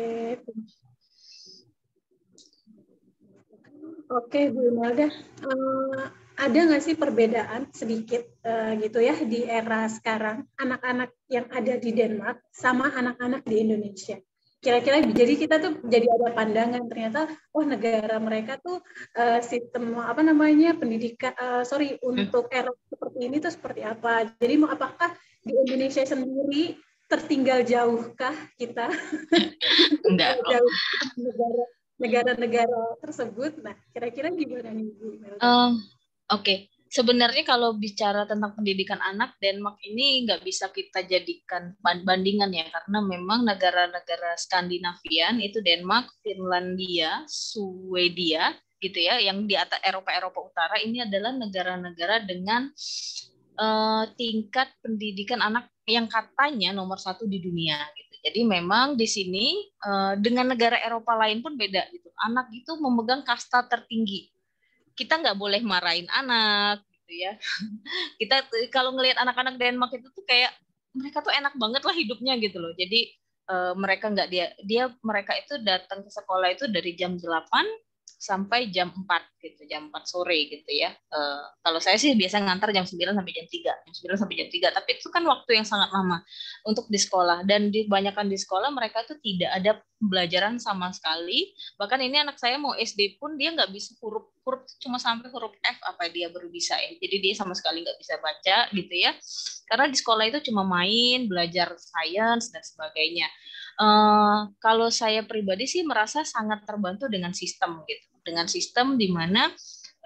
Oke, Bu Imelda. Eh, ada nggak sih perbedaan sedikit eh, gitu ya di era sekarang anak-anak yang ada di Denmark sama anak-anak di Indonesia? kira-kira jadi kita tuh jadi ada pandangan ternyata oh negara mereka tuh uh, sistem apa namanya pendidikan uh, sorry hmm. untuk era seperti ini tuh seperti apa jadi mau apakah di Indonesia sendiri tertinggal jauhkah kita enggak jauh negara negara tersebut nah kira-kira gimana nih Bu ehm, Oke, sebenarnya kalau bicara tentang pendidikan anak Denmark ini nggak bisa kita jadikan bandingan ya karena memang negara-negara Skandinavian itu Denmark, Finlandia, Swedia gitu ya yang di atas Eropa Eropa Utara ini adalah negara-negara dengan uh, tingkat pendidikan anak yang katanya nomor satu di dunia gitu. Jadi memang di sini uh, dengan negara Eropa lain pun beda gitu. Anak itu memegang kasta tertinggi kita nggak boleh marahin anak gitu ya kita kalau ngelihat anak-anak Denmark itu tuh kayak mereka tuh enak banget lah hidupnya gitu loh jadi uh, mereka nggak dia dia mereka itu datang ke sekolah itu dari jam 8 sampai jam 4 gitu, jam 4 sore gitu ya. Uh, kalau saya sih biasa ngantar jam 9 sampai jam 3, jam 9 sampai jam 3, tapi itu kan waktu yang sangat lama untuk di sekolah dan di kebanyakan di sekolah mereka tuh tidak ada pembelajaran sama sekali. Bahkan ini anak saya mau SD pun dia nggak bisa huruf huruf cuma sampai huruf F apa dia baru bisa ya. Jadi dia sama sekali nggak bisa baca gitu ya. Karena di sekolah itu cuma main, belajar sains dan sebagainya. Uh, kalau saya pribadi sih merasa sangat terbantu dengan sistem gitu dengan sistem di mana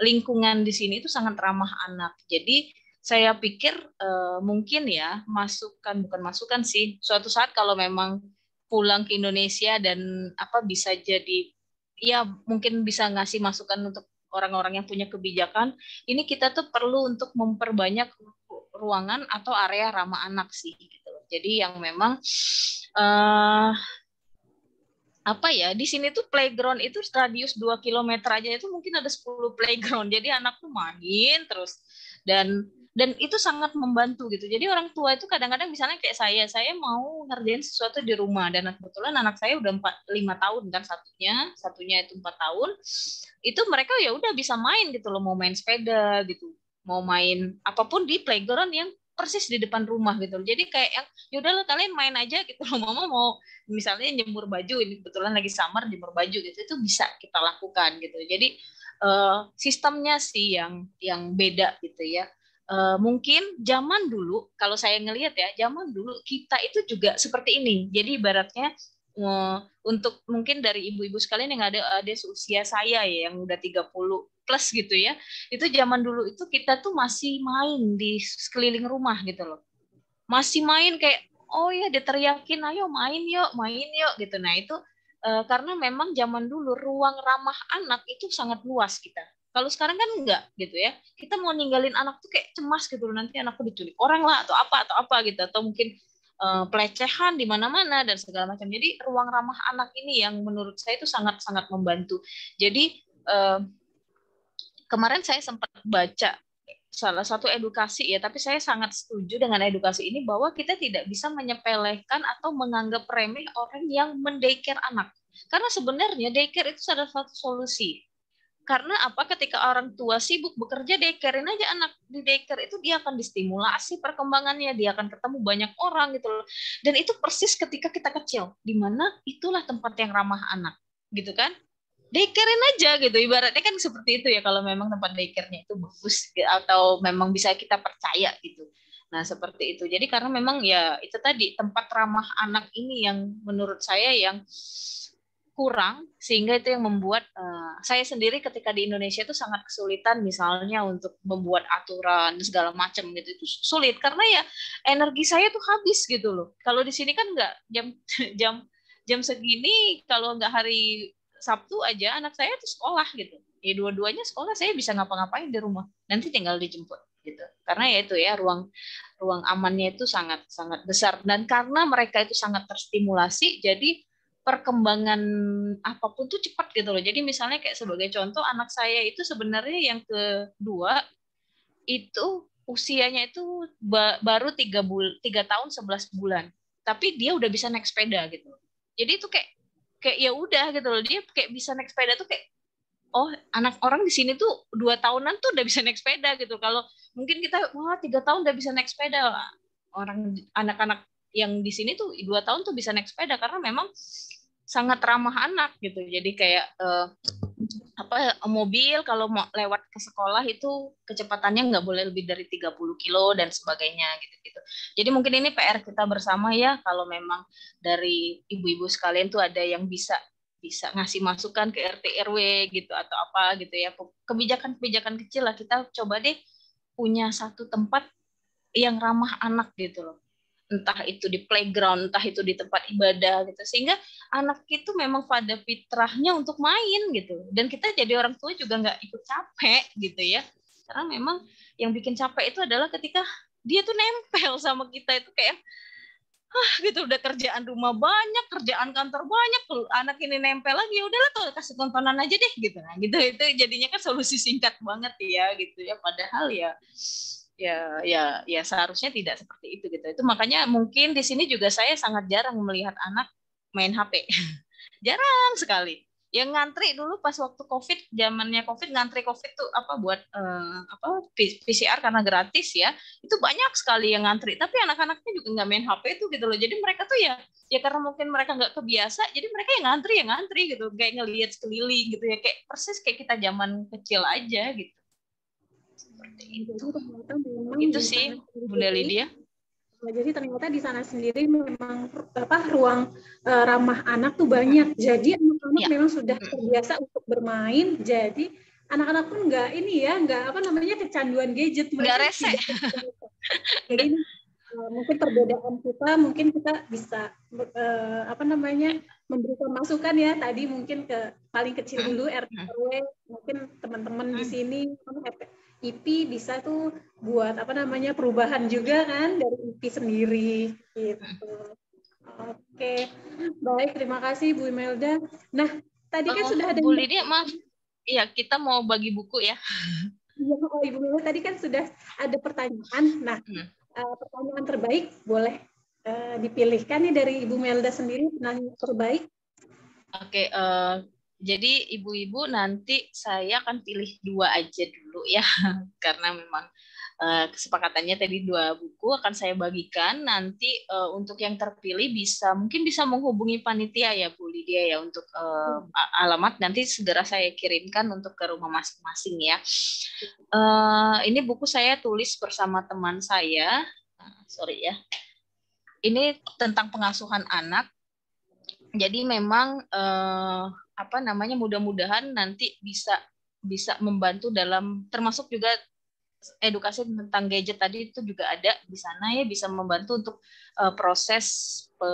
lingkungan di sini itu sangat ramah anak. Jadi saya pikir eh, mungkin ya masukan bukan masukan sih. Suatu saat kalau memang pulang ke Indonesia dan apa bisa jadi ya mungkin bisa ngasih masukan untuk orang-orang yang punya kebijakan. Ini kita tuh perlu untuk memperbanyak ruangan atau area ramah anak sih gitu. Jadi yang memang uh, apa ya di sini tuh playground itu radius 2 km aja itu mungkin ada 10 playground jadi anak tuh main terus dan dan itu sangat membantu gitu jadi orang tua itu kadang-kadang misalnya kayak saya saya mau ngerjain sesuatu di rumah dan kebetulan anak saya udah empat lima tahun kan satunya satunya itu empat tahun itu mereka ya udah bisa main gitu loh mau main sepeda gitu mau main apapun di playground yang persis di depan rumah gitu jadi kayak yang yaudah lo kalian main aja gitu loh mama mau misalnya jemur baju ini kebetulan lagi summer jemur baju gitu itu bisa kita lakukan gitu jadi uh, sistemnya sih yang yang beda gitu ya uh, mungkin zaman dulu kalau saya ngelihat ya zaman dulu kita itu juga seperti ini jadi ibaratnya untuk mungkin dari ibu-ibu sekalian yang ada ada seusia saya ya yang udah 30 plus gitu ya. Itu zaman dulu itu kita tuh masih main di sekeliling rumah gitu loh. Masih main kayak oh ya teriakin ayo main yuk, main yuk gitu. Nah, itu eh, karena memang zaman dulu ruang ramah anak itu sangat luas kita. Kalau sekarang kan enggak gitu ya. Kita mau ninggalin anak tuh kayak cemas gitu loh nanti anakku diculik orang lah atau apa atau apa gitu atau mungkin uh, pelecehan di mana-mana dan segala macam. Jadi ruang ramah anak ini yang menurut saya itu sangat-sangat membantu. Jadi eh, kemarin saya sempat baca salah satu edukasi ya, tapi saya sangat setuju dengan edukasi ini bahwa kita tidak bisa menyepelekan atau menganggap remeh orang yang mendaycare anak. Karena sebenarnya daycare itu adalah satu solusi karena apa? Ketika orang tua sibuk bekerja dekerin aja anak di deker itu dia akan distimulasi perkembangannya, dia akan ketemu banyak orang gitu loh. Dan itu persis ketika kita kecil, di mana itulah tempat yang ramah anak, gitu kan? dekerin aja gitu ibaratnya kan seperti itu ya kalau memang tempat dekernya itu bagus atau memang bisa kita percaya gitu nah seperti itu jadi karena memang ya itu tadi tempat ramah anak ini yang menurut saya yang kurang sehingga itu yang membuat uh, saya sendiri ketika di Indonesia itu sangat kesulitan misalnya untuk membuat aturan segala macam gitu itu sulit karena ya energi saya tuh habis gitu loh kalau di sini kan nggak jam jam jam segini kalau nggak hari Sabtu aja anak saya tuh sekolah gitu ya dua-duanya sekolah saya bisa ngapa-ngapain di rumah nanti tinggal dijemput gitu karena ya itu ya ruang ruang amannya itu sangat sangat besar dan karena mereka itu sangat terstimulasi jadi perkembangan apapun tuh cepat gitu loh. Jadi misalnya kayak sebagai contoh anak saya itu sebenarnya yang kedua itu usianya itu baru tiga bul tiga tahun 11 bulan, tapi dia udah bisa naik sepeda gitu. Jadi itu kayak kayak ya udah gitu loh dia kayak bisa naik sepeda tuh kayak oh anak orang di sini tuh dua tahunan tuh udah bisa naik sepeda gitu kalau mungkin kita wah tiga tahun udah bisa naik sepeda orang anak-anak yang di sini tuh dua tahun tuh bisa naik sepeda karena memang sangat ramah anak gitu. Jadi kayak eh, apa eh, mobil kalau mau lewat ke sekolah itu kecepatannya nggak boleh lebih dari 30 kilo dan sebagainya gitu-gitu. Jadi mungkin ini PR kita bersama ya kalau memang dari ibu-ibu sekalian tuh ada yang bisa bisa ngasih masukan ke RT RW gitu atau apa gitu ya. Kebijakan-kebijakan kecil lah kita coba deh punya satu tempat yang ramah anak gitu loh entah itu di playground, entah itu di tempat ibadah gitu. Sehingga anak itu memang pada fitrahnya untuk main gitu. Dan kita jadi orang tua juga nggak ikut capek gitu ya. Karena memang yang bikin capek itu adalah ketika dia tuh nempel sama kita itu kayak ah gitu udah kerjaan rumah banyak, kerjaan kantor banyak, anak ini nempel lagi, ya udahlah tuh kasih tontonan aja deh gitu. Nah, gitu itu jadinya kan solusi singkat banget ya gitu ya padahal ya ya ya ya seharusnya tidak seperti itu gitu itu makanya mungkin di sini juga saya sangat jarang melihat anak main HP jarang sekali yang ngantri dulu pas waktu covid zamannya covid ngantri covid tuh apa buat eh, apa PCR karena gratis ya itu banyak sekali yang ngantri tapi anak-anaknya juga nggak main HP itu gitu loh jadi mereka tuh ya ya karena mungkin mereka nggak kebiasa jadi mereka yang ngantri yang ngantri gitu kayak ngelihat sekeliling gitu ya kayak persis kayak kita zaman kecil aja gitu seperti itu. memang itu sih Bunda Lydia. Nah, jadi ternyata di sana sendiri memang apa ruang uh, ramah anak tuh banyak. Jadi anak-anak ya. memang sudah terbiasa untuk bermain. Jadi anak-anak pun nggak ini ya, nggak apa namanya kecanduan gadget. Nggak rese. Gitu. Jadi uh, mungkin perbedaan kita, mungkin kita bisa uh, apa namanya memberikan masukan ya tadi mungkin ke paling kecil dulu RT RW, mungkin teman-teman di sini IP bisa tuh buat apa namanya perubahan juga kan dari IP sendiri gitu. Oke, baik terima kasih Bu Imelda. Nah tadi kan oh, sudah ada Bu Lydia maaf, iya kita mau bagi buku ya. Iya oh, Ibu Imelda tadi kan sudah ada pertanyaan. Nah hmm. uh, pertanyaan terbaik boleh uh, dipilihkan nih dari Ibu Melda sendiri pertanyaan terbaik. Oke, okay, uh, eh, jadi ibu-ibu nanti saya akan pilih dua aja dulu ya karena memang eh, kesepakatannya tadi dua buku akan saya bagikan nanti eh, untuk yang terpilih bisa mungkin bisa menghubungi panitia ya Bu Lydia ya untuk eh, alamat nanti segera saya kirimkan untuk ke rumah masing-masing ya. ini buku saya tulis bersama teman saya. sorry ya. Ini tentang pengasuhan anak jadi memang eh, apa namanya mudah-mudahan nanti bisa bisa membantu dalam termasuk juga edukasi tentang gadget tadi itu juga ada di sana ya bisa membantu untuk eh, proses pe,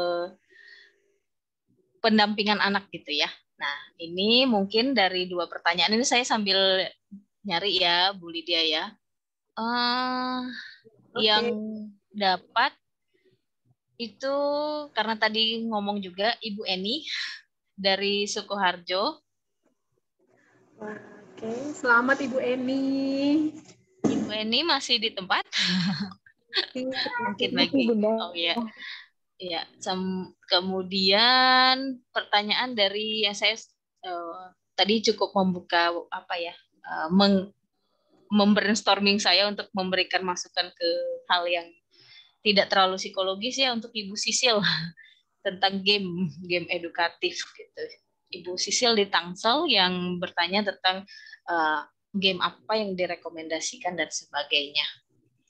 pendampingan anak gitu ya. Nah, ini mungkin dari dua pertanyaan ini saya sambil nyari ya Bu Lydia ya. Uh, yang dapat itu karena tadi ngomong juga Ibu Eni dari Sukoharjo. Oke, selamat Ibu Eni. Ibu Eni masih di tempat? Mungkin lagi. Oh iya. ya. kemudian pertanyaan dari ya saya uh, tadi cukup membuka apa ya? Uh, meng membrainstorming saya untuk memberikan masukan ke hal yang tidak terlalu psikologis ya untuk Ibu Sisil tentang game game edukatif gitu. Ibu Sisil di Tangsel yang bertanya tentang uh, game apa yang direkomendasikan dan sebagainya.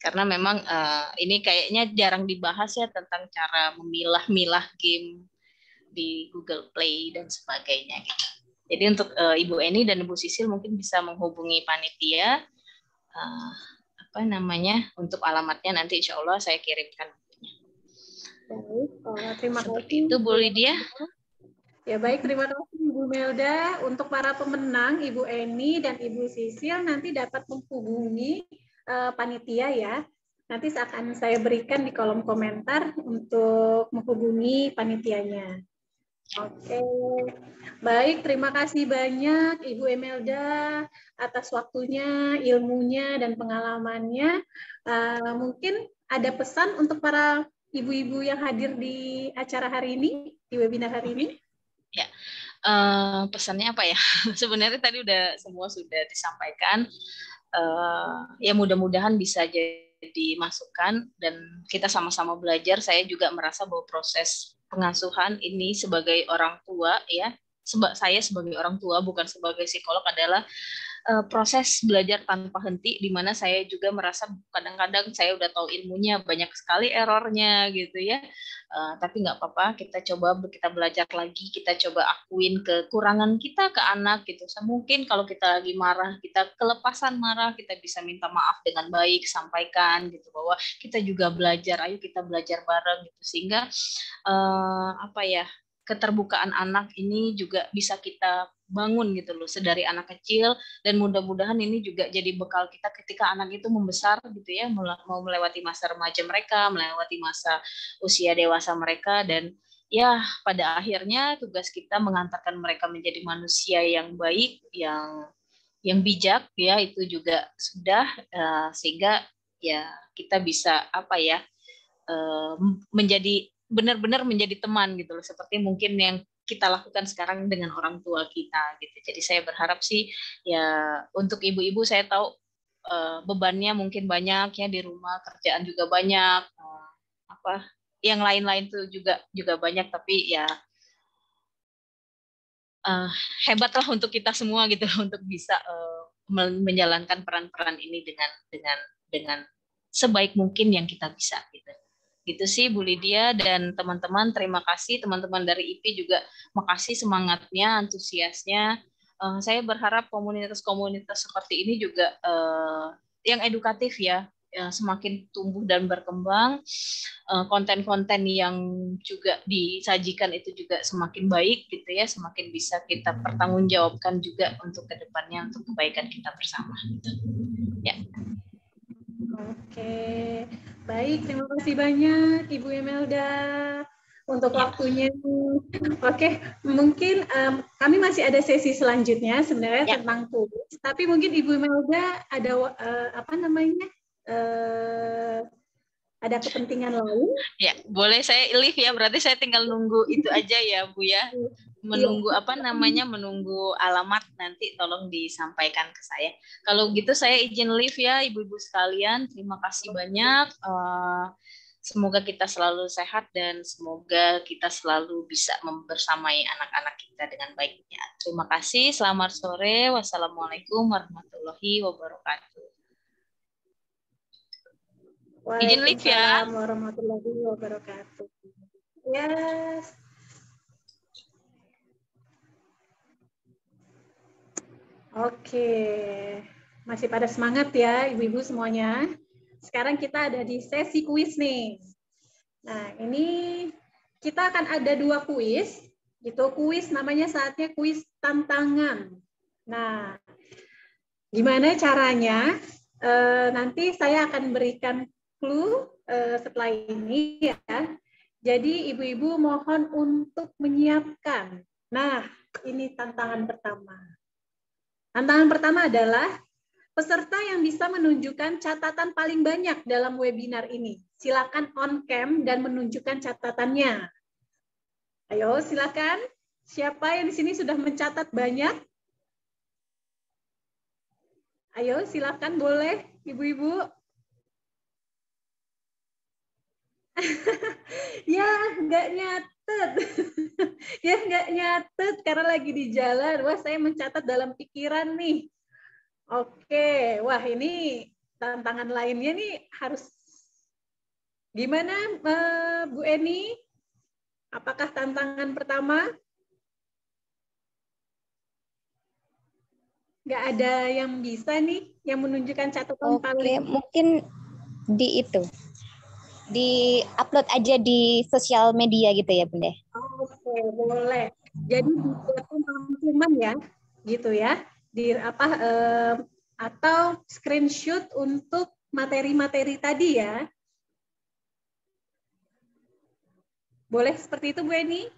Karena memang uh, ini kayaknya jarang dibahas ya tentang cara memilah-milah game di Google Play dan sebagainya gitu. Jadi untuk uh, Ibu Eni dan Ibu Sisil mungkin bisa menghubungi panitia uh, apa namanya untuk alamatnya nanti insya Allah saya kirimkan. Baik, terima Seperti itu Bu Lydia. Ya baik, terima kasih Ibu Melda. Untuk para pemenang, Ibu Eni dan Ibu Sisil nanti dapat menghubungi uh, panitia ya. Nanti akan saya berikan di kolom komentar untuk menghubungi panitianya. Oke, baik. Terima kasih banyak Ibu Emelda atas waktunya, ilmunya, dan pengalamannya. Uh, mungkin ada pesan untuk para ibu-ibu yang hadir di acara hari ini, di webinar hari ini. Ya, uh, pesannya apa ya? Sebenarnya tadi udah semua sudah disampaikan. Uh, ya mudah-mudahan bisa jadi dimasukkan dan kita sama-sama belajar. Saya juga merasa bahwa proses pengasuhan ini sebagai orang tua ya, sebab saya sebagai orang tua bukan sebagai psikolog adalah uh, proses belajar tanpa henti di mana saya juga merasa kadang-kadang saya udah tahu ilmunya banyak sekali errornya gitu ya uh, tapi nggak apa-apa kita coba kita belajar lagi kita coba akuin kekurangan kita ke anak gitu so, mungkin kalau kita lagi marah kita kelepasan marah kita bisa minta maaf dengan baik sampaikan gitu bahwa kita juga belajar ayo kita belajar bareng gitu sehingga uh, apa ya keterbukaan anak ini juga bisa kita bangun gitu loh sedari anak kecil dan mudah-mudahan ini juga jadi bekal kita ketika anak itu membesar gitu ya mau melewati masa remaja mereka melewati masa usia dewasa mereka dan ya pada akhirnya tugas kita mengantarkan mereka menjadi manusia yang baik yang yang bijak ya itu juga sudah uh, sehingga ya kita bisa apa ya uh, menjadi benar-benar menjadi teman gitu loh seperti mungkin yang kita lakukan sekarang dengan orang tua kita gitu. Jadi saya berharap sih ya untuk ibu-ibu saya tahu eh, bebannya mungkin banyak ya di rumah kerjaan juga banyak eh, apa yang lain-lain tuh juga juga banyak tapi ya uh, hebatlah untuk kita semua gitu untuk bisa uh, menjalankan peran-peran ini dengan dengan dengan sebaik mungkin yang kita bisa gitu. Gitu sih Bu Lydia dan teman-teman terima kasih teman-teman dari IP juga makasih semangatnya, antusiasnya. Uh, saya berharap komunitas-komunitas seperti ini juga uh, yang edukatif ya, yang semakin tumbuh dan berkembang. Uh, konten-konten yang juga disajikan itu juga semakin baik gitu ya, semakin bisa kita pertanggungjawabkan juga untuk kedepannya untuk kebaikan kita bersama. Gitu. Ya. Oke. Okay. Baik, terima kasih banyak Ibu Imelda untuk iya. waktunya. Oke, mungkin um, kami masih ada sesi selanjutnya sebenarnya ya. tentang kuis, tapi mungkin Ibu Imelda ada uh, apa namanya? Uh, ada kepentingan lain? Ya, boleh saya leave ya. Berarti saya tinggal nunggu itu aja ya, Bu ya. Iya. Iya. menunggu iya. apa namanya menunggu alamat nanti tolong disampaikan ke saya. Kalau gitu saya izin leave ya ibu-ibu sekalian. Terima kasih banyak. Uh, semoga kita selalu sehat dan semoga kita selalu bisa membersamai anak-anak kita dengan baiknya. Terima kasih. Selamat sore. Wassalamualaikum warahmatullahi wabarakatuh. Izin leave ya. Warahmatullahi wabarakatuh. Yes. Oke, masih pada semangat ya ibu-ibu semuanya. Sekarang kita ada di sesi kuis nih. Nah, ini kita akan ada dua kuis. Gitu, kuis namanya saatnya kuis tantangan. Nah, gimana caranya? E, nanti saya akan berikan clue e, setelah ini ya. Jadi ibu-ibu mohon untuk menyiapkan. Nah, ini tantangan pertama. Tantangan pertama adalah peserta yang bisa menunjukkan catatan paling banyak dalam webinar ini. Silakan on cam dan menunjukkan catatannya. Ayo, silakan. Siapa yang di sini sudah mencatat banyak? Ayo, silakan boleh, ibu-ibu. ya, enggak nyat nyatet ya nggak nyatet karena lagi di jalan wah saya mencatat dalam pikiran nih oke wah ini tantangan lainnya nih harus gimana eh, Bu Eni apakah tantangan pertama nggak ada yang bisa nih yang menunjukkan catatan paling mungkin di itu di upload aja di sosial media gitu ya bunda oke okay, boleh jadi dibuat teman-teman ya gitu ya di apa eh, atau screenshot untuk materi-materi tadi ya boleh seperti itu Bu Eni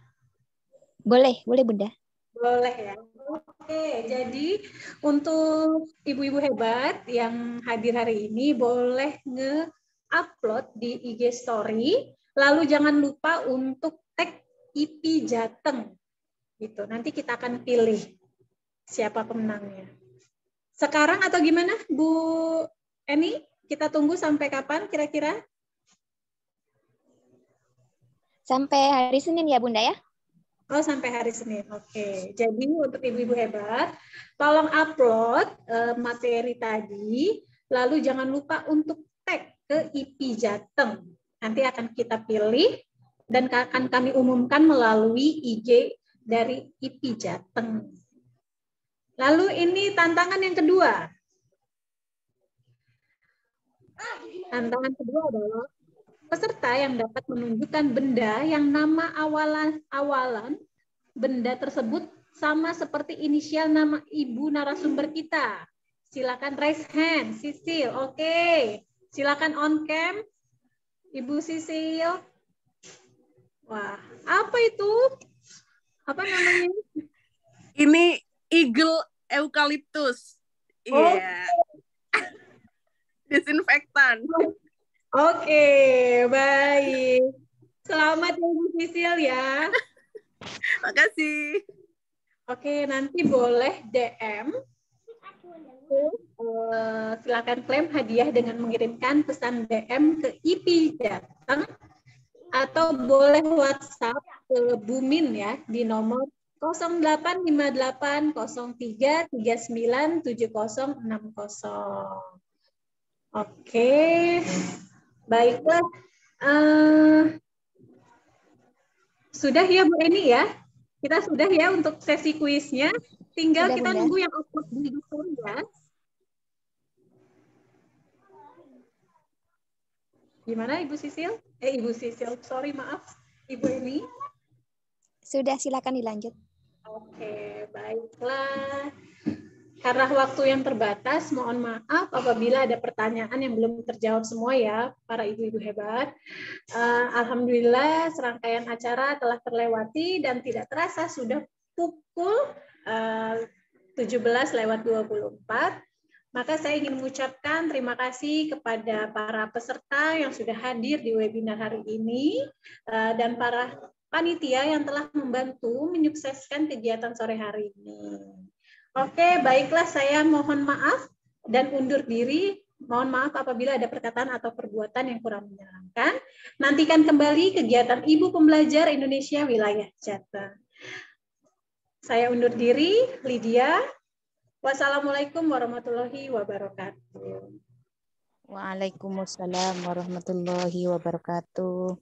boleh boleh bunda boleh ya Oke, jadi untuk ibu-ibu hebat yang hadir hari ini boleh nge upload di IG story, lalu jangan lupa untuk tag IP Jateng. Gitu. Nanti kita akan pilih siapa pemenangnya. Sekarang atau gimana Bu Eni? Kita tunggu sampai kapan kira-kira? Sampai hari Senin ya Bunda ya? Oh, sampai hari Senin. Oke. Jadi untuk ibu-ibu hebat, tolong upload eh, materi tadi, lalu jangan lupa untuk tag ke IP Jateng. Nanti akan kita pilih dan akan kami umumkan melalui IG dari IP Jateng. Lalu ini tantangan yang kedua. Tantangan kedua adalah peserta yang dapat menunjukkan benda yang nama awalan awalan benda tersebut sama seperti inisial nama ibu narasumber kita. Silakan raise hand, Sisil. Oke. Okay. Silakan on cam, Ibu Sisil. Wah, apa itu? Apa namanya? Ini eagle eucalyptus Iya. Oh. Yeah. Disinfektan. Oke, okay, baik. Selamat ya, Ibu Sisil ya. Makasih. Oke, nanti boleh DM Uh, silakan klaim hadiah dengan mengirimkan pesan DM ke IP datang atau boleh WhatsApp ke Bumin ya di nomor 085803397060. Oke. Baiklah. Uh, sudah ya Bu Eni ya? Kita sudah ya untuk sesi kuisnya. Tinggal Sudah kita mudah. nunggu yang output di Zoom ya. Gimana Ibu Sisil? Eh Ibu Sisil, sorry maaf Ibu ini. Sudah silakan dilanjut. Oke, baiklah. Karena waktu yang terbatas, mohon maaf apabila ada pertanyaan yang belum terjawab semua ya, para ibu-ibu hebat. Uh, Alhamdulillah serangkaian acara telah terlewati dan tidak terasa sudah pukul 17 eh, lewat 24. Maka saya ingin mengucapkan terima kasih kepada para peserta yang sudah hadir di webinar hari ini eh, dan para panitia yang telah membantu menyukseskan kegiatan sore hari ini. Oke, baiklah saya mohon maaf dan undur diri. Mohon maaf apabila ada perkataan atau perbuatan yang kurang menyenangkan. Nantikan kembali kegiatan Ibu Pembelajar Indonesia Wilayah Jateng. Saya undur diri, Lydia. Wassalamualaikum warahmatullahi wabarakatuh. Waalaikumsalam warahmatullahi wabarakatuh.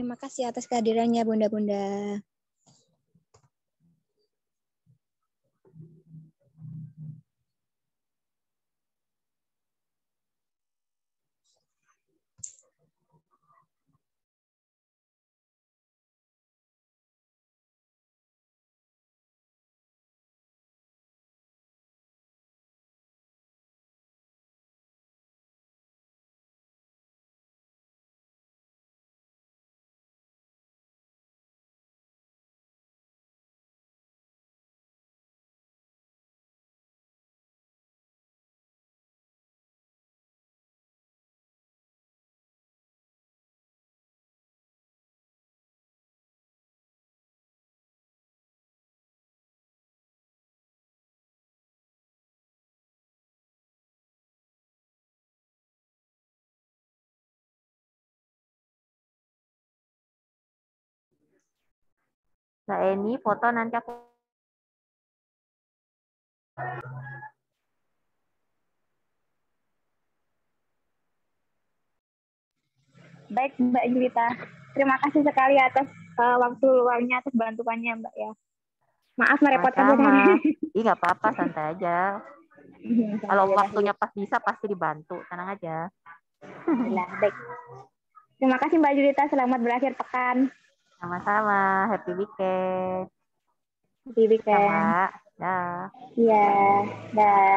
Terima kasih atas kehadirannya Bunda-bunda. Mbak nah, Eni foto nanti aku Baik Mbak Julita, terima kasih sekali atas uh, waktu luangnya atas bantuannya Mbak ya. Maaf merepotkan Sama. Ih nggak apa-apa santai aja. Kalau iya, waktunya pas bisa pasti dibantu, tenang aja. nah Baik. Terima kasih Mbak Julita, selamat berakhir pekan. Sama-sama. Happy weekend. Happy weekend. Sama. Dah. Iya. Dah.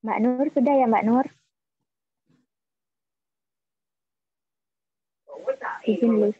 Mbak Nur sudah ya Mbak Nur? 是真理。